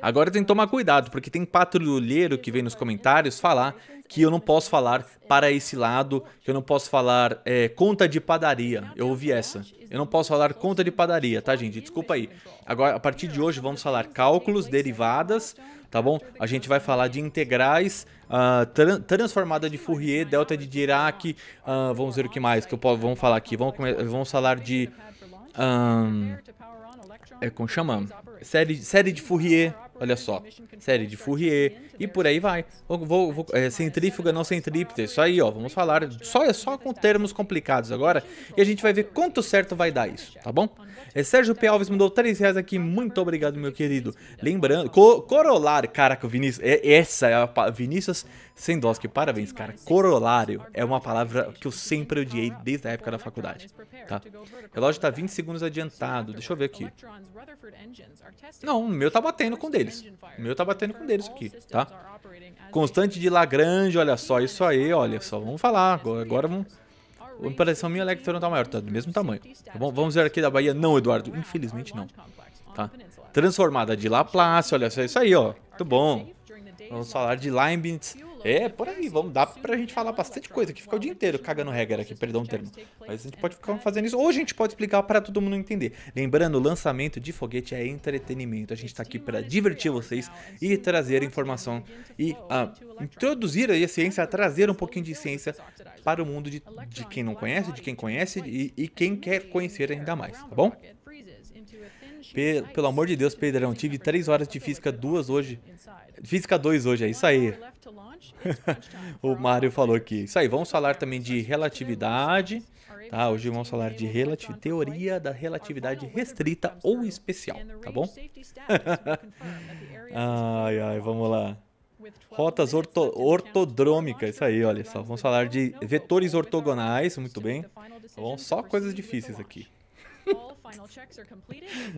Agora tem que tomar cuidado, porque tem patrulheiro que vem nos comentários falar que eu não posso falar para esse lado, que eu não posso falar é, conta de padaria. Eu ouvi essa. Eu não posso falar conta de padaria, tá, gente? Desculpa aí. Agora, a partir de hoje, vamos falar cálculos, derivadas, tá bom? A gente vai falar de integrais, uh, ah, tra transformada de Fourier, delta de Dirac, uh, vamos ver o que mais que eu posso, vamos falar aqui. Vamos, vamos falar de... Um, ah, é com Xamã. Série, série de Fourier, Olha só, série de Fourier e por aí vai. Vou, vou, vou é, centrífuga, não centrípeta, isso aí, ó. Vamos falar só é só com termos complicados agora e a gente vai ver quanto certo vai dar isso, tá bom? É, Sérgio P. Alves mandou 3 reais aqui, muito obrigado, meu querido. Lembrando, co corolário, caraca, Vinícius, é, essa é a Vinícius Sendoski, parabéns, cara. Corolário é uma palavra que eu sempre odiei desde a época da faculdade, tá? O relógio tá 20 segundos adiantado, deixa eu ver aqui. Não, o meu tá batendo com o dele deles. O meu tá batendo com o deles aqui, tá? Constante de Lagrange, olha só, isso aí, olha só. Vamos falar, agora, agora vamos... A implantação minha é elétrica não tá maior, tá do mesmo tamanho. Tá bom? Vamos ver aqui da Bahia. Não, Eduardo, infelizmente não. Tá? Transformada de Laplace, olha só, isso aí, ó. Muito bom. vamos falar de Leibniz é, por aí, vamos dar pra gente falar bastante coisa, que fica o dia inteiro cagando regra aqui, perdão o termo. Mas a gente pode ficar fazendo isso, ou a gente pode explicar para todo mundo entender. Lembrando, o lançamento de foguete é entretenimento, a gente tá aqui para é divertir vocês é e trazer informação e ah, introduzir aí a ciência, trazer um pouquinho de ciência para o mundo de, de quem não conhece, de quem conhece e, e quem quer conhecer ainda mais, tá bom? pelo amor de Deus, Pedrão, tive 3 horas de física 2 hoje. Física 2 hoje, é isso aí. o Mário falou aqui. Isso aí, vamos falar também de relatividade. Tá, hoje vamos falar de relati teoria da relatividade restrita ou especial, tá bom? ai, ai, vamos lá. Rotas orto ortodrômicas, isso aí, olha só. Vamos falar de vetores ortogonais, muito bem. Tá bom? Só coisas difíceis aqui.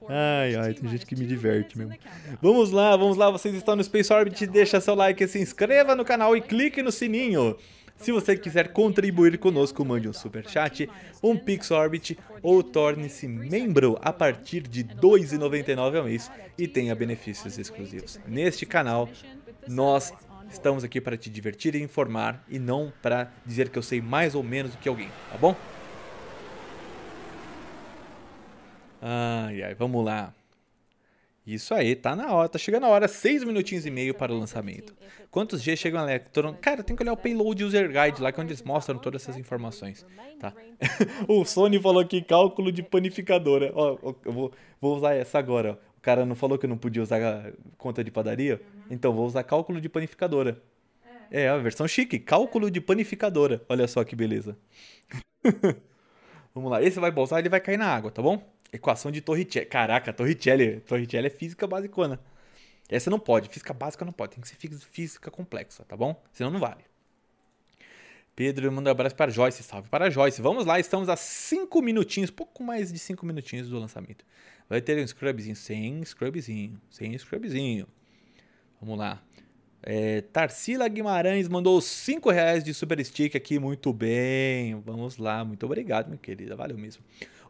Ai, ai, tem gente que me diverte mesmo. Vamos lá, vamos lá, vocês estão no Space Orbit, deixa seu like, se inscreva no canal e clique no sininho. Se você quiser contribuir conosco, mande um super chat, um Pix Orbit ou torne-se membro a partir de R$ 2,99 ao mês e tenha benefícios exclusivos. Neste canal, nós estamos aqui para te divertir e informar e não para dizer que eu sei mais ou menos do que alguém, tá bom? Ai, ai, vamos lá. Isso aí, tá na hora, tá chegando a hora, seis minutinhos e meio para o lançamento. Quantos dias chegam a Electron? Cara, tem que olhar o Payload User Guide lá, que é onde eles mostram todas essas informações, tá? o Sony falou aqui, cálculo de panificadora. Ó, eu vou, vou usar essa agora, O cara não falou que eu não podia usar conta de padaria? Uhum. Então, vou usar cálculo de panificadora. É, a é, versão chique, cálculo de panificadora. Olha só que beleza. Vamos lá, esse vai bolsar, ele vai cair na água, tá bom? Equação de Torricelli. Caraca, Torricelli. Torricelli é física basicona. Essa não pode. Física básica não pode. Tem que ser física complexa, tá bom? Senão não vale. Pedro manda um abraço para Joyce. Salve para Joyce. Vamos lá, estamos a 5 minutinhos, pouco mais de 5 minutinhos do lançamento. Vai ter um scrubzinho. Sem scrubzinho. Sem scrubzinho. Vamos lá. É, Tarsila Guimarães mandou 5 reais de super stick aqui. Muito bem. Vamos lá. Muito obrigado, meu querida, Valeu mesmo.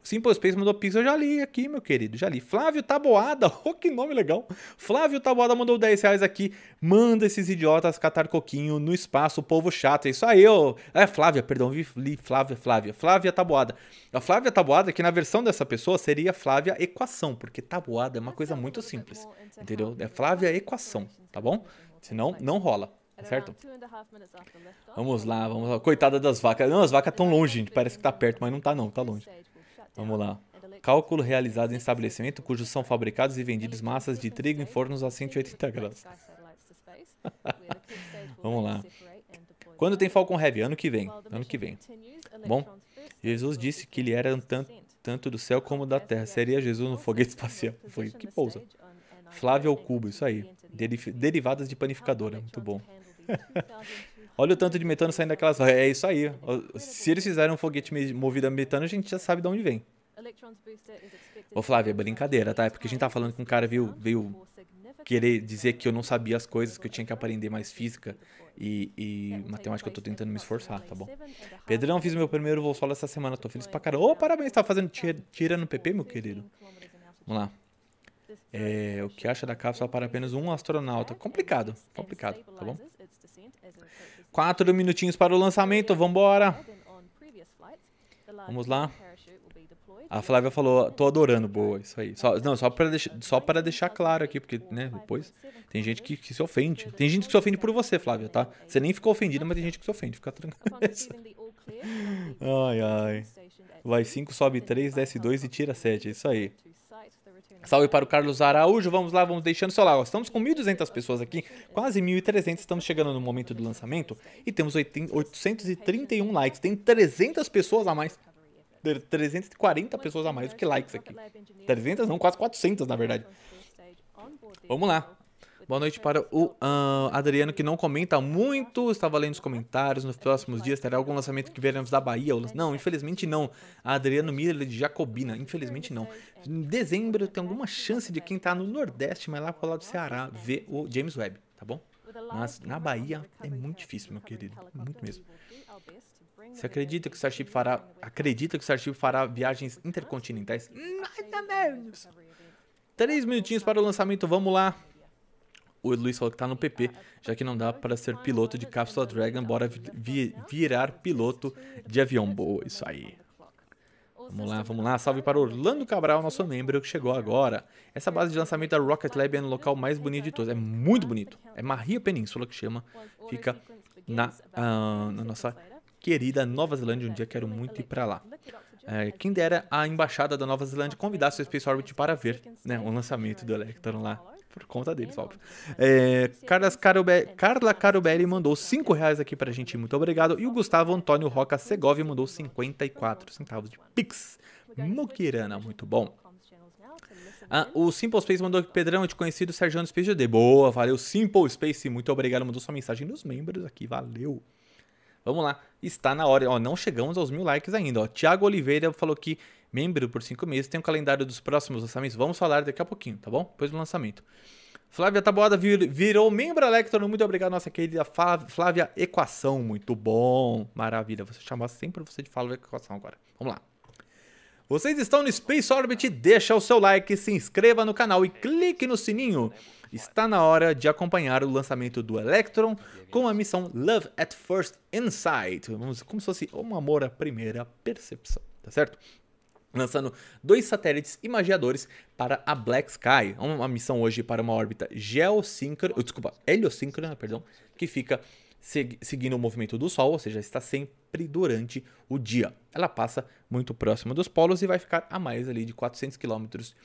Simple Space mandou Pix, eu já li aqui, meu querido, já li. Flávio Taboada, oh, que nome legal. Flávio Taboada mandou 10 reais aqui. Manda esses idiotas catar coquinho no espaço, povo chato. É isso aí, ô. É, Flávia, perdão, li Flávia, Flávia. Flávia Taboada. A Flávia Taboada, que na versão dessa pessoa seria Flávia Equação, porque Taboada é uma coisa é muito simples, é entendeu? É Flávia Equação, tá bom? Senão, não rola tá certo? Vamos lá, vamos lá. Coitada das vacas. Não, as vacas estão longe, gente. Parece que tá perto, mas não tá não, tá longe. Vamos lá. Cálculo realizado em estabelecimento cujos são fabricados e vendidos massas de trigo em fornos a 180 graus. Vamos lá. Quando tem Falcon Heavy? Ano que vem. Ano que vem. Bom, Jesus disse que ele era um tanto, tanto do céu como da terra. Seria Jesus no foguete espacial. Foi que pousa. Flávio ao cubo, isso aí. Deriv derivadas de panificadora. Muito bom. Olha o tanto de metano saindo daquelas. É isso aí. Se eles fizerem um foguete movido a metano, a gente já sabe de onde vem. Ô Flávia, é brincadeira, tá? É porque a gente tá falando que um cara veio, veio querer dizer que eu não sabia as coisas, que eu tinha que aprender mais física e, e matemática, eu tô tentando me esforçar, tá bom? Pedrão, fiz meu primeiro voo solo essa semana, tô feliz pra caramba. Ô, parabéns, tá fazendo tira, tira no PP, meu querido? Vamos lá. É, o que acha da cápsula para apenas um astronauta? Complicado, complicado, tá bom? Quatro minutinhos para o lançamento, vambora! Vamos lá. A Flávia falou, tô adorando, boa, isso aí. Só, não, só para deixar claro aqui, porque, né, depois tem gente que, que, se ofende. Tem gente que se ofende por você, Flávia, tá? Você nem ficou ofendida, mas tem gente que se ofende, fica tranquilo. ai, ai. Vai 5, sobe 3, desce 2 e tira 7, é isso aí. Salve para o Carlos Araújo. Vamos lá, vamos deixando seu like. Estamos com 1.200 pessoas aqui, quase 1.300. Estamos chegando no momento do lançamento e temos 831 likes. Tem 300 pessoas a mais. 340 pessoas a mais do que likes aqui. 300 não, quase 400 na verdade. Vamos lá. Boa noite para o uh, Adriano, que não comenta muito, estava lendo os comentários. Nos próximos dias terá algum lançamento que veremos da Bahia? Não, infelizmente não. Adriano Miller é de Jacobina, infelizmente não. Em dezembro tem alguma chance de quem está no Nordeste, mas lá para o lado do Ceará, ver o James Webb, tá bom? Mas na Bahia é muito difícil, meu querido. Muito mesmo. Você acredita que o Starship fará. Acredita que o Starship fará viagens intercontinentais? Mais ou menos. Três minutinhos para o lançamento, vamos lá o Luiz falou que tá no PP, já que não dá para ser piloto de cápsula Dragon, bora vi virar piloto de avião. Boa, isso aí. Vamos lá, vamos lá. Salve para Orlando Cabral, nosso membro que chegou agora. Essa base de lançamento da Rocket Lab é no local mais bonito de todos. É muito bonito. É Maria Península que chama. Fica na, uh, na nossa querida Nova Zelândia. Um dia quero muito ir para lá. É, quem dera a embaixada da Nova Zelândia convidasse o Space Orbit para ver né, o lançamento do Electron lá por conta deles, é, óbvio. É, Carube... Carla Carubelli né? mandou 5 reais aqui pra gente, muito obrigado. E o Gustavo Antônio Roca Segovia mandou 54 centavos de Pix. Mukirana, muito bom. Ah, o Simple Space mandou aqui, Pedrão de conhecido Sérgio Space GD. Boa, valeu. Simple Space, muito obrigado. Mandou sua mensagem nos membros aqui, valeu. Vamos lá, está na hora. Ó, não chegamos aos mil likes ainda. Ó. Tiago Oliveira falou que membro por cinco meses, tem o um calendário dos próximos lançamentos. Vamos falar daqui a pouquinho, tá bom? Depois do lançamento. Flávia Taboada vir, virou membro Electron. Muito obrigado, nossa querida Flávia Equação. Muito bom. Maravilha. Você chamar sempre você de Flávia Equação agora. Vamos lá. Vocês estão no Space Orbit, deixa o seu like, se inscreva no canal e clique no sininho. Está na hora de acompanhar o lançamento do Electron com a missão Love at First Insight. Vamos, como se fosse um amor à primeira percepção, tá certo? lançando dois satélites imagiadores para a Black Sky, é uma missão hoje para uma órbita geossíncrona, oh, desculpa, heliossíncrona, perdão, que fica seguindo o movimento do Sol, ou seja, está sempre durante o dia. Ela passa muito próxima dos polos e vai ficar a mais ali de 400 quilômetros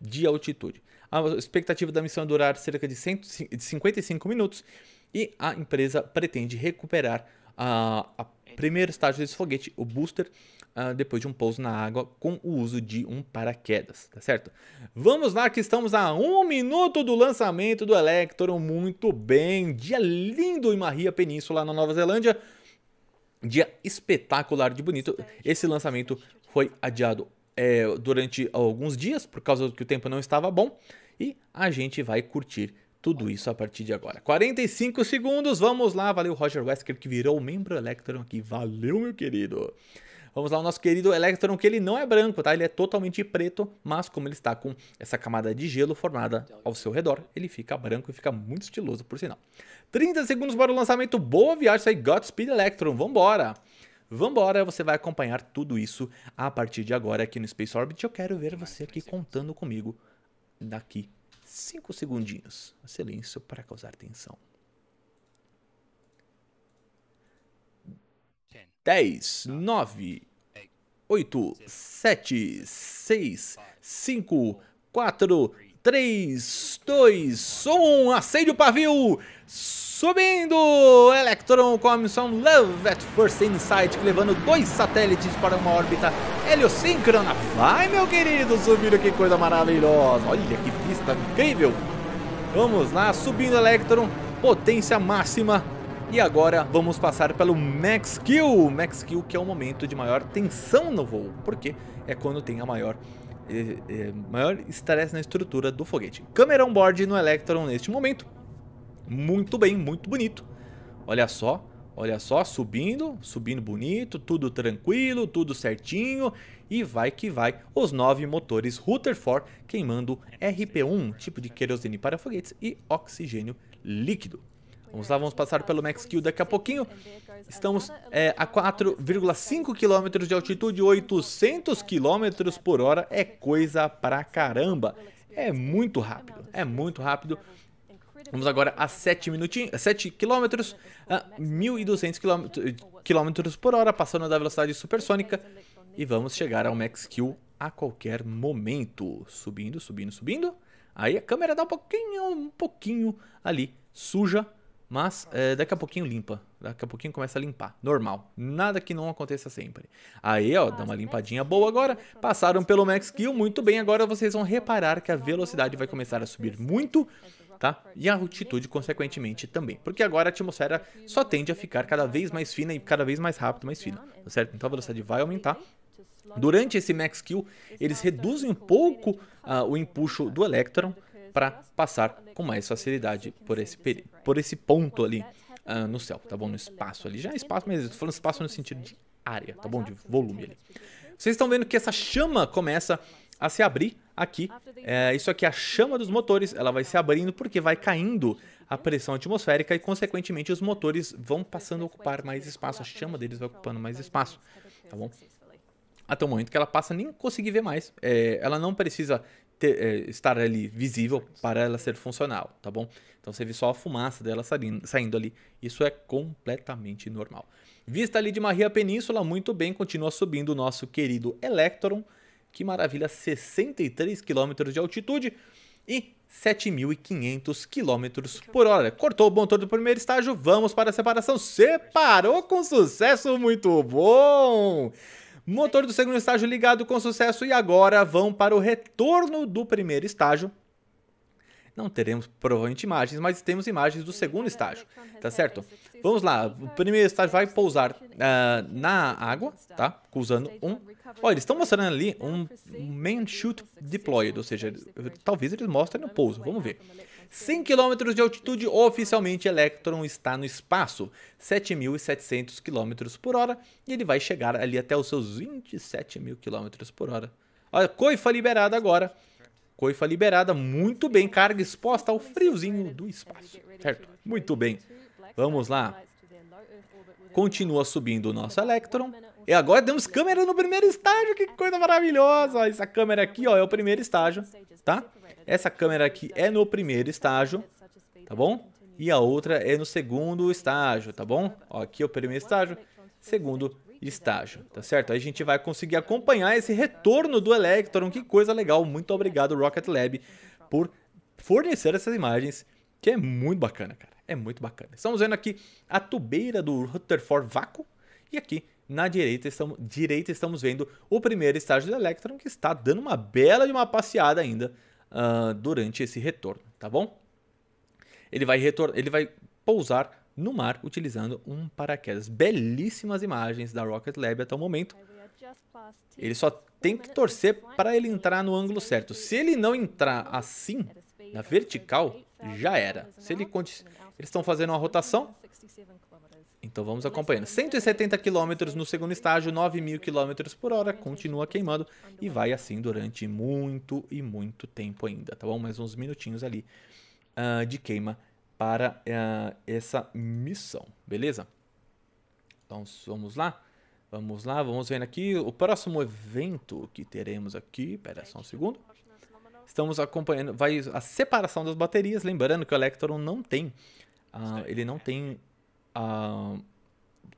de altitude. A expectativa da missão é durar cerca de 55 minutos e a empresa pretende recuperar a, a primeiro estágio desse foguete, o booster, uh, depois de um pouso na água com o uso de um paraquedas, tá certo? Vamos lá que estamos a um minuto do lançamento do Electron, muito bem, dia lindo em Maria Península, na Nova Zelândia, dia espetacular de bonito, esse lançamento foi adiado é, durante alguns dias, por causa que o tempo não estava bom, e a gente vai curtir tudo isso a partir de agora. 45 segundos, vamos lá. Valeu, Roger Wesker, que virou membro Electron aqui. Valeu, meu querido. Vamos lá, o nosso querido Electron, que ele não é branco, tá? Ele é totalmente preto, mas como ele está com essa camada de gelo formada ao seu redor, ele fica branco e fica muito estiloso, por sinal. 30 segundos para o lançamento, boa viagem, isso aí, Godspeed Electron, vambora! Vambora, você vai acompanhar tudo isso a partir de agora aqui no Space Orbit. Eu quero ver você aqui contando comigo daqui 5 segundinhos. Silêncio para causar tensão. 10, 9, 8, 7, 6, 5, 4, 3, 2, 1. Acende o pavio. Subindo. Electron Commission Love at First Insight, levando dois satélites para uma órbita heliosíncrona. Vai, meu querido, subindo. Que coisa maravilhosa. Olha que vista incrível. Vamos lá, subindo Electron. Potência máxima e agora vamos passar pelo Max Kill. Max Kill que é o momento de maior tensão no voo, porque é quando tem a maior é, é, maior estresse na estrutura do foguete. Câmera on-board no Electron neste momento. Muito bem, muito bonito. Olha só, olha só, subindo, subindo bonito, tudo tranquilo, tudo certinho. E vai que vai, os nove motores Rutherford queimando RP1, tipo de querosene para foguetes, e oxigênio líquido. Vamos lá, vamos passar pelo Max Q daqui a pouquinho. Estamos é, a 4,5 km de altitude, 800 km por hora. É coisa pra caramba. É muito rápido, é muito rápido. Vamos agora a 7 minutinhos, 7 km, 1.200 km, por hora, passando da velocidade supersônica. E vamos chegar ao Max Q a qualquer momento. Subindo, subindo, subindo. Aí a câmera dá um pouquinho, um pouquinho ali, suja mas é, daqui a pouquinho limpa. Daqui a pouquinho começa a limpar. Normal. Nada que não aconteça sempre. Aí, ó, dá uma limpadinha boa agora. Passaram pelo Max Kill, muito bem. Agora vocês vão reparar que a velocidade vai começar a subir muito. Tá? E a altitude, consequentemente, também. Porque agora a atmosfera só tende a ficar cada vez mais fina e cada vez mais rápido, mais fina. Tá certo? Então a velocidade vai aumentar. Durante esse max kill, eles reduzem um pouco uh, o empuxo do Electron, para passar com mais facilidade por esse, por esse ponto ali uh, no céu, tá bom? No espaço ali. Já é espaço, mas estou falando espaço no sentido de área, tá bom? De volume ali. Vocês estão vendo que essa chama começa a se abrir aqui. É, isso aqui é a chama dos motores, ela vai se abrindo porque vai caindo a pressão atmosférica e, consequentemente, os motores vão passando a ocupar mais espaço, a chama deles vai ocupando mais espaço, tá bom? Até o momento que ela passa nem conseguir ver mais. É, ela não precisa ter, é, estar ali visível para ela ser funcional, tá bom? Então você vê só a fumaça dela saindo, saindo ali. Isso é completamente normal. Vista ali de Maria Península, muito bem, continua subindo o nosso querido Electron. Que maravilha, 63 km de altitude e 7.500 km por hora. Cortou o motor do primeiro estágio, vamos para a separação. Separou com sucesso, muito bom! Motor do segundo estágio ligado com sucesso e agora vão para o retorno do primeiro estágio. Não teremos provavelmente imagens, mas temos imagens do segundo é, estágio, então tá certo? Vamos lá, o primeiro estágio vai pousar uh, na água, tá? Usando um... Olha, eles estão mostrando ali um main shoot deployed, ou seja, talvez eles mostrem no pouso, vamos ver. 100 km de altitude, oficialmente Electron está no espaço, 7.700 km por hora, e ele vai chegar ali até os seus 27 mil km por hora. Olha, coifa liberada agora. Coifa liberada, muito bem, carga exposta ao friozinho do espaço, certo? Muito bem, vamos lá. Continua subindo o nosso Electron. E agora temos câmera no primeiro estágio, que coisa maravilhosa! Essa câmera aqui, ó, é o primeiro estágio, tá? Essa câmera aqui é no primeiro estágio, tá bom? E a outra é no segundo estágio, tá bom? Ó, aqui é o primeiro estágio, segundo estágio, tá certo? Aí a gente vai conseguir acompanhar esse retorno do Electron, que coisa legal! Muito obrigado, Rocket Lab, por fornecer essas imagens, que é muito bacana, cara. É muito bacana. Estamos vendo aqui a tubeira do Rutherford Vaco e aqui na direita estamos, direita estamos vendo o primeiro estágio do Electron, que está dando uma bela de uma passeada ainda uh, durante esse retorno, tá bom? Ele vai, ele vai pousar no mar utilizando um paraquedas. Belíssimas imagens da Rocket Lab até o momento. Ele só tem que torcer para ele entrar no ângulo certo. Se ele não entrar assim, na vertical, já era. Se ele Eles estão fazendo uma rotação, então vamos acompanhando. 170 km é no segundo estágio, 9 mil km por hora, continua queimando e vai assim durante muito e muito tempo ainda, tá bom? Mais uns minutinhos ali uh, de queima para uh, essa missão, beleza? Então vamos lá? Vamos lá, vamos vendo aqui o próximo evento que teremos aqui. Pera só um segundo. Estamos acompanhando, vai a separação das baterias, lembrando que o Electron não tem, uh, ele não tem a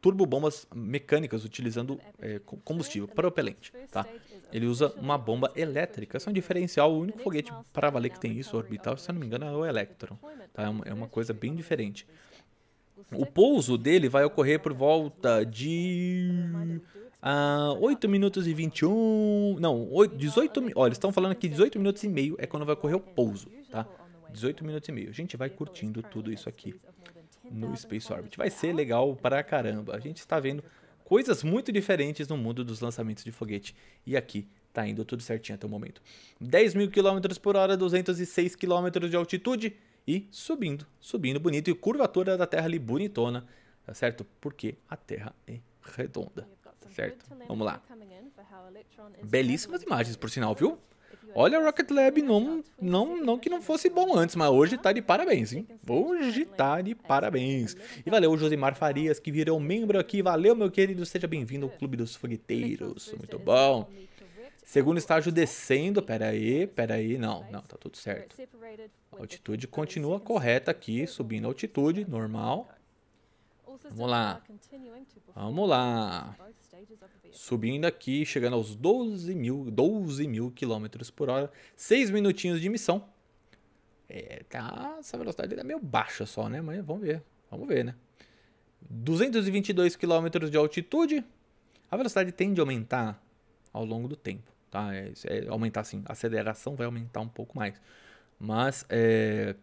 turbobombas mecânicas utilizando é, é combustível propelente. Tá? Ele usa uma bomba elétrica, isso é um diferencial, o único foguete para valer que tem isso, orbital, se não me engano, é o Electron. Tá? É, uma, é uma coisa bem diferente. O pouso dele vai ocorrer por volta de ah, 8 minutos e 21. Não, 8, 18. Olha, eles estão falando aqui 18 minutos e meio é quando vai ocorrer o pouso, tá? 18 minutos e meio. A gente vai curtindo tudo isso aqui no Space Orbit. Vai ser legal pra caramba. A gente está vendo coisas muito diferentes no mundo dos lançamentos de foguete. E aqui tá indo tudo certinho até o momento. 10 mil quilômetros por hora, 206 quilômetros de altitude e subindo, subindo bonito. E curvatura da Terra ali bonitona, tá certo? Porque a Terra é redonda, tá certo? Né? Vamos lá. Belíssimas imagens, por sinal, viu? Olha, Rocket Lab não, não, não que não fosse bom antes, mas hoje tá de parabéns, hein? Hoje tá de parabéns. E valeu, Josimar Farias, que virou membro aqui. Valeu, meu querido. Seja bem-vindo ao Clube dos Fogueteiros. Muito bom. Segundo estágio descendo. Pera aí, pera aí. Não, não, tá tudo certo. A altitude continua correta aqui, subindo a altitude, normal. Vamos lá. Vamos lá. Subindo aqui, chegando aos 12 mil, 12 mil quilômetros por hora. 6 minutinhos de missão. É, tá, essa velocidade é meio baixa só, né? Mas vamos ver. Vamos ver, né? 222 quilômetros de altitude. A velocidade tende a aumentar ao longo do tempo, tá? É, é aumentar assim, a aceleração vai aumentar um pouco mais. Mas é,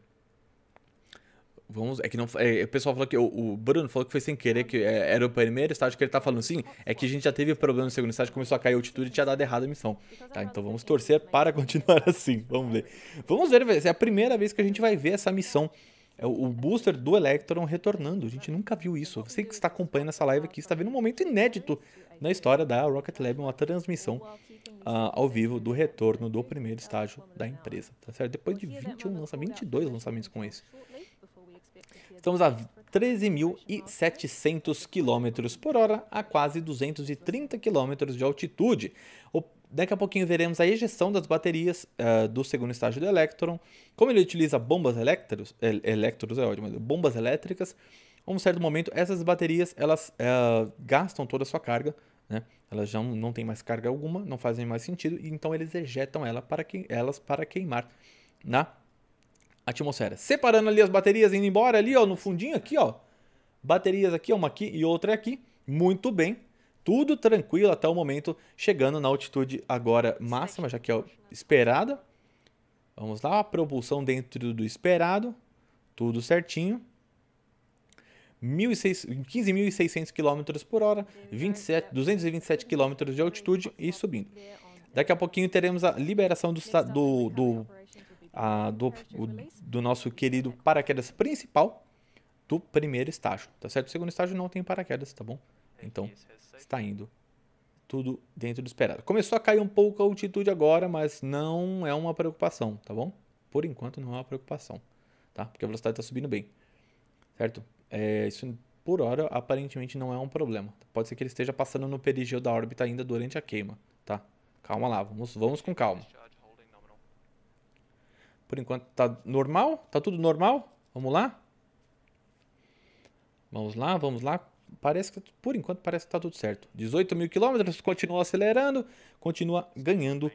Vamos, é que não. É, o pessoal falou que. O, o, Bruno falou que foi sem querer, que é, era o primeiro estágio que ele tá falando sim. É que a gente já teve problema no segundo estágio, começou a cair a altitude e tinha dado errado a missão. Então tá, tá então vamos torcer para é. continuar assim. Vamos ver. Vamos ver, é a primeira vez que a gente vai ver essa missão. É o booster do Electron retornando. A gente nunca viu isso. Você que está acompanhando essa live aqui está vendo um momento inédito na história da Rocket Lab, uma transmissão uh, ao vivo do retorno do primeiro estágio da empresa. Tá certo? Depois de 21 lançamentos, 22 lançamentos com esse. Estamos a 13.700 km por hora, a quase 230 km de altitude. O Daqui a pouquinho veremos a ejeção das baterias uh, do segundo estágio do Electron. Como ele utiliza bombas elétricas, é, el, é ótimo, bombas elétricas, a um certo momento essas baterias elas uh, gastam toda a sua carga, né? Elas já não têm mais carga alguma, não fazem mais sentido, então eles ejetam ela para que, elas para queimar na atmosfera. Separando ali as baterias, indo embora ali, ó, no fundinho aqui, ó. Baterias aqui, uma aqui e outra aqui. Muito bem. Tudo tranquilo até o momento, chegando na altitude agora máxima, já que é esperada. Vamos lá, propulsão dentro do esperado. Tudo certinho. 15.600 km por hora, 27, 227 km de altitude e subindo. Daqui a pouquinho teremos a liberação do, do, do do, o, do nosso querido é. paraquedas principal do primeiro estágio, tá certo? O segundo estágio não tem paraquedas, tá bom? É então, é está indo tudo dentro do esperado. Começou a cair um pouco a altitude agora, mas não é uma preocupação, tá bom? Por enquanto não é uma preocupação, tá? Porque a velocidade está subindo bem, certo? É, isso por hora aparentemente não é um problema. Pode ser que ele esteja passando no perigeu da órbita ainda durante a queima, tá? Calma lá, vamos, vamos com calma. Por enquanto está normal, está tudo normal. Vamos lá? Vamos lá, vamos lá. Parece que, por enquanto, parece que está tudo certo. 18 mil quilômetros, continua acelerando, continua ganhando.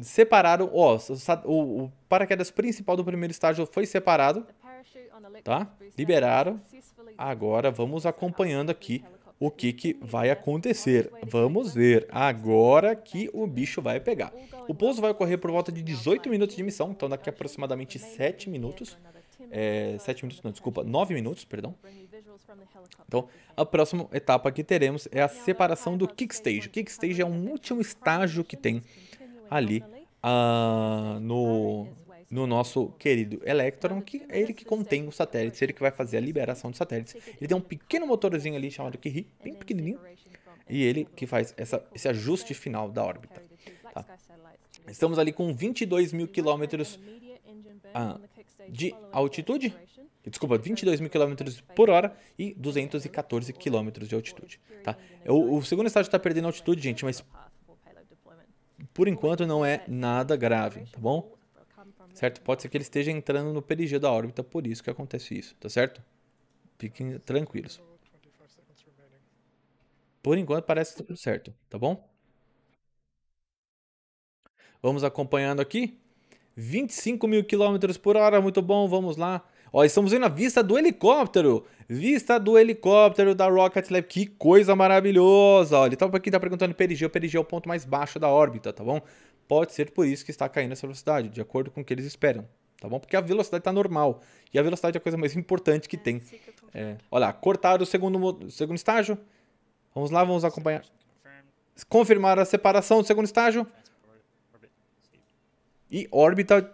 Separaram, ó, o, o paraquedas principal do primeiro estágio foi separado, tá? Liberaram. Agora vamos acompanhando aqui o que, que vai acontecer. Vamos ver agora que o bicho vai pegar. O pouso vai ocorrer por volta de 18 minutos de missão, então daqui a aproximadamente 7 minutos. É, 7 minutos, não, desculpa, 9 minutos, perdão. Então, a próxima etapa que teremos é a separação do kickstage. O kickstage é um último estágio que tem ali uh, no, no nosso querido Electron, que é ele que contém os satélites, ele que vai fazer a liberação dos satélites. Ele tem um pequeno motorzinho ali chamado Kiri, bem pequenininho, e ele que faz essa, esse ajuste final da órbita. Tá? Estamos ali com 22 mil quilômetros de altitude, desculpa, 22 mil quilômetros por hora e 214 quilômetros de altitude. Tá? O, o segundo estágio está perdendo altitude, gente, mas por enquanto não é nada grave, tá bom? certo? Pode ser que ele esteja entrando no perigeu da órbita, por isso que acontece isso, tá certo? Fiquem tranquilos. Por enquanto parece tá tudo certo, tá bom? Vamos acompanhando aqui. 25 mil quilômetros por hora, muito bom, vamos lá. Ó, estamos vendo a vista do helicóptero. Vista do helicóptero da Rocket Lab. Que coisa maravilhosa. Olha, então aqui tá perguntando perigeu, é perigeu é o ponto mais baixo da órbita, tá bom? Pode ser por isso que está caindo essa velocidade, de acordo com o que eles esperam, tá bom? Porque a velocidade está normal. E a velocidade é a coisa mais importante que é, tem. Que é, olha lá, cortaram o segundo, segundo estágio. Vamos lá, vamos acompanhar. Confirmaram a separação do segundo estágio. E órbita,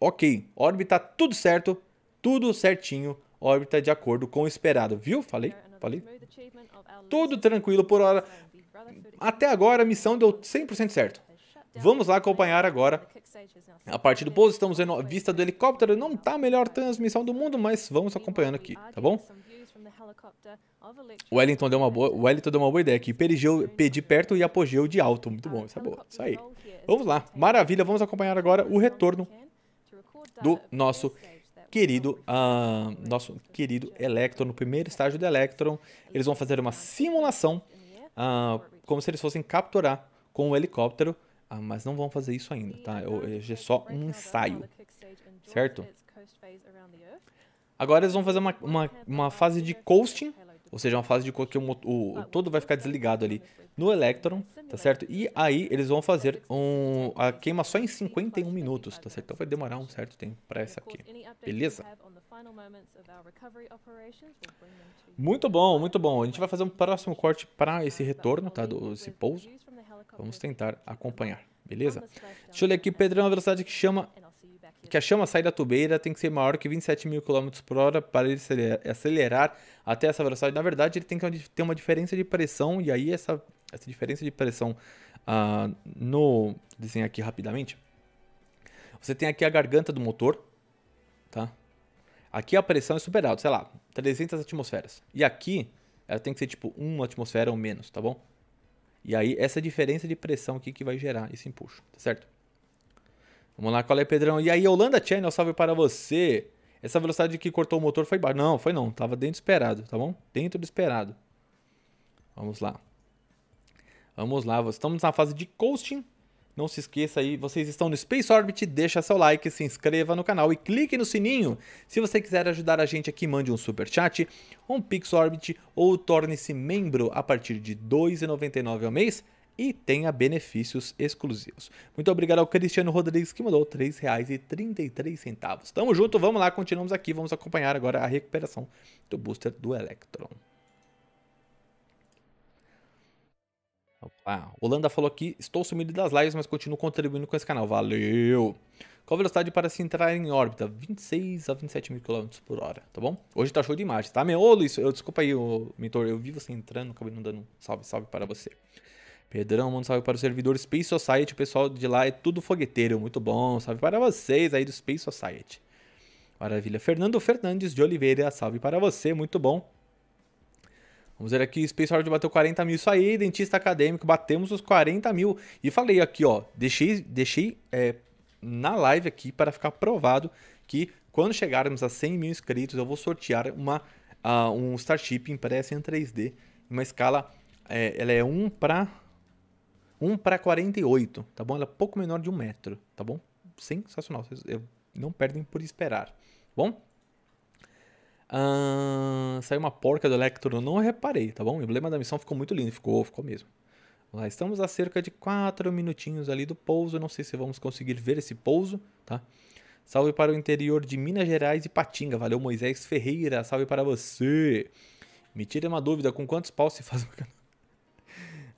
ok. Órbita tudo certo, tudo certinho. Órbita de acordo com o esperado, viu? Falei, é, falei. Tudo tranquilo por hora. Até agora a missão deu 100% certo. Vamos lá acompanhar agora. A partir do pouso, estamos vendo a vista do helicóptero. Não está a melhor transmissão do mundo, mas vamos acompanhando aqui, tá bom? O Wellington deu uma boa, Wellington deu uma boa ideia aqui. Perigeu, de perto e apogeu de alto. Muito bom, isso é boa. Isso aí. Vamos lá. Maravilha, vamos acompanhar agora o retorno do nosso querido, uh, nosso querido Electron, no primeiro estágio do Electron. Eles vão fazer uma simulação, uh, como se eles fossem capturar com o um helicóptero ah, mas não vão fazer isso ainda, tá? Hoje é só um ensaio, certo? Agora eles vão fazer uma, uma, uma fase de coasting, ou seja, uma fase de que o, o, o todo vai ficar desligado ali no Electron, tá certo? E aí eles vão fazer um, a queima só em 51 minutos, tá certo? Então vai demorar um certo tempo para essa aqui, beleza? Muito bom, muito bom. A gente vai fazer um próximo corte para esse retorno, tá? Do, esse pouso. Vamos tentar acompanhar, beleza? Então. Deixa eu ler aqui, Pedrão, é a velocidade que chama é que a chama sair da tubeira tem que ser maior que 27 mil km por hora para ele acelerar até essa velocidade. Na verdade, ele tem que ter uma diferença de pressão, e aí essa, essa diferença de pressão uh, no. desenhar aqui rapidamente. Você tem aqui a garganta do motor, tá? Aqui a pressão é super alta, sei lá, 300 atmosferas. E aqui ela tem que ser tipo 1 atmosfera ou menos, tá bom? E aí, essa diferença de pressão aqui que vai gerar esse empuxo, tá certo? Vamos lá, qual é, Pedrão? E aí, Holanda Channel, salve para você. Essa velocidade que cortou o motor foi baixa. Não, foi não. Tava dentro do esperado, tá bom? Dentro do esperado. Vamos lá. Vamos lá. Estamos na fase de coasting. Não se esqueça aí, vocês estão no Space Orbit, deixa seu like, se inscreva no canal e clique no sininho. Se você quiser ajudar a gente aqui, mande um super chat, um Pix Orbit ou torne-se membro a partir de R$ 2,99 ao mês e tenha benefícios exclusivos. Muito obrigado ao Cristiano Rodrigues que mandou R$ 3,33. Tamo junto, vamos lá, continuamos aqui, vamos acompanhar agora a recuperação do booster do Electron. Opa. Holanda falou aqui, estou sumido das lives, mas continuo contribuindo com esse canal. Valeu! Qual a velocidade para se entrar em órbita? 26 a 27 mil km por hora, tá bom? Hoje tá show de imagem, tá? Meu, ô Luiz, eu, desculpa aí, ô, mentor, eu vi você entrando, acabei não dando um salve, salve para você. Pedrão, manda um salve para o servidor Space Society, o pessoal de lá é tudo fogueteiro, muito bom. Salve para vocês aí do Space Society. Maravilha. Fernando Fernandes de Oliveira, salve para você, muito bom. Vamos ver aqui, Space Hard bateu 40 mil. Isso aí, dentista acadêmico, batemos os 40 mil. E falei aqui, ó, deixei, deixei é, na live aqui para ficar provado que quando chegarmos a 100 mil inscritos, eu vou sortear uma, uh, um Starship impresso em 3D. Uma escala, é, ela é 1 para 1 para 48, tá bom? Ela é pouco menor de um metro, tá bom? Sensacional, vocês não perdem por esperar, tá bom? Ah, saiu uma porca do Electro, não reparei, tá bom? O emblema da missão ficou muito lindo, ficou, ficou mesmo. Lá, estamos a cerca de 4 minutinhos ali do pouso, não sei se vamos conseguir ver esse pouso, tá? Salve para o interior de Minas Gerais e Patinga, valeu Moisés Ferreira, salve para você. Me tira uma dúvida, com quantos paus se faz canal?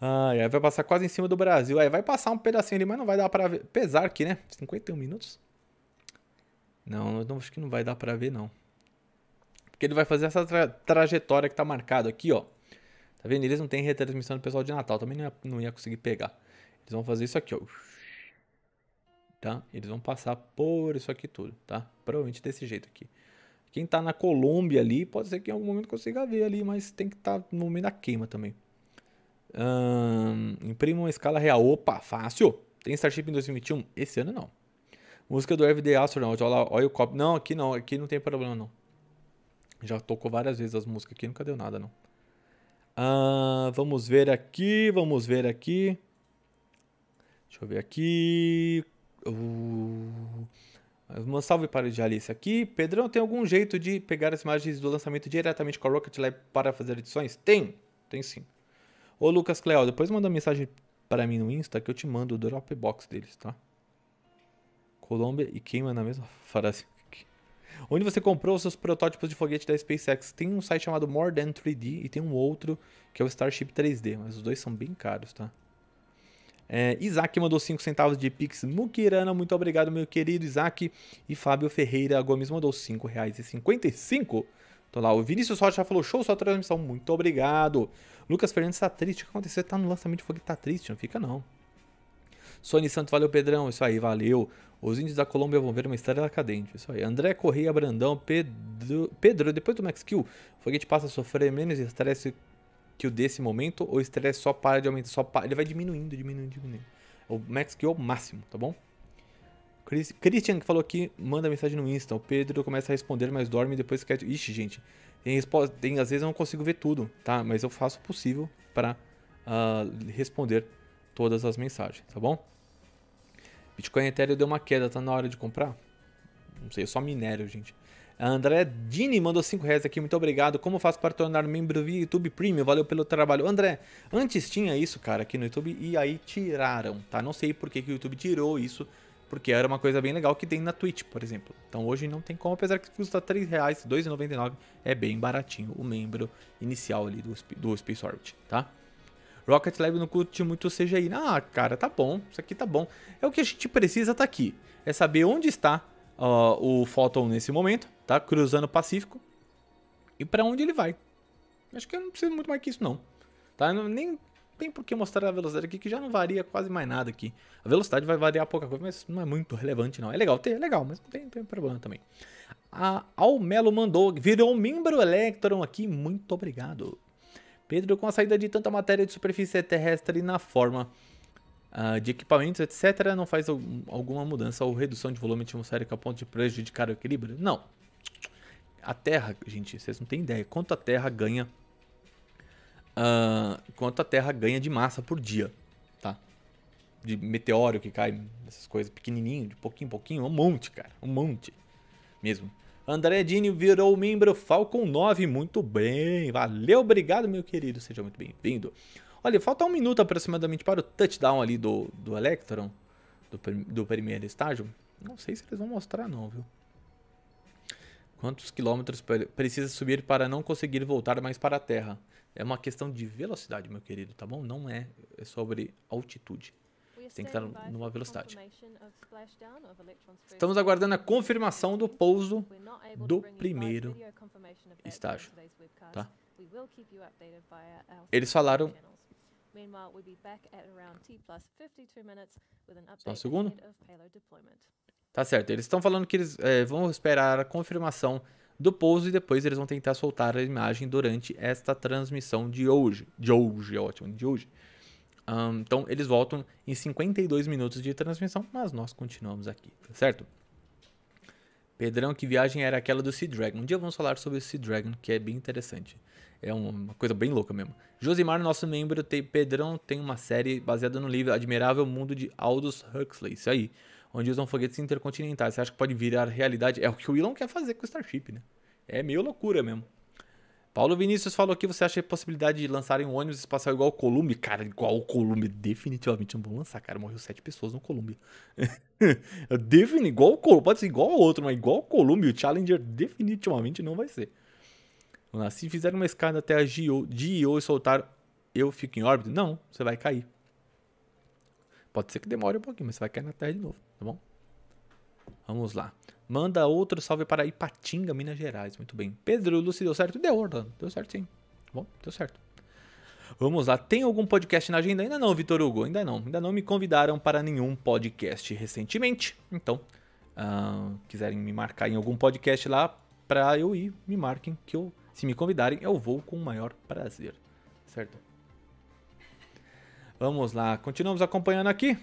Ai, ah, vai passar quase em cima do Brasil. Aí vai passar um pedacinho ali, mas não vai dar para ver. Pesar que, né? 51 minutos? Não, não, acho que não vai dar para ver, não. Porque ele vai fazer essa tra trajetória que tá marcado aqui, ó. Tá vendo? Eles não têm retransmissão do pessoal de Natal, também não ia, não ia conseguir pegar. Eles vão fazer isso aqui, ó. Tá? Eles vão passar por isso aqui tudo, tá? Provavelmente desse jeito aqui. Quem tá na Colômbia ali, pode ser que em algum momento consiga ver ali, mas tem que estar tá no momento da queima também. Hum, imprima uma escala real. Opa, fácil. Tem Starship em 2021? Esse ano não. Música do Everyday Astronaut. Olha, lá, olha o copo. Não, aqui não. Aqui não tem problema não. Já tocou várias vezes as músicas aqui, nunca deu nada, não. Ah, vamos ver aqui, vamos ver aqui. Deixa eu ver aqui. Uh, um salve para o Jalice aqui. Pedrão, tem algum jeito de pegar as imagens do lançamento diretamente com a Rocket Lab para fazer edições? Tem, tem sim. Ô Lucas Cleo, depois manda mensagem para mim no Insta que eu te mando o Dropbox deles, tá? Colômbia e queima na mesma frase. Onde você comprou os seus protótipos de foguete da SpaceX? Tem um site chamado More Than 3D e tem um outro que é o Starship 3D, mas os dois são bem caros, tá? É, Isaac mandou 5 centavos de Pix Mukirana, muito obrigado, meu querido Isaac. E Fábio Ferreira Gomes mandou R$ 5,55. Tô lá, o Vinícius Rocha falou: show sua transmissão, muito obrigado. Lucas Fernandes tá triste, o que aconteceu? Tá no lançamento de foguete, tá triste, não fica não. Sony Santos, valeu Pedrão, isso aí, valeu. Os índios da Colômbia vão ver uma estrela cadente, isso aí. André Correia Brandão, Pedro, Pedro depois do Max Kill, foguete passa a sofrer menos estresse que o desse momento, ou estresse só para de aumentar, só para, ele vai diminuindo, diminuindo, diminuindo. O Max Kill é o máximo, tá bom? Chris, Christian que falou aqui, manda mensagem no Insta. O Pedro começa a responder, mas dorme depois depois quer. É Ixi, gente. Tem resposta. Tem, às vezes eu não consigo ver tudo, tá? Mas eu faço o possível para uh, ah, responder todas as mensagens, tá bom? Bitcoin e Ethereum deu uma queda, tá na hora de comprar? Não sei, só minério, gente. A André Dini mandou 5 reais aqui, muito obrigado. Como faço para tornar membro do YouTube Premium? Valeu pelo trabalho. André, antes tinha isso, cara, aqui no YouTube e aí tiraram, tá? Não sei por que, que o YouTube tirou isso, porque era uma coisa bem legal que tem na Twitch, por exemplo. Então hoje não tem como, apesar que custa 3 reais, 2,99, é bem baratinho o membro inicial ali do, do Space Orbit, tá? Rocket Lab não curte muito CGI. Ah, cara, tá bom, isso aqui tá bom. É o que a gente precisa tá aqui. É saber onde está uh, o Photon nesse momento, tá? Cruzando o Pacífico. E para onde ele vai. Acho que eu não preciso muito mais que isso, não. Tá? nem tem por que mostrar a velocidade aqui, que já não varia quase mais nada aqui. A velocidade vai variar pouca coisa, mas não é muito relevante, não. É legal ter, é legal, mas não tem, tem problema também. A Almelo mandou, virou um membro Electron aqui, muito obrigado. Pedro, com a saída de tanta matéria de superfície terrestre na forma uh, de equipamentos, etc., não faz alguma mudança ou redução de volume atmosférico a ponto de prejudicar o equilíbrio? Não. A Terra, gente, vocês não têm ideia quanto a Terra ganha. Uh, quanto a Terra ganha de massa por dia, tá? De meteoro que cai, essas coisas pequenininho, de pouquinho em pouquinho, um monte, cara, um monte mesmo. André Dini virou membro Falcon 9, muito bem, valeu, obrigado meu querido, seja muito bem-vindo. Olha, falta um minuto aproximadamente para o touchdown ali do, do Electron, do, do primeiro estágio. Não sei se eles vão mostrar não, viu? Quantos quilômetros precisa subir para não conseguir voltar mais para a Terra? É uma questão de velocidade, meu querido, tá bom? Não é, é sobre altitude. Tem que estar numa velocidade. Estamos aguardando a confirmação do pouso do primeiro estágio. Tá? Eles falaram Só um segundo. Tá certo, eles estão falando que eles é, vão esperar a confirmação do pouso e depois eles vão tentar soltar a imagem durante esta transmissão de hoje. De hoje, é ótimo, de hoje. Um, então eles voltam em 52 minutos de transmissão, mas nós continuamos aqui, tá certo? Pedrão, que viagem era aquela do Sea Dragon? Um dia vamos falar sobre o Sea Dragon, que é bem interessante. É uma coisa bem louca mesmo. Josimar, nosso membro, tem, Pedrão tem uma série baseada no livro Admirável Mundo de Aldous Huxley. Isso aí. Onde usam foguetes intercontinentais. Você acha que pode virar realidade? É o que o Elon quer fazer com o Starship, né? É meio loucura mesmo. Paulo Vinícius falou que você acha a possibilidade de lançarem um ônibus espacial igual o Columbia? Cara, igual o Columbia, definitivamente não é vou lançar, cara. Morreu sete pessoas no Columbia. Defin igual o Columbia, pode ser igual ao outro, mas igual o Columbia, o Challenger definitivamente não vai ser. Se fizer uma escada até a GIO, GIO e soltar, eu fico em órbita? Não, você vai cair. Pode ser que demore um pouquinho, mas você vai cair na Terra de novo, tá bom? Vamos lá. Manda outro salve para Ipatinga, Minas Gerais. Muito bem. Pedro Lúcio, deu certo? Deu, Orlando. Deu certo sim. Bom, deu certo. Vamos lá. Tem algum podcast na agenda? Ainda não, Vitor Hugo. Ainda não. Ainda não me convidaram para nenhum podcast recentemente. Então, uh, quiserem me marcar em algum podcast lá para eu ir, me marquem. Que eu, se me convidarem, eu vou com o maior prazer. Certo? Vamos lá. Continuamos acompanhando aqui.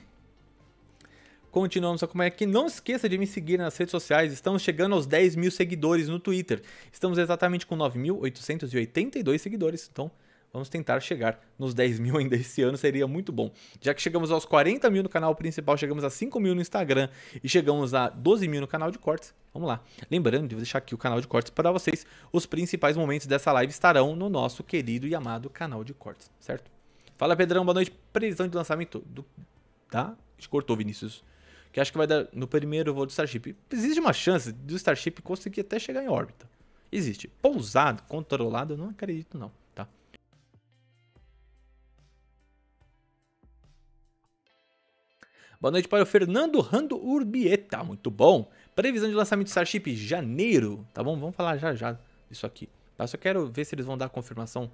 Continuamos a acompanhar aqui. É não esqueça de me seguir nas redes sociais. Estamos chegando aos 10 mil seguidores no Twitter. Estamos exatamente com 9.882 seguidores. Então, vamos tentar chegar nos 10 mil ainda esse ano. Seria muito bom. Já que chegamos aos 40 mil no canal principal, chegamos a 5 mil no Instagram e chegamos a 12 mil no canal de cortes. Vamos lá. Lembrando de deixar aqui o canal de cortes para vocês. Os principais momentos dessa live estarão no nosso querido e amado canal de cortes, certo? Fala Pedrão, boa noite. Previsão de lançamento do. Tá? gente cortou, Vinícius que acho que vai dar no primeiro voo do Starship. Existe uma chance do Starship conseguir até chegar em órbita. Existe. Pousado, controlado, eu não acredito não, tá? Boa noite para o Fernando Rando Urbieta, muito bom. Previsão de lançamento do Starship janeiro, tá bom? Vamos falar já já disso aqui. Tá? Só quero ver se eles vão dar a confirmação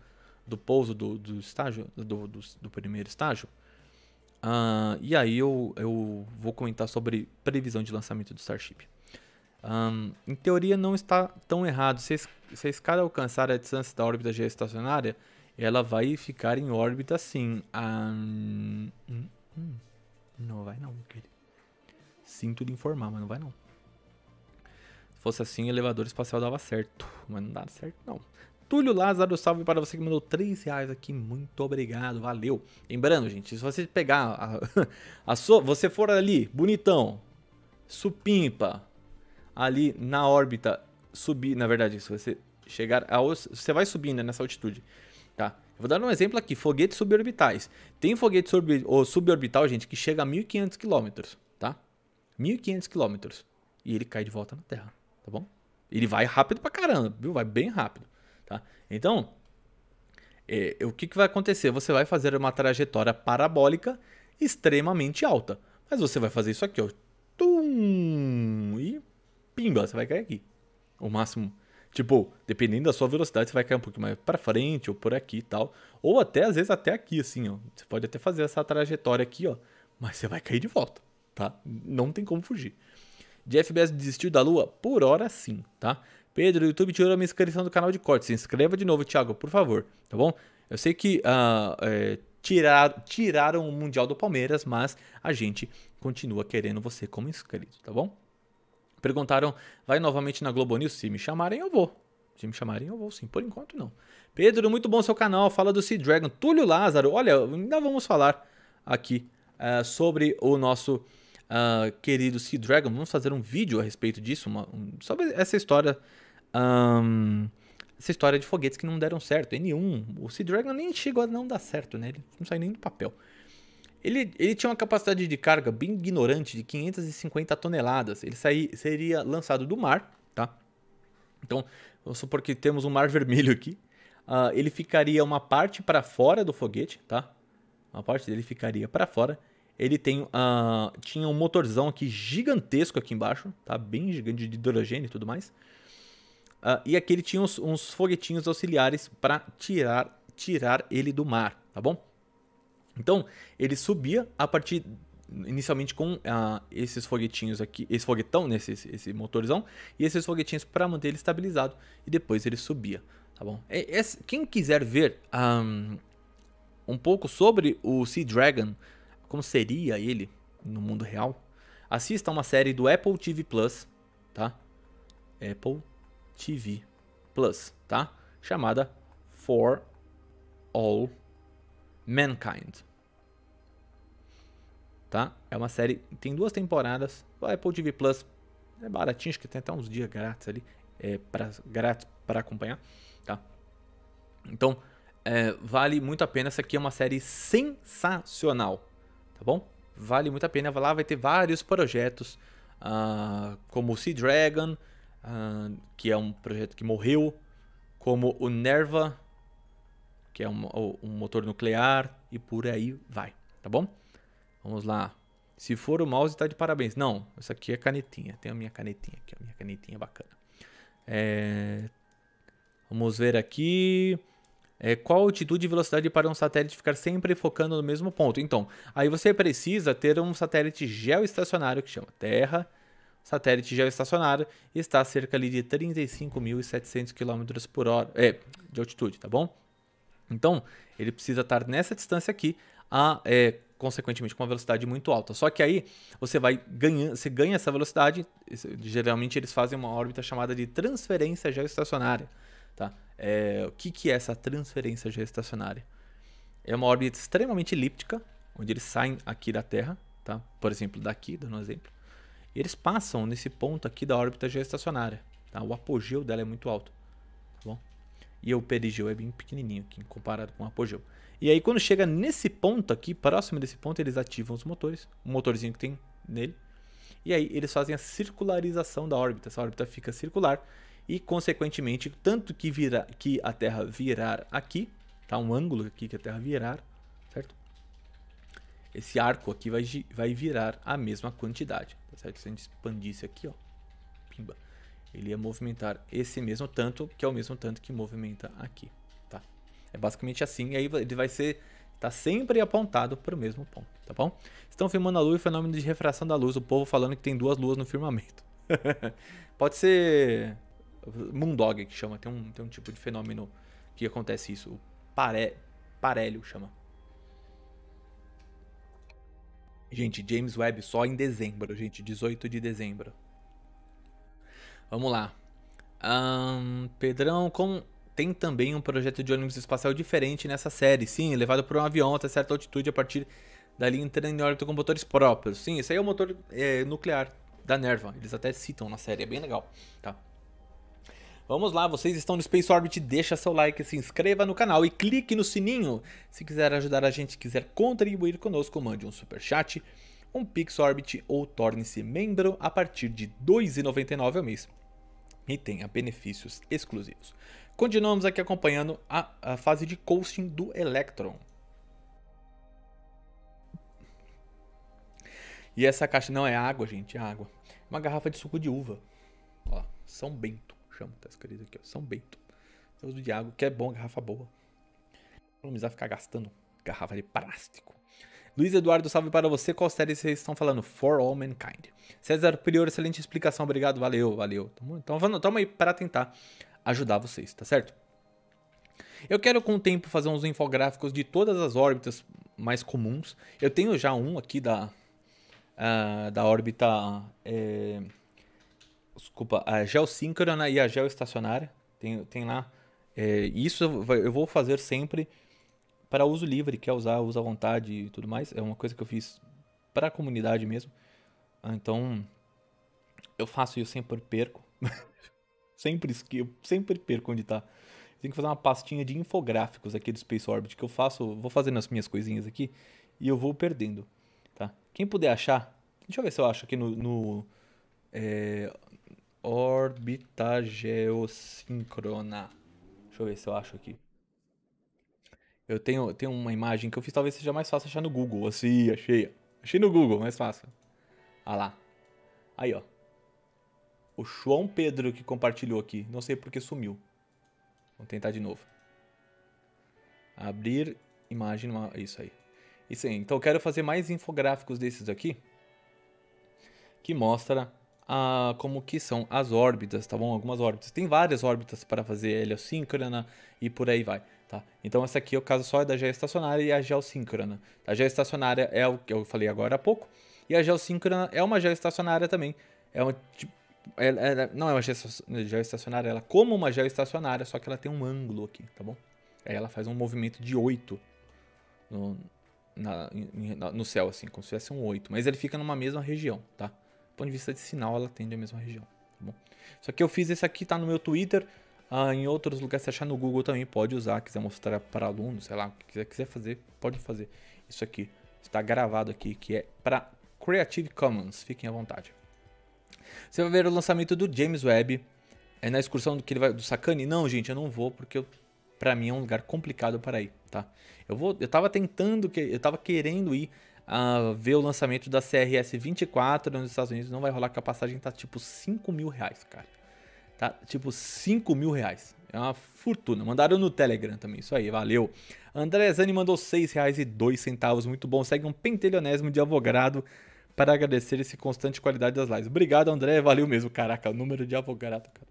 do pouso do, do estágio, do, do, do primeiro estágio. Uh, e aí eu, eu vou comentar sobre previsão de lançamento do Starship. Um, em teoria não está tão errado. Se, se a escada alcançar a distância da órbita geoestacionária, ela vai ficar em órbita sim. Ah, um, hum, hum. não vai não, Sinto lhe informar, mas não vai não. Se fosse assim, o elevador espacial dava certo. Mas não dá certo não. Túlio Lázaro, salve para você que mandou 3 reais aqui. Muito obrigado, valeu. Lembrando, gente, se você pegar a, a você for ali, bonitão, supimpa, ali na órbita, subir, na verdade, se você chegar, a, você vai subindo né, nessa altitude, tá? vou dar um exemplo aqui, foguetes suborbitais. Tem foguete sub, suborbital, gente, que chega a 1500 km, tá? 1500 km. E ele cai de volta na Terra, tá bom? Ele vai rápido pra caramba, viu? Vai bem rápido. Tá? Então, é, é, o que, que vai acontecer? Você vai fazer uma trajetória parabólica extremamente alta. Mas você vai fazer isso aqui, ó. Tum, e pimba, você vai cair aqui. O máximo. Tipo, dependendo da sua velocidade, você vai cair um pouquinho mais para frente ou por aqui e tal. Ou até, às vezes, até aqui, assim, ó. Você pode até fazer essa trajetória aqui, ó. Mas você vai cair de volta, tá? Não tem como fugir. Jeff Bezos desistiu da Lua? Por hora, sim, tá? Pedro, o YouTube tirou a minha inscrição do canal de corte. Se inscreva de novo, Thiago, por favor, tá bom? Eu sei que uh, é, tirar, tiraram o Mundial do Palmeiras, mas a gente continua querendo você como inscrito, tá bom? Perguntaram, vai novamente na Globo News? Se me chamarem, eu vou. Se me chamarem, eu vou sim. Por enquanto, não. Pedro, muito bom seu canal. Fala do Sea Dragon. Túlio Lázaro, olha, ainda vamos falar aqui uh, sobre o nosso uh, querido Sea Dragon. Vamos fazer um vídeo a respeito disso, uma, um, sobre essa história um, essa história de foguetes que não deram certo. N1, o Sea Dragon nem chegou a não dar certo, né? Ele não saiu nem do papel. Ele, ele tinha uma capacidade de carga bem ignorante de 550 toneladas. Ele sair, seria lançado do mar, tá? Então, vamos supor que temos um mar vermelho aqui. Uh, ele ficaria uma parte para fora do foguete, tá? Uma parte dele ficaria para fora. Ele tem, uh, tinha um motorzão aqui gigantesco aqui embaixo, tá? Bem gigante de hidrogênio e tudo mais. Uh, e aqui ele tinha uns, uns foguetinhos auxiliares para tirar, tirar ele do mar, tá bom? Então, ele subia a partir inicialmente com uh, esses foguetinhos aqui, esse foguetão, né, esse, esse motorzão, e esses foguetinhos para manter ele estabilizado, e depois ele subia, tá bom? É, é, quem quiser ver um, ah, um pouco sobre o Sea Dragon, como seria ele no mundo real, assista a uma série do Apple TV Plus, tá? Apple TV Plus, tá? Chamada For All Mankind. Tá? É uma série, tem duas temporadas. O Apple TV Plus é baratinho, acho que tem até uns dias grátis ali, é, pra, grátis para acompanhar, tá? Então, é, vale muito a pena. Essa aqui é uma série sensacional, tá bom? Vale muito a pena. Lá vai ter vários projetos, uh, como o Sea Dragon, uh, que é um projeto que morreu, como o Nerva, que é um, um motor nuclear, e por aí vai, tá bom? Vamos lá. Se for o mouse, tá de parabéns. Não, isso aqui é canetinha. Tem a minha canetinha aqui, a minha canetinha bacana. É... Vamos ver aqui. É, qual a altitude e velocidade para um satélite ficar sempre focando no mesmo ponto? Então, aí você precisa ter um satélite geoestacionário que chama Terra satélite geoestacionário está a cerca ali de 35.700 km por hora é, de altitude, tá bom? Então, ele precisa estar nessa distância aqui, a, é, consequentemente com uma velocidade muito alta. Só que aí você vai ganhar, você ganha essa velocidade, geralmente eles fazem uma órbita chamada de transferência geoestacionária. Tá? É, o que, que é essa transferência geoestacionária? É uma órbita extremamente elíptica, onde eles saem aqui da Terra, tá? por exemplo, daqui, dando um exemplo eles passam nesse ponto aqui da órbita geoestacionária. Tá? O apogeu dela é muito alto. Tá bom? E o perigeu é bem pequenininho aqui, comparado com o apogeu. E aí quando chega nesse ponto aqui, próximo desse ponto, eles ativam os motores. O motorzinho que tem nele. E aí eles fazem a circularização da órbita. Essa órbita fica circular e consequentemente, tanto que vira que a Terra virar aqui, tá um ângulo aqui que a Terra virar, certo? Esse arco aqui vai vai virar a mesma quantidade certo? Se a gente expandisse aqui, ó, pimba, ele ia movimentar esse mesmo tanto, que é o mesmo tanto que movimenta aqui, tá? É basicamente assim, e aí ele vai ser tá sempre apontado para o mesmo ponto, tá bom? Estão filmando a lua e o fenômeno de refração da luz, o povo falando que tem duas luas no firmamento. Pode ser Moondog que chama, tem um, tem um tipo de fenômeno que acontece isso, o pare, parélio chama. Gente, James Webb só em dezembro, gente, 18 de dezembro. Vamos lá. Um, Pedrão, com... tem também um projeto de ônibus espacial diferente nessa série, sim, levado por um avião até certa altitude a partir dali entrando em órbita com motores próprios. Sim, esse aí é o motor é, nuclear da Nerva, eles até citam na série, é bem legal, tá? Vamos lá, vocês estão no Space Orbit, deixa seu like, se inscreva no canal e clique no sininho. Se quiser ajudar a gente, quiser contribuir conosco, mande um super chat, um Pix Orbit ou torne-se membro a partir de R$ 2,99 ao mês e tenha benefícios exclusivos. Continuamos aqui acompanhando a, a fase de coasting do Electron. E essa caixa não é água, gente, é água. É uma garrafa de suco de uva. Ó, são bem chamo, tá escrito aqui, ó. São Bento. Eu uso de que é bom, garrafa boa. Não precisar ficar gastando garrafa de plástico. Luiz Eduardo, salve para você. Qual série vocês estão falando? For All Mankind. César Prior, excelente explicação. Obrigado, valeu, valeu. Então, tamo aí para tentar ajudar vocês, tá certo? Eu quero com o tempo fazer uns infográficos de todas as órbitas mais comuns. Eu tenho já um aqui da, uh, da órbita eh, desculpa, a geossíncrona e a geoestacionária. Tem, tem lá. É, isso eu vou fazer sempre para uso livre, quer é usar, usa à vontade e tudo mais. É uma coisa que eu fiz para a comunidade mesmo. Ah, então, eu faço e sempre perco. sempre eu sempre perco onde está Tem que fazer uma pastinha de infográficos aqui do Space Orbit que eu faço, vou fazendo as minhas coisinhas aqui e eu vou perdendo, tá? Quem puder achar, deixa eu ver se eu acho aqui no, no é, órbita geossincrona. Deixa eu ver se eu acho aqui. Eu tenho, tenho uma imagem que eu fiz, talvez seja mais fácil achar no Google. Assim, achei. Achei no Google, mais fácil. Ah lá. Aí, ó. O João Pedro que compartilhou aqui. Não sei porque sumiu. Vamos tentar de novo. Abrir imagem. Isso aí. Isso aí. Então eu quero fazer mais infográficos desses aqui. Que mostra a como que são as órbitas, tá bom? Algumas órbitas. Tem várias órbitas para fazer heliosíncrona e por aí vai, tá? Então essa aqui é o caso só é da geoestacionária e a geossíncrona. A geoestacionária é o que eu falei agora há pouco e a geossíncrona é uma geoestacionária também. É uma ela, tipo, ela, é, é, não é uma geoestacionária, ela como uma geoestacionária, só que ela tem um ângulo aqui, tá bom? Aí ela faz um movimento de 8 no, na, no céu, assim, como se fosse um 8. Mas ele fica numa mesma região, tá? ponto de vista de sinal, ela atende a mesma região. Tá bom? Só que eu fiz esse aqui, tá no meu Twitter. Ah, em outros lugares, se achar no Google também, pode usar. Quiser mostrar para alunos, sei lá, quiser, quiser fazer, pode fazer. Isso aqui está gravado aqui, que é para Creative Commons. Fiquem à vontade. Você vai ver o lançamento do James Webb. É na excursão do que ele vai do Sacani? Não, gente, eu não vou porque para mim é um lugar complicado para ir, tá? Eu vou, eu tava tentando que eu tava querendo ir uh, ver o lançamento da CRS 24 nos Estados Unidos, não vai rolar, que a passagem tá tipo 5 mil reais, cara. Tá tipo 5 mil reais. É uma fortuna. Mandaram no Telegram também, isso aí, valeu. André Zani mandou dois centavos muito bom. Segue um pentelionésimo de avogrado para agradecer esse constante qualidade das lives. Obrigado, André, valeu mesmo. Caraca, o número de avogrado, cara.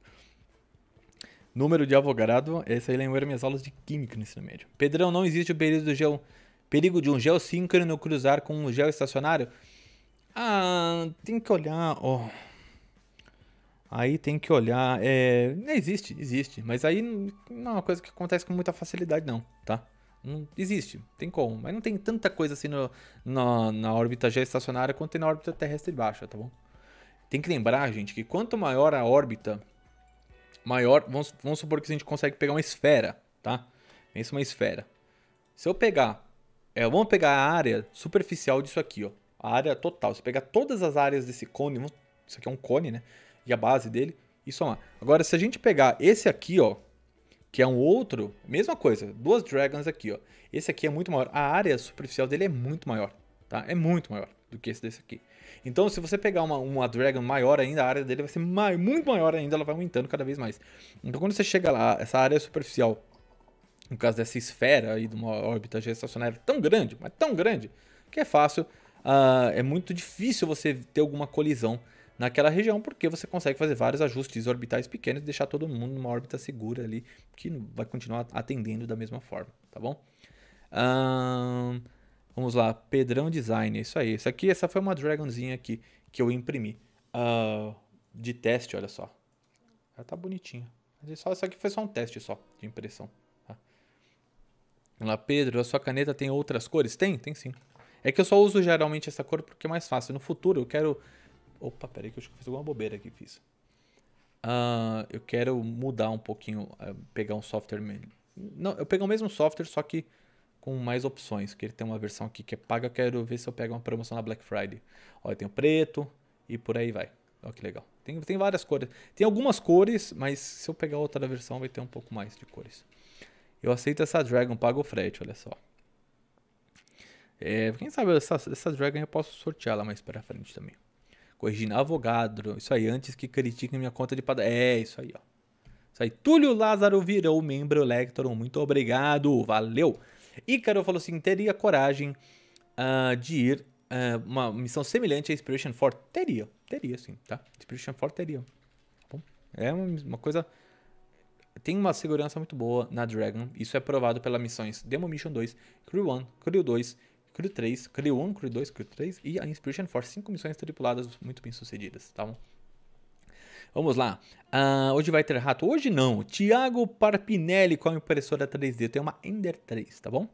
Número de avogrado, esse aí lembra minhas aulas de química no ensino médio. Pedrão, não existe o período geo... Perigo de um geossíncrono cruzar com um geoestacionário? Ah, tem que olhar. Aí tem que olhar. É, existe, existe. Mas aí não é uma coisa que acontece com muita facilidade, não, tá? Não existe, tem como. Mas não tem tanta coisa assim no, no, na órbita geoestacionária quanto tem na órbita terrestre baixa, tá bom? Tem que lembrar, gente, que quanto maior a órbita, maior. Vamos, vamos supor que a gente consegue pegar uma esfera, tá? Pensa uma esfera. Se eu pegar é, vamos pegar a área superficial disso aqui, ó. A área total. Se pegar todas as áreas desse cone, isso aqui é um cone, né? E a base dele, e somar. É Agora, se a gente pegar esse aqui, ó, que é um outro, mesma coisa, duas dragons aqui, ó. Esse aqui é muito maior. A área superficial dele é muito maior, tá? É muito maior do que esse desse aqui. Então, se você pegar uma, uma dragon maior ainda, a área dele vai ser mai, muito maior ainda, ela vai aumentando cada vez mais. Então, quando você chega lá, essa área superficial no caso dessa esfera aí de uma órbita gestacionária tão grande, mas tão grande, que é fácil, uh, é muito difícil você ter alguma colisão naquela região, porque você consegue fazer vários ajustes orbitais pequenos e deixar todo mundo numa órbita segura ali, que vai continuar atendendo da mesma forma, tá bom? Uh, vamos lá, Pedrão Design, é isso aí. Isso aqui, essa foi uma Dragonzinha aqui que eu imprimi uh, de teste, olha só. Ela tá bonitinha. É só, isso aqui foi só um teste só de impressão. Olá Pedro, a sua caneta tem outras cores? Tem, tem sim. É que eu só uso geralmente essa cor porque é mais fácil. No futuro eu quero. Opa, peraí que eu acho que fiz alguma bobeira aqui, fiz. Uh, eu quero mudar um pouquinho, eh, pegar um software. Não, eu pego o mesmo software, só que com mais opções. Que ele tem uma versão aqui que é paga. Eu quero ver se eu pego uma promoção na Black Friday. Olha, tem o preto e por aí vai. Olha que legal. Tem, tem várias cores. Tem algumas cores, mas se eu pegar outra versão vai ter um pouco mais de cores. Eu aceito essa Dragon, pago o frete, olha só. É, quem sabe essa, essa Dragon eu posso sortear lá mais pra frente também. Corrigindo, Avogadro, Isso aí, antes que critiquem minha conta de padrão. É, isso aí, ó. Isso aí. Túlio Lázaro virou membro Electron. Muito obrigado, valeu. Ícaro falou assim: teria coragem uh, de ir uh, uma missão semelhante a Inspiration Fort? Teria, teria sim, tá? Inspiration Fort teria. Bom, é uma, uma coisa tem uma segurança muito boa na Dragon. Isso é provado pelas missões Mission 2, Crew 1, Crew 2, Crew 3, Crew 1, Crew 2, Crew 3 e a Inspiration Force. Cinco missões tripuladas muito bem sucedidas, tá bom? Vamos lá. Uh, hoje vai ter rato. Hoje não. Tiago Parpinelli com a impressora 3D. Tem uma Ender 3, tá bom?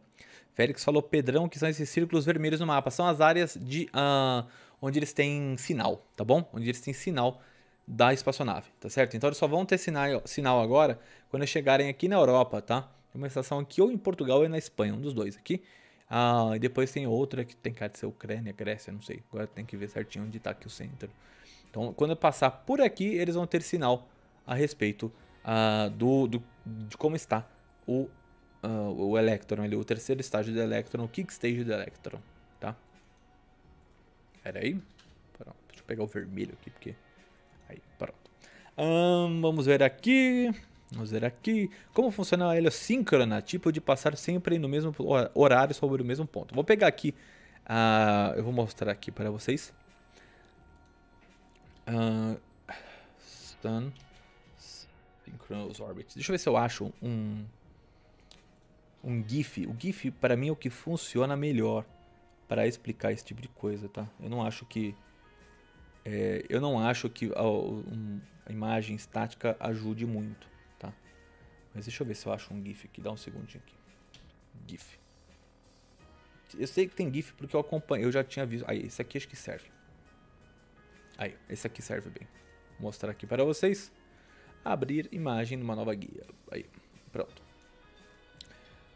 Félix falou, Pedrão, que são esses círculos vermelhos no mapa. São as áreas de uh, onde eles têm sinal, tá bom? Onde eles têm sinal da espaçonave, tá certo? Então eles só vão ter sinal, sinal agora quando chegarem aqui na Europa, tá? Tem uma estação aqui ou em Portugal ou na Espanha, um dos dois aqui. Ah, e depois tem outra que tem cara de ser Ucrânia, Grécia, não sei. Agora tem que ver certinho onde está aqui o centro. Então, quando eu passar por aqui, eles vão ter sinal a respeito ah, do, do, de como está o, ah, o Electron, ali, o terceiro estágio do Electron, o kick stage do Electron, tá? Pera aí. deixa eu pegar o vermelho aqui, porque Aí, pronto. vamos ver aqui. Vamos ver aqui. Como funciona a heliosíncrona? Tipo de passar sempre no mesmo horário sobre o mesmo ponto. Vou pegar aqui. Uh, eu vou mostrar aqui para vocês. Uh, sun Synchronous Orbit. Deixa eu ver se eu acho um, um GIF. O GIF, para mim, é o que funciona melhor para explicar esse tipo de coisa, tá? Eu não acho que é, eu não acho que a, um, a, imagem estática ajude muito, tá? Mas deixa eu ver se eu acho um GIF aqui, dá um segundinho aqui. GIF. Eu sei que tem GIF porque eu acompanho, eu já tinha visto. Aí, esse aqui acho que serve. Aí, esse aqui serve bem. Vou mostrar aqui para vocês. Abrir imagem numa nova guia. Aí, pronto.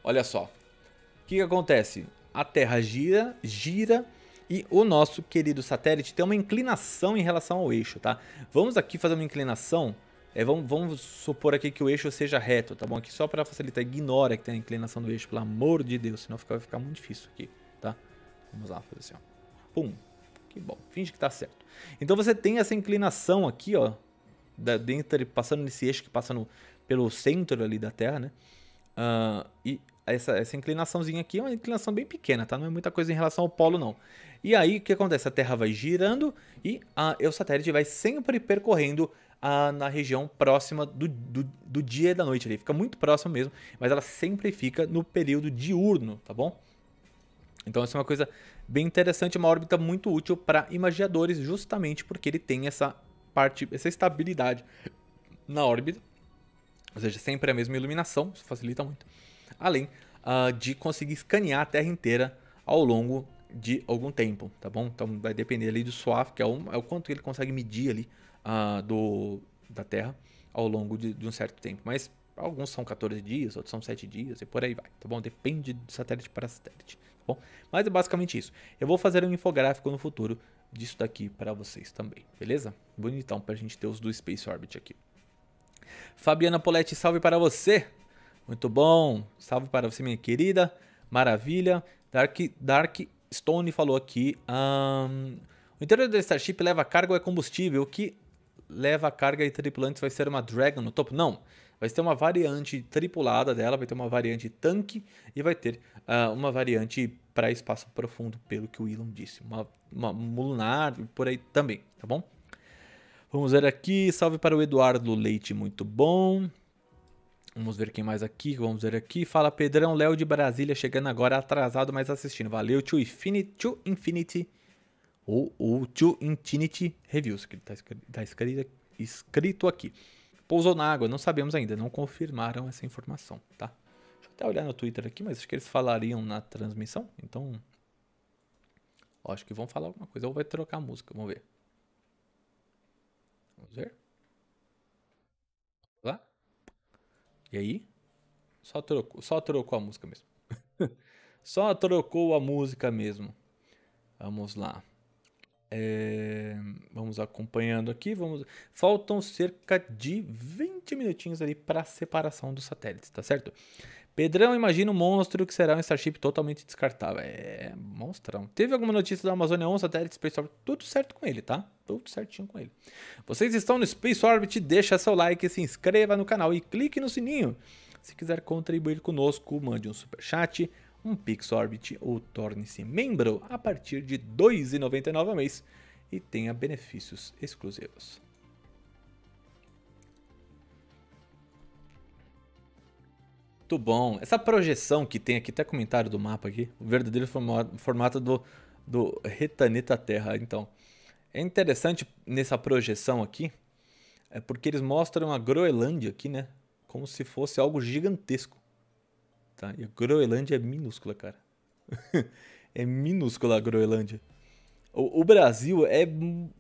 Olha só. O que, que acontece? A Terra gira, gira e o nosso querido satélite tem uma inclinação em relação ao eixo, tá? Vamos aqui fazer uma inclinação. É, vamos, vamos, supor aqui que o eixo seja reto, tá bom? Aqui só para facilitar, ignora que tem a inclinação do eixo, pelo amor de Deus, senão fica, vai ficar muito difícil aqui, tá? Vamos lá, fazer assim, ó. Pum. Que bom, finge que tá certo. Então você tem essa inclinação aqui, ó, da, dentro, passando nesse eixo que passa no, pelo centro ali da Terra, né? Uh, e essa, essa inclinaçãozinha aqui é uma inclinação bem pequena, tá? Não é muita coisa em relação ao polo, não. E aí o que acontece? A Terra vai girando e a, o satélite vai sempre percorrendo a, na região próxima do, do, do, dia e da noite. Ele fica muito próximo mesmo, mas ela sempre fica no período diurno, tá bom? Então isso é uma coisa bem interessante, uma órbita muito útil para imagiadores, justamente porque ele tem essa parte, essa estabilidade na órbita. Ou seja, sempre a mesma iluminação, isso facilita muito. Além uh, de conseguir escanear a Terra inteira ao longo de algum tempo, tá bom? Então vai depender ali do SWAF, que é, um, é o quanto ele consegue medir ali uh, do, da Terra ao longo de, de, um certo tempo. Mas alguns são 14 dias, outros são 7 dias e por aí vai, tá bom? Depende de satélite para satélite, tá bom? Mas é basicamente isso. Eu vou fazer um infográfico no futuro disso daqui para vocês também, beleza? Bonitão para a gente ter os do Space Orbit aqui. Fabiana Poletti, salve para você! Muito bom, salve para você, minha querida. Maravilha. Dark, Dark Stone falou aqui. Um, o interior da Starship leva carga ou é combustível? O que leva carga e tripulantes vai ser uma Dragon no topo? Não. Vai ter uma variante tripulada dela, vai ter uma variante tanque e vai ter uh, uma variante para espaço profundo, pelo que o Elon disse. Uma, uma lunar por aí também, tá bom? Vamos ver aqui. Salve para o Eduardo Leite, muito bom. Vamos ver quem mais aqui, vamos ver aqui. Fala Pedrão, Léo de Brasília chegando agora atrasado, mas assistindo. Valeu, to Infinity, to Infinity ou, ou to Infinity Reviews, que está tá escrito, escrito aqui. Pousou na água, não sabemos ainda, não confirmaram essa informação, tá? Deixa eu até olhar no Twitter aqui, mas acho que eles falariam na transmissão, então... Ó, acho que vão falar alguma coisa, ou vai trocar a música, vamos ver. Vamos ver. E aí? Só trocou, só trocou a música mesmo. só trocou a música mesmo. Vamos lá. É, vamos acompanhando aqui. Vamos. Faltam cerca de 20 minutinhos ali para a separação dos satélites, tá certo? Pedrão imagina um monstro que será um Starship totalmente descartável. É, monstrão. Teve alguma notícia da Amazônia 1, de Space Orbit? Tudo certo com ele, tá? Tudo certinho com ele. Vocês estão no Space Orbit, deixa seu like, se inscreva no canal e clique no sininho. Se quiser contribuir conosco, mande um superchat, um Pix Orbit ou torne-se membro a partir de R$ 2,99 ao mês e tenha benefícios exclusivos. Muito bom. Essa projeção que tem aqui, até comentário do mapa aqui, o verdadeiro formato do, do Retaneta Terra. Então, é interessante nessa projeção aqui, é porque eles mostram a Groenlândia aqui, né? Como se fosse algo gigantesco. Tá? E a Groenlândia é minúscula, cara. é minúscula a Groenlândia. O, o, Brasil é.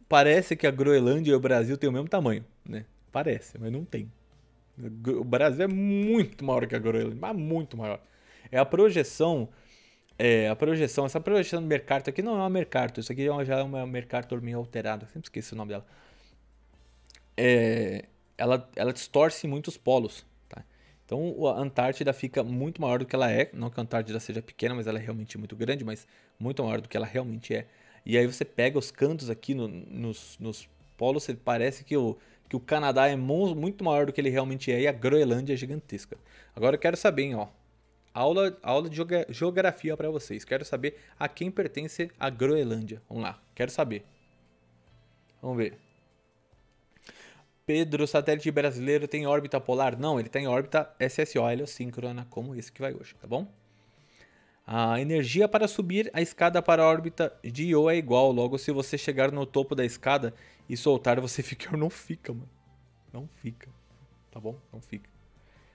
Parece que a Groenlândia e o Brasil têm o mesmo tamanho, né? Parece, mas não tem. O Brasil é muito maior que a Groenlândia, mas muito maior. É a projeção, é, a projeção, essa projeção do Mercator aqui não é uma Mercator, isso aqui é já é uma Mercator meio alterada, sempre esqueci o nome dela. É, ela, ela distorce muitos polos. Tá? Então a Antártida fica muito maior do que ela é, não que a Antártida seja pequena, mas ela é realmente muito grande, mas muito maior do que ela realmente é. E aí você pega os cantos aqui no, nos, nos polos, parece que o que o Canadá é muito maior do que ele realmente é e a Groenlândia é gigantesca. Agora eu quero saber, hein, ó. Aula, aula de geografia para vocês. Quero saber a quem pertence a Groenlândia. Vamos lá, quero saber. Vamos ver. Pedro, o satélite brasileiro tem órbita polar? Não, ele tem tá órbita SSO heliosíncrona, como esse que vai hoje, tá bom? A energia para subir a escada para a órbita de Io é igual, logo se você chegar no topo da escada e soltar, você fica. Não fica, mano. Não fica. Tá bom? Não fica.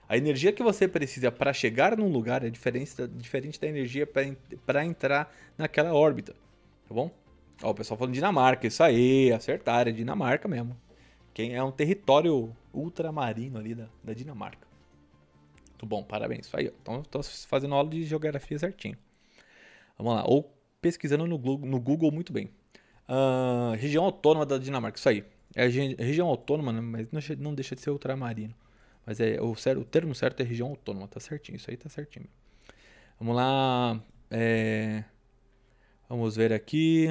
A energia que você precisa para chegar num lugar é diferente da, diferente da energia para entrar naquela órbita. Tá bom? Ó, o pessoal falando Dinamarca, isso aí, acertaram, é Dinamarca mesmo. Quem é um território ultramarino ali da, da Dinamarca. Muito bom, parabéns. Aí, ó. Então, estou fazendo aula de geografia certinho. Vamos lá. Ou pesquisando no Google, no Google muito bem. Uh, região autônoma da Dinamarca, isso aí. É, é região autônoma, né? mas não, não deixa de ser ultramarino. Mas é o, o termo certo é região autônoma, tá certinho. Isso aí tá certinho. Vamos lá. É, vamos ver aqui.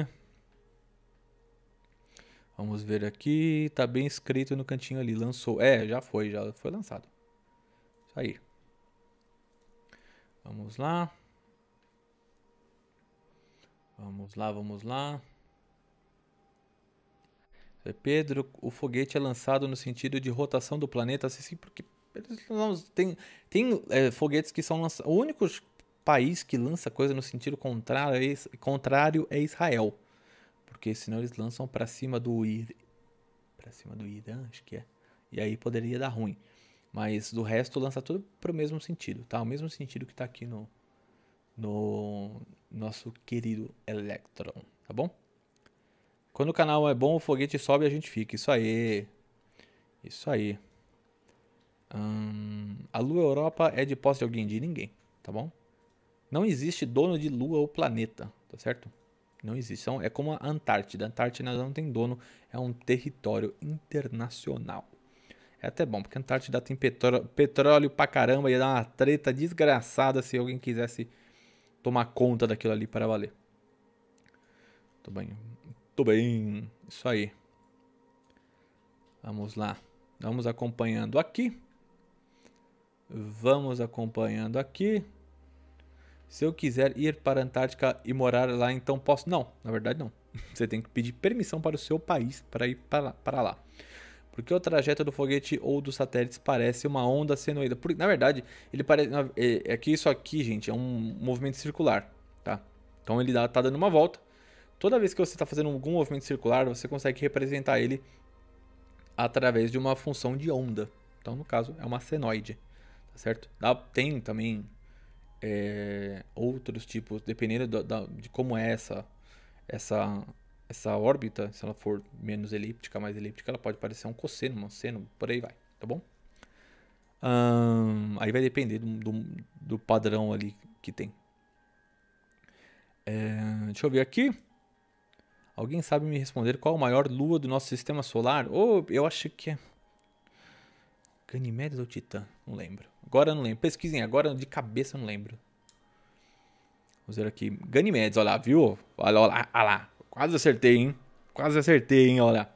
Vamos ver aqui. Tá bem escrito no cantinho ali. Lançou. É, já foi, já foi lançado. Isso aí. Vamos lá. Vamos lá, vamos lá. Pedro, o foguete é lançado no sentido de rotação do planeta, assim, porque tem, tem é, foguetes que são lançados. O único país que lança coisa no sentido contrário é, contrário é Israel, porque senão eles lançam para cima do para cima do Irã, acho que é. E aí poderia dar ruim. Mas do resto lança tudo pro mesmo sentido, tá? O mesmo sentido que tá aqui no, no nosso querido Electron, tá bom? Quando o canal é bom, o foguete sobe e a gente fica. Isso aí. Isso aí. Hum, a Lua Europa é de posse de alguém? De ninguém, tá bom? Não existe dono de Lua ou planeta, tá certo? Não existe. Então, é como a Antártida. A Antártida não tem dono, é um território internacional. É até bom, porque a Antártida tem petró petróleo pra caramba, ia dar uma treta desgraçada se alguém quisesse tomar conta daquilo ali para valer. Tudo bem. Tudo bem. Isso aí. Vamos lá. Vamos acompanhando aqui. Vamos acompanhando aqui. Se eu quiser ir para a Antártica e morar lá, então posso. Não, na verdade não. Você tem que pedir permissão para o seu país para ir para lá. Porque o trajeto do foguete ou dos satélites parece uma onda senoída? Porque na verdade, ele parece. É, é que isso aqui, gente, é um movimento circular, tá? Então ele está dando uma volta. Toda vez que você está fazendo algum movimento circular, você consegue representar ele através de uma função de onda. Então, no caso, é uma senoide, tá certo? Dá, tem também é, outros tipos, dependendo da, de como é essa, essa essa órbita, se ela for menos elíptica, mais elíptica, ela pode parecer um cosseno, um seno, por aí vai, tá bom? aí vai depender do, do, do, padrão ali que tem. É, deixa eu ver aqui. Alguém sabe me responder qual a maior lua do nosso sistema solar? Ou oh, eu acho que é. Ganymedes ou Titã? Não lembro. Agora eu não lembro. Pesquisem, agora de cabeça eu não lembro. Vamos ver aqui. Ganymedes, olha lá, viu? Olha lá, olha lá. Quase acertei, hein? Quase acertei, hein? Olha.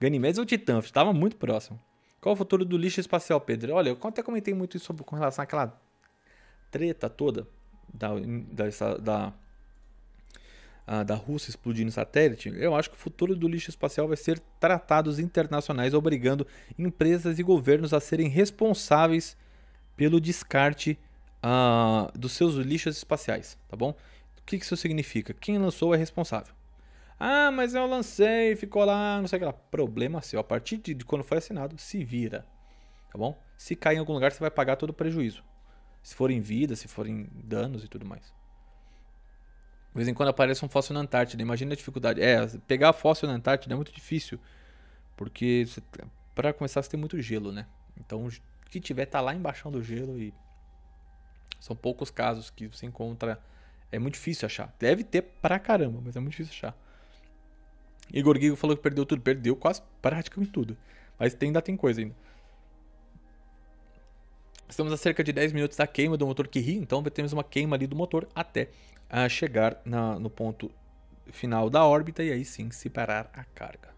Ganymedes ou Titã? Estava muito próximo. Qual o futuro do lixo espacial, Pedro? Olha, eu até comentei muito isso com relação àquela treta toda da, da, da, ah, da Rússia explodindo satélite, eu acho que o futuro do lixo espacial vai ser tratados internacionais, obrigando empresas e governos a serem responsáveis pelo descarte ah, dos seus lixos espaciais, tá bom? O que isso significa? Quem lançou é responsável. Ah, mas eu lancei, ficou lá, não sei o que lá. Problema seu. A partir de quando foi assinado, se vira. Tá bom? Se cair em algum lugar, você vai pagar todo o prejuízo. Se forem vidas, se forem danos e tudo mais. De vez em quando aparece um fóssil na Antártida. Imagina a dificuldade. É, pegar fóssil na Antártida é muito difícil. Porque, para começar, você tem muito gelo, né? Então, o que tiver tá lá embaixo do gelo e. São poucos casos que você encontra. É muito difícil achar. Deve ter pra caramba, mas é muito difícil achar. Igor Guigo falou que perdeu tudo. Perdeu quase praticamente tudo. Mas tem, ainda tem coisa ainda. Estamos a cerca de 10 minutos da queima do motor que ri, então temos uma queima ali do motor até ah, chegar na, no ponto final da órbita e aí sim separar a carga.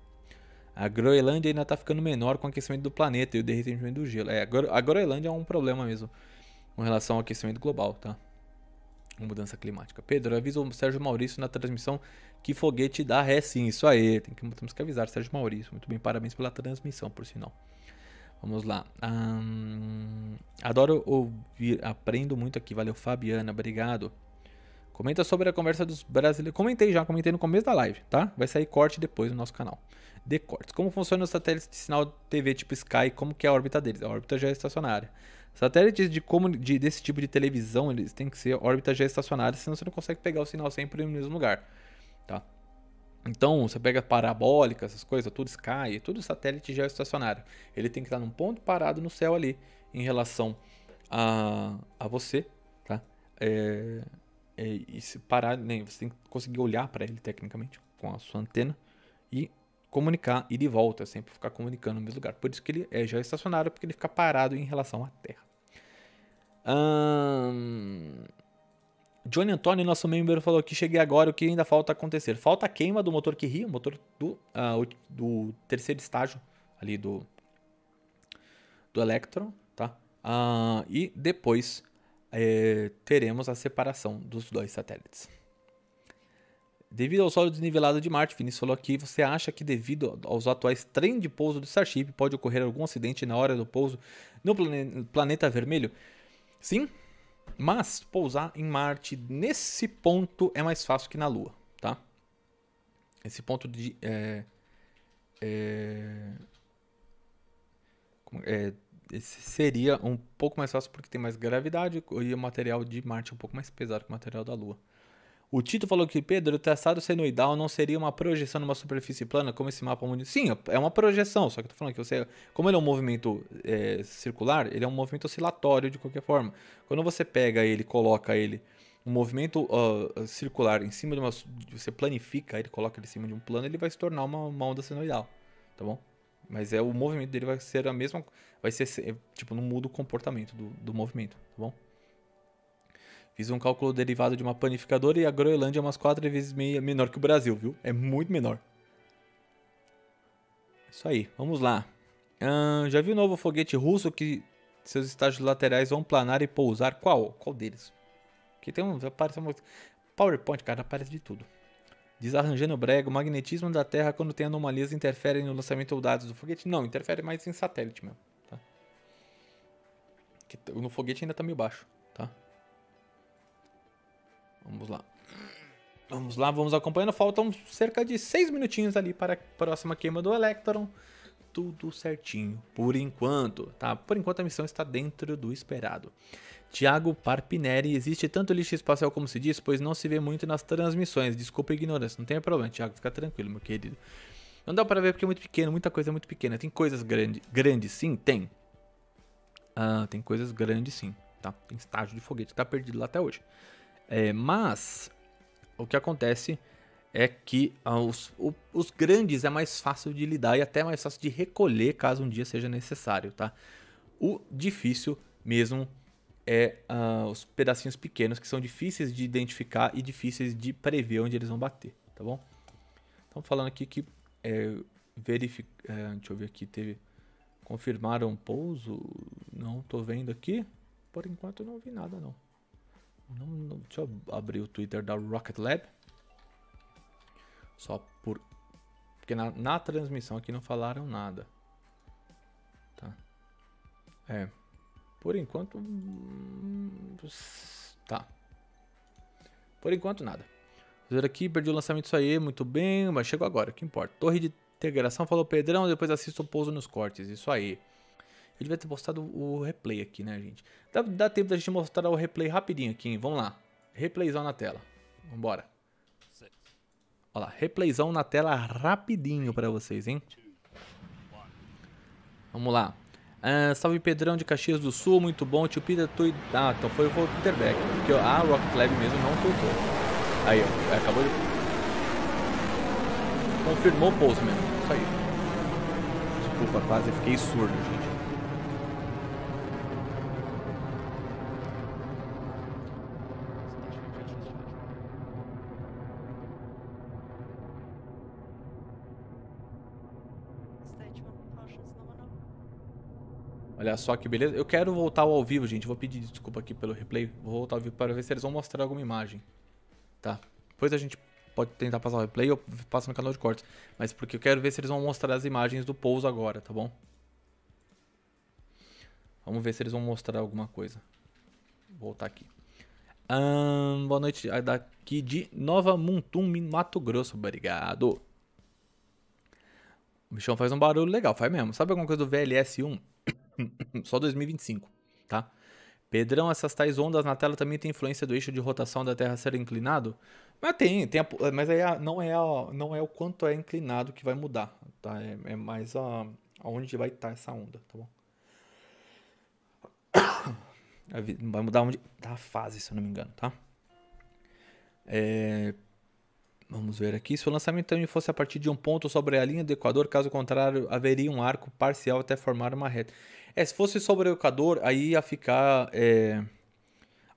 A Groenlândia ainda está ficando menor com o aquecimento do planeta e o derretimento do gelo. É, a Groenlândia é um problema mesmo com relação ao aquecimento global, tá? Mudança climática. Pedro, avisa o Sérgio Maurício na transmissão que foguete dá ré sim. Isso aí, tem que, temos que avisar, Sérgio Maurício. Muito bem, parabéns pela transmissão, por sinal. Vamos lá. adoro ouvir, aprendo muito aqui. Valeu, Fabiana, obrigado. Comenta sobre a conversa dos brasileiros. Comentei já, comentei no começo da live, tá? Vai sair corte depois no nosso canal. De cortes. Como funciona os satélites de sinal TV tipo Sky? Como que é a órbita deles? A órbita geoestacionária. É satélites de, de desse tipo de televisão, eles têm que ser órbita geoestacionária, senão você não consegue pegar o sinal sempre no mesmo lugar. Tá? Então, você pega parabólica, essas coisas, tudo Sky, tudo satélite geoestacionário. Ele tem que estar num ponto parado no céu ali, em relação a, a você, tá? É, é, e se parar, né, você tem que conseguir olhar para ele tecnicamente com a sua antena e comunicar e de volta, sempre ficar comunicando no mesmo lugar. Por isso que ele é geoestacionário, porque ele fica parado em relação à Terra. Hum... Johnny Antônio, nosso membro, falou que cheguei agora, o que ainda falta acontecer? Falta a queima do motor que ri, o motor do, uh, do terceiro estágio ali do, do Electron, tá? Uh, e depois é, teremos a separação dos dois satélites. Devido ao solo desnivelado de Marte, Vinícius falou aqui, você acha que devido aos atuais trem de pouso do Starship, pode ocorrer algum acidente na hora do pouso no plane planeta vermelho? Sim, mas pousar em Marte nesse ponto é mais fácil que na Lua, tá? Esse ponto de. É, é, é, seria um pouco mais fácil porque tem mais gravidade e o material de Marte é um pouco mais pesado que o material da Lua. O Tito falou que, Pedro, o traçado senoidal não seria uma projeção numa superfície plana, como esse mapa mundial. Sim, é uma projeção, só que eu tô falando que você. Como ele é um movimento é, circular, ele é um movimento oscilatório de qualquer forma. Quando você pega ele coloca ele um movimento uh, circular em cima de uma. Você planifica ele, coloca ele em cima de um plano, ele vai se tornar uma, uma onda senoidal. Tá bom? Mas é o movimento dele vai ser a mesma. Vai ser. Tipo, não muda o comportamento do, do movimento, tá bom? Fiz um cálculo derivado de uma panificadora e a Groenlândia é umas quatro vezes meia menor que o Brasil, viu? É muito menor. É isso aí, vamos lá. já viu o novo foguete russo que seus estágios laterais vão planar e pousar? Qual? Qual deles? Que tem um. Aparece um PowerPoint, cara, aparece de tudo. Desarranjando o brego, o magnetismo da Terra quando tem anomalias interfere no lançamento ou dados do foguete? Não, interfere mais em satélite mesmo. Tá? No foguete ainda tá meio baixo, tá? Vamos lá. Vamos lá, vamos acompanhando. Faltam cerca de 6 minutinhos ali para a próxima queima do Electron. Tudo certinho, por enquanto, tá? Por enquanto a missão está dentro do esperado. Tiago Parpineri, existe tanto lixo espacial como se diz, pois não se vê muito nas transmissões. Desculpa a ignorância, não tem problema, Tiago, fica tranquilo, meu querido. Não dá para ver porque é muito pequeno, muita coisa é muito pequena. Tem coisas grande, grandes, sim? Tem. Ah, tem coisas grandes, sim, tá? Tem estágio de foguete, tá perdido lá até hoje. É, mas o que acontece é que ah, os, os, grandes é mais fácil de lidar e até mais fácil de recolher caso um dia seja necessário, tá? O difícil mesmo é uh, os pedacinhos pequenos que são difíceis de identificar e difíceis de prever onde eles vão bater, tá bom? Então falando aqui que é, verific... É, deixa eu ver aqui, teve... Confirmaram pouso? Não tô vendo aqui. Por enquanto não vi nada não. Não, não, deixa eu abrir o Twitter da Rocket Lab. Só por. Porque na, na transmissão aqui não falaram nada. Tá. É. Por enquanto. Hum, tá. Por enquanto, nada. fazer aqui, perdi o lançamento isso aí, muito bem, mas chegou agora, o que importa. Torre de integração falou Pedrão, depois assisto o pouso nos cortes, isso aí. Eu devia ter postado o replay aqui, né, gente? Dá, dá tempo da gente mostrar o replay rapidinho aqui, Vamos lá. Replayzão na tela. Vambora. Olha lá, replayzão na tela rapidinho pra vocês, hein? Vamos lá. Uh, salve Pedrão de Caxias do Sul, muito bom. Tio Peter tu... Ah, então foi o quarterback. Porque a ah, Rock Club mesmo não voltou. Aí, ó, acabou de... Confirmou o pouso mesmo, isso aí. Desculpa, quase fiquei surdo, gente. Olha só que beleza. Eu quero voltar ao vivo, gente. Vou pedir desculpa aqui pelo replay. Vou voltar ao vivo para ver se eles vão mostrar alguma imagem. Tá. Depois a gente pode tentar passar o replay ou passa no canal de cortes. Mas porque eu quero ver se eles vão mostrar as imagens do pouso agora, tá bom? Vamos ver se eles vão mostrar alguma coisa. Vou voltar aqui. Um, boa noite ah, daqui de Nova Montum, Mato Grosso. Obrigado. O bichão faz um barulho legal, faz mesmo. Sabe alguma coisa do VLS1? Só 2025, tá? Pedrão, essas tais ondas na tela também tem influência do eixo de rotação da Terra ser inclinado? Mas tem, tem a, mas aí a, não, é a, não é o quanto é inclinado que vai mudar, tá? É, é mais a, aonde vai estar tá essa onda, tá bom? Vai mudar onde tá a fase, se eu não me engano, tá? É, Vamos ver aqui. Se o lançamento também fosse a partir de um ponto sobre a linha do Equador, caso contrário, haveria um arco parcial até formar uma reta. É, se fosse sobre o Equador, aí ia ficar. É...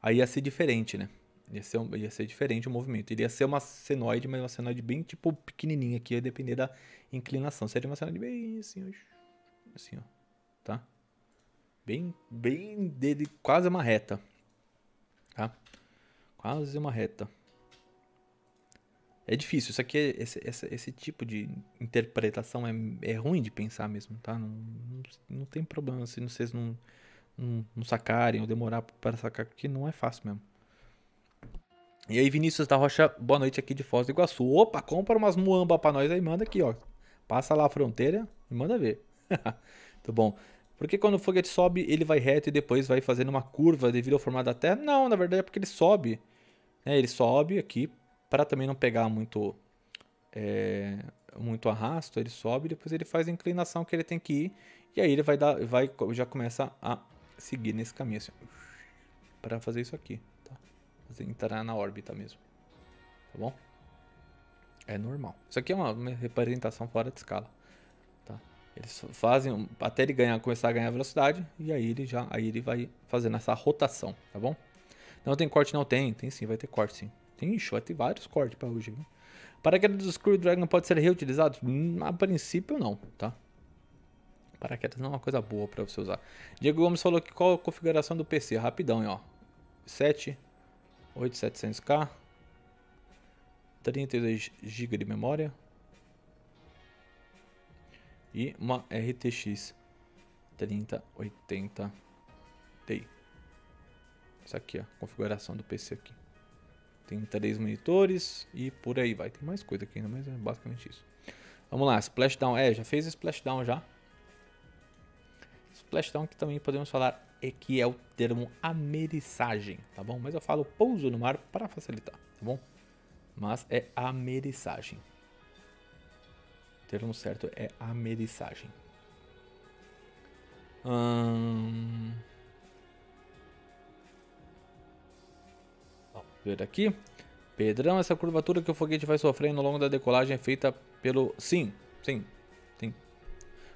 Aí ia ser diferente, né? Ia ser, um... ia ser diferente o movimento. Iria ser uma senoide, mas uma senoide bem tipo pequenininha aqui, ia depender da inclinação. Seria uma senoide bem assim, ó. Assim, ó. Tá? Bem, bem dele, quase uma reta. Tá? Quase uma reta. É difícil, isso aqui, é, esse, esse, esse tipo de interpretação é, é ruim de pensar mesmo, tá? Não, não, não tem problema se vocês não, não, não sacarem ou demorar para sacar, porque não é fácil mesmo. E aí, Vinícius da Rocha, boa noite aqui de Foz do Iguaçu. Opa, compra umas muamba pra nós aí, manda aqui, ó. Passa lá a fronteira e manda ver. Tudo tá bom. Porque quando o foguete sobe, ele vai reto e depois vai fazendo uma curva devido ao formato da Terra? Não, na verdade é porque ele sobe. Né? Ele sobe aqui, para também não pegar muito é, muito arrasto, ele sobe, depois ele faz a inclinação que ele tem que ir, e aí ele vai dar, vai já começa a seguir nesse caminho assim, para fazer isso aqui, tá? Entrar na órbita mesmo. Tá bom? É normal. Isso aqui é uma, uma representação fora de escala, tá? Eles fazem até ele ganhar, começar a ganhar velocidade e aí ele já, aí ele vai fazendo essa rotação, tá bom? Não tem corte, não tem, tem sim, vai ter corte sim. Tem, ixi, vai vários cortes para hoje. Viu? Paraquedas do Screw Dragon pode ser reutilizado? Hum, a princípio, não, tá? Paraquedas não é uma coisa boa para você usar. Diego Gomes falou que qual a configuração do PC? Rapidão, hein, ó. 7, 8700K, 32 GB de memória e uma RTX 3080 Ti. Isso aqui, ó, configuração do PC aqui tem três monitores e por aí vai. Tem mais coisa aqui ainda, mas é basicamente isso. Vamos lá, Splashdown. É, já fez Splashdown já. Splashdown que também podemos falar é que é o termo ameriçagem, tá bom? Mas eu falo pouso no mar para facilitar, tá bom? Mas é ameriçagem. O termo certo é ameriçagem. Hum... ver aqui. Pedrão, essa curvatura que o foguete vai sofrendo ao longo da decolagem é feita pelo... Sim, sim, sim.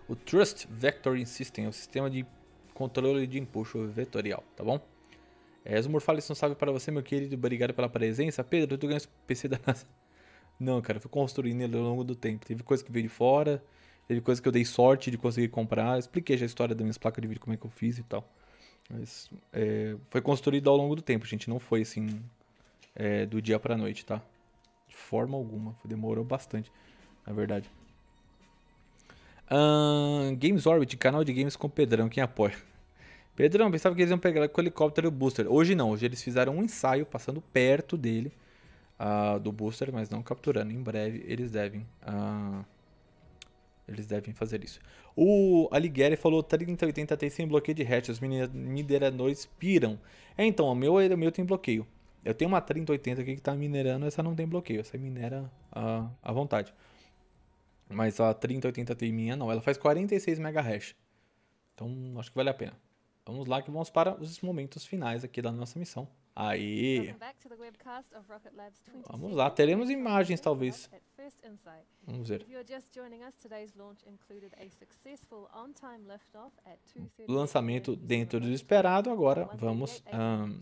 O Thrust Vectoring System é o sistema de controle de empuxo vetorial, tá bom? É, Zumur, fala isso, para você, meu querido. Obrigado pela presença. Pedro, tu ganhou PC da NASA? Não, cara, eu fui construindo ele ao longo do tempo. Teve coisa que veio de fora, teve coisa que eu dei sorte de conseguir comprar. expliquei já a história das minhas placas de vídeo, como é que eu fiz e tal. Mas é, foi construído ao longo do tempo, gente. Não foi assim é, do dia pra noite, tá? De forma alguma. Demorou bastante, na verdade. Um, games Orbit, canal de games com Pedrão, quem apoia? Pedrão, pensava que eles iam pegar com o helicóptero e o booster. Hoje não, hoje eles fizeram um ensaio passando perto dele, uh, do booster, mas não capturando. Em breve eles devem. Uh, eles devem fazer isso. O Alighieri falou 3080 tem sem bloqueio de hatch, os mineradores piram. É, então, o meu, o meu tem bloqueio. Eu tenho uma 3080 aqui que está minerando, essa não tem bloqueio, essa minera à, à vontade. Mas a 3080 Ti minha não, ela faz 46 MHz. Então acho que vale a pena. Vamos lá que vamos para os momentos finais aqui da nossa missão. Aí! Vamos lá, teremos imagens talvez. Vamos ver. Lançamento dentro do esperado, agora vamos um,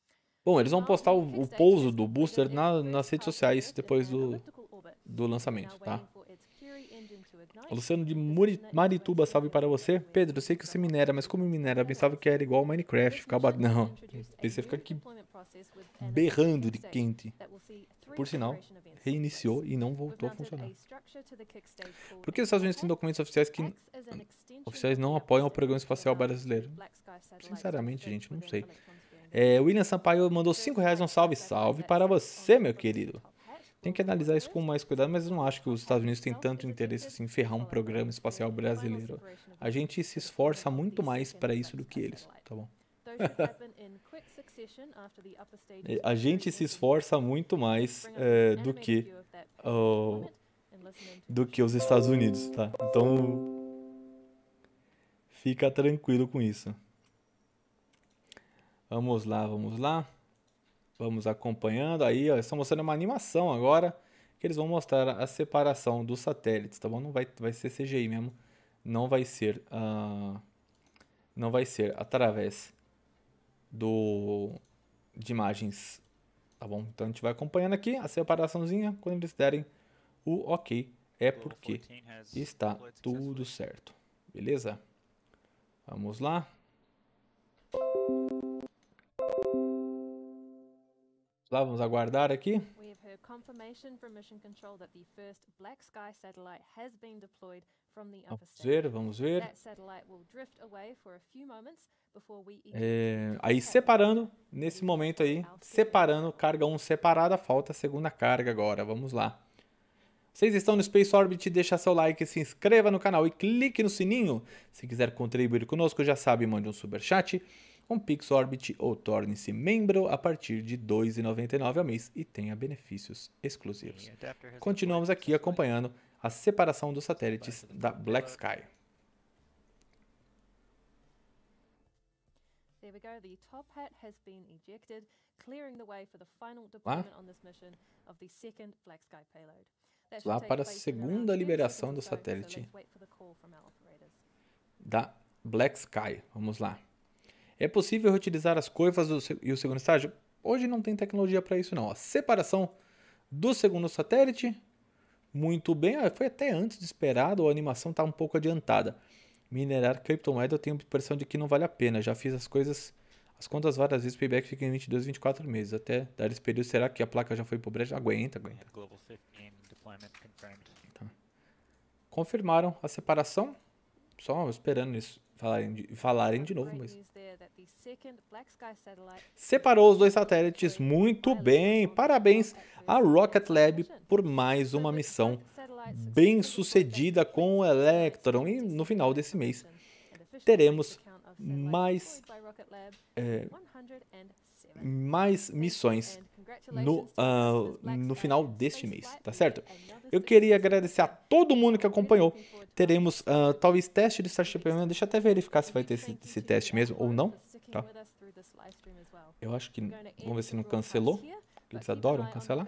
Bom, eles vão postar o, o pouso do booster na, nas redes sociais depois do, do lançamento, tá? Luciano de Muri, Marituba, salve para você. Pedro, eu sei que você minera, mas como minera, eu pensava que era igual Minecraft, ficava. Não, você fica aqui berrando de quente. Por sinal, reiniciou e não voltou a funcionar. Por que os Estados Unidos têm documentos oficiais que oficiais não apoiam o programa espacial brasileiro? Sinceramente, gente, não sei. É, William Sampaio mandou 5 reais, um salve, salve para você, meu querido. Tem que analisar isso com mais cuidado, mas eu não acho que os Estados Unidos têm tanto interesse assim, em ferrar um programa espacial brasileiro. A gente se esforça muito mais para isso do que eles, tá bom? a gente se esforça muito mais é, do que oh, do que os Estados Unidos, tá? Então fica tranquilo com isso. Vamos lá, vamos lá. Vamos acompanhando. Aí, ó, estão mostrando uma animação agora que eles vão mostrar a separação dos satélites, tá bom? Não vai, vai ser CGI mesmo. Não vai ser, uh, não vai ser através do de imagens, tá bom? Então a gente vai acompanhando aqui a separaçãozinha quando eles derem o OK é porque está tudo certo, beleza? Vamos lá lá, vamos aguardar aqui. Vamos ver, vamos ver. É, aí separando, nesse momento aí, separando, carga 1 um separada, falta a segunda carga agora, vamos lá. Vocês estão no Space Orbit, deixa seu like, se inscreva no canal e clique no sininho. Se quiser contribuir conosco, já sabe, mande um super chat com PixOrbit ou torne-se membro a partir de R$ 2,99 ao mês e tenha benefícios exclusivos. Continuamos aqui acompanhando a separação dos satélites da Black Sky. Lá, lá para a segunda liberação do satélite da Black Sky. Vamos lá. É possível reutilizar as coifas do, e o segundo estágio? Hoje não tem tecnologia para isso não. A separação do segundo satélite, muito bem. Ah, foi até antes do esperado, a animação está um pouco adiantada. Minerar criptomoeda eu tenho a impressão de que não vale a pena. Já fiz as coisas, as contas várias vezes, payback fica em 22, 24 meses. Até dar esse período, será que a placa já foi pro brecha? Aguenta, aguenta. Tá. confirmaram a separação, só esperando isso falarem de, falarem de novo, mas. Separou os dois satélites muito bem. Parabéns à Rocket Lab por mais uma missão bem sucedida com o Electron. E no final desse mês teremos mais, é, mais missões no, uh, no final deste mês, tá certo? Eu queria agradecer a todo mundo que acompanhou. Teremos uh, talvez teste de Starship Emblem. Deixa eu até verificar se vai ter esse, esse teste mesmo ou não. Tá? Eu acho que. Vamos ver se não cancelou. Eles adoram cancelar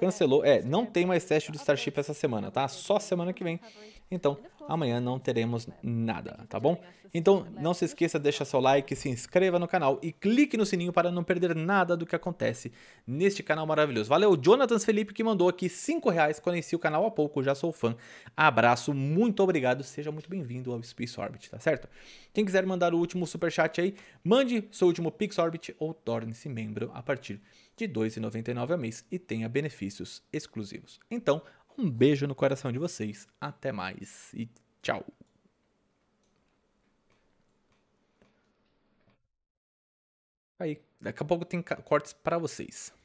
cancelou. É, não tem mais teste do Starship essa semana, tá? Só semana que vem. Tá então, amanhã assim, não teremos nada, tá bom? Então, não se esqueça, deixa seu like, se inscreva no canal e clique no sininho para não perder nada do que acontece neste canal maravilhoso. Valeu, Jonathan Felipe que mandou aqui 5 reais, conheci o canal há pouco, já sou fã. Abraço, muito obrigado, seja muito bem-vindo ao Space Orbit, tá certo? Quem quiser mandar o último superchat aí, mande seu último Pix Orbit ou torne-se membro a partir de R$ 2,99 ao mês e tenha benefícios benefícios exclusivos. Então, um beijo no coração de vocês, até mais e tchau! Aí, daqui a pouco tem cortes para vocês.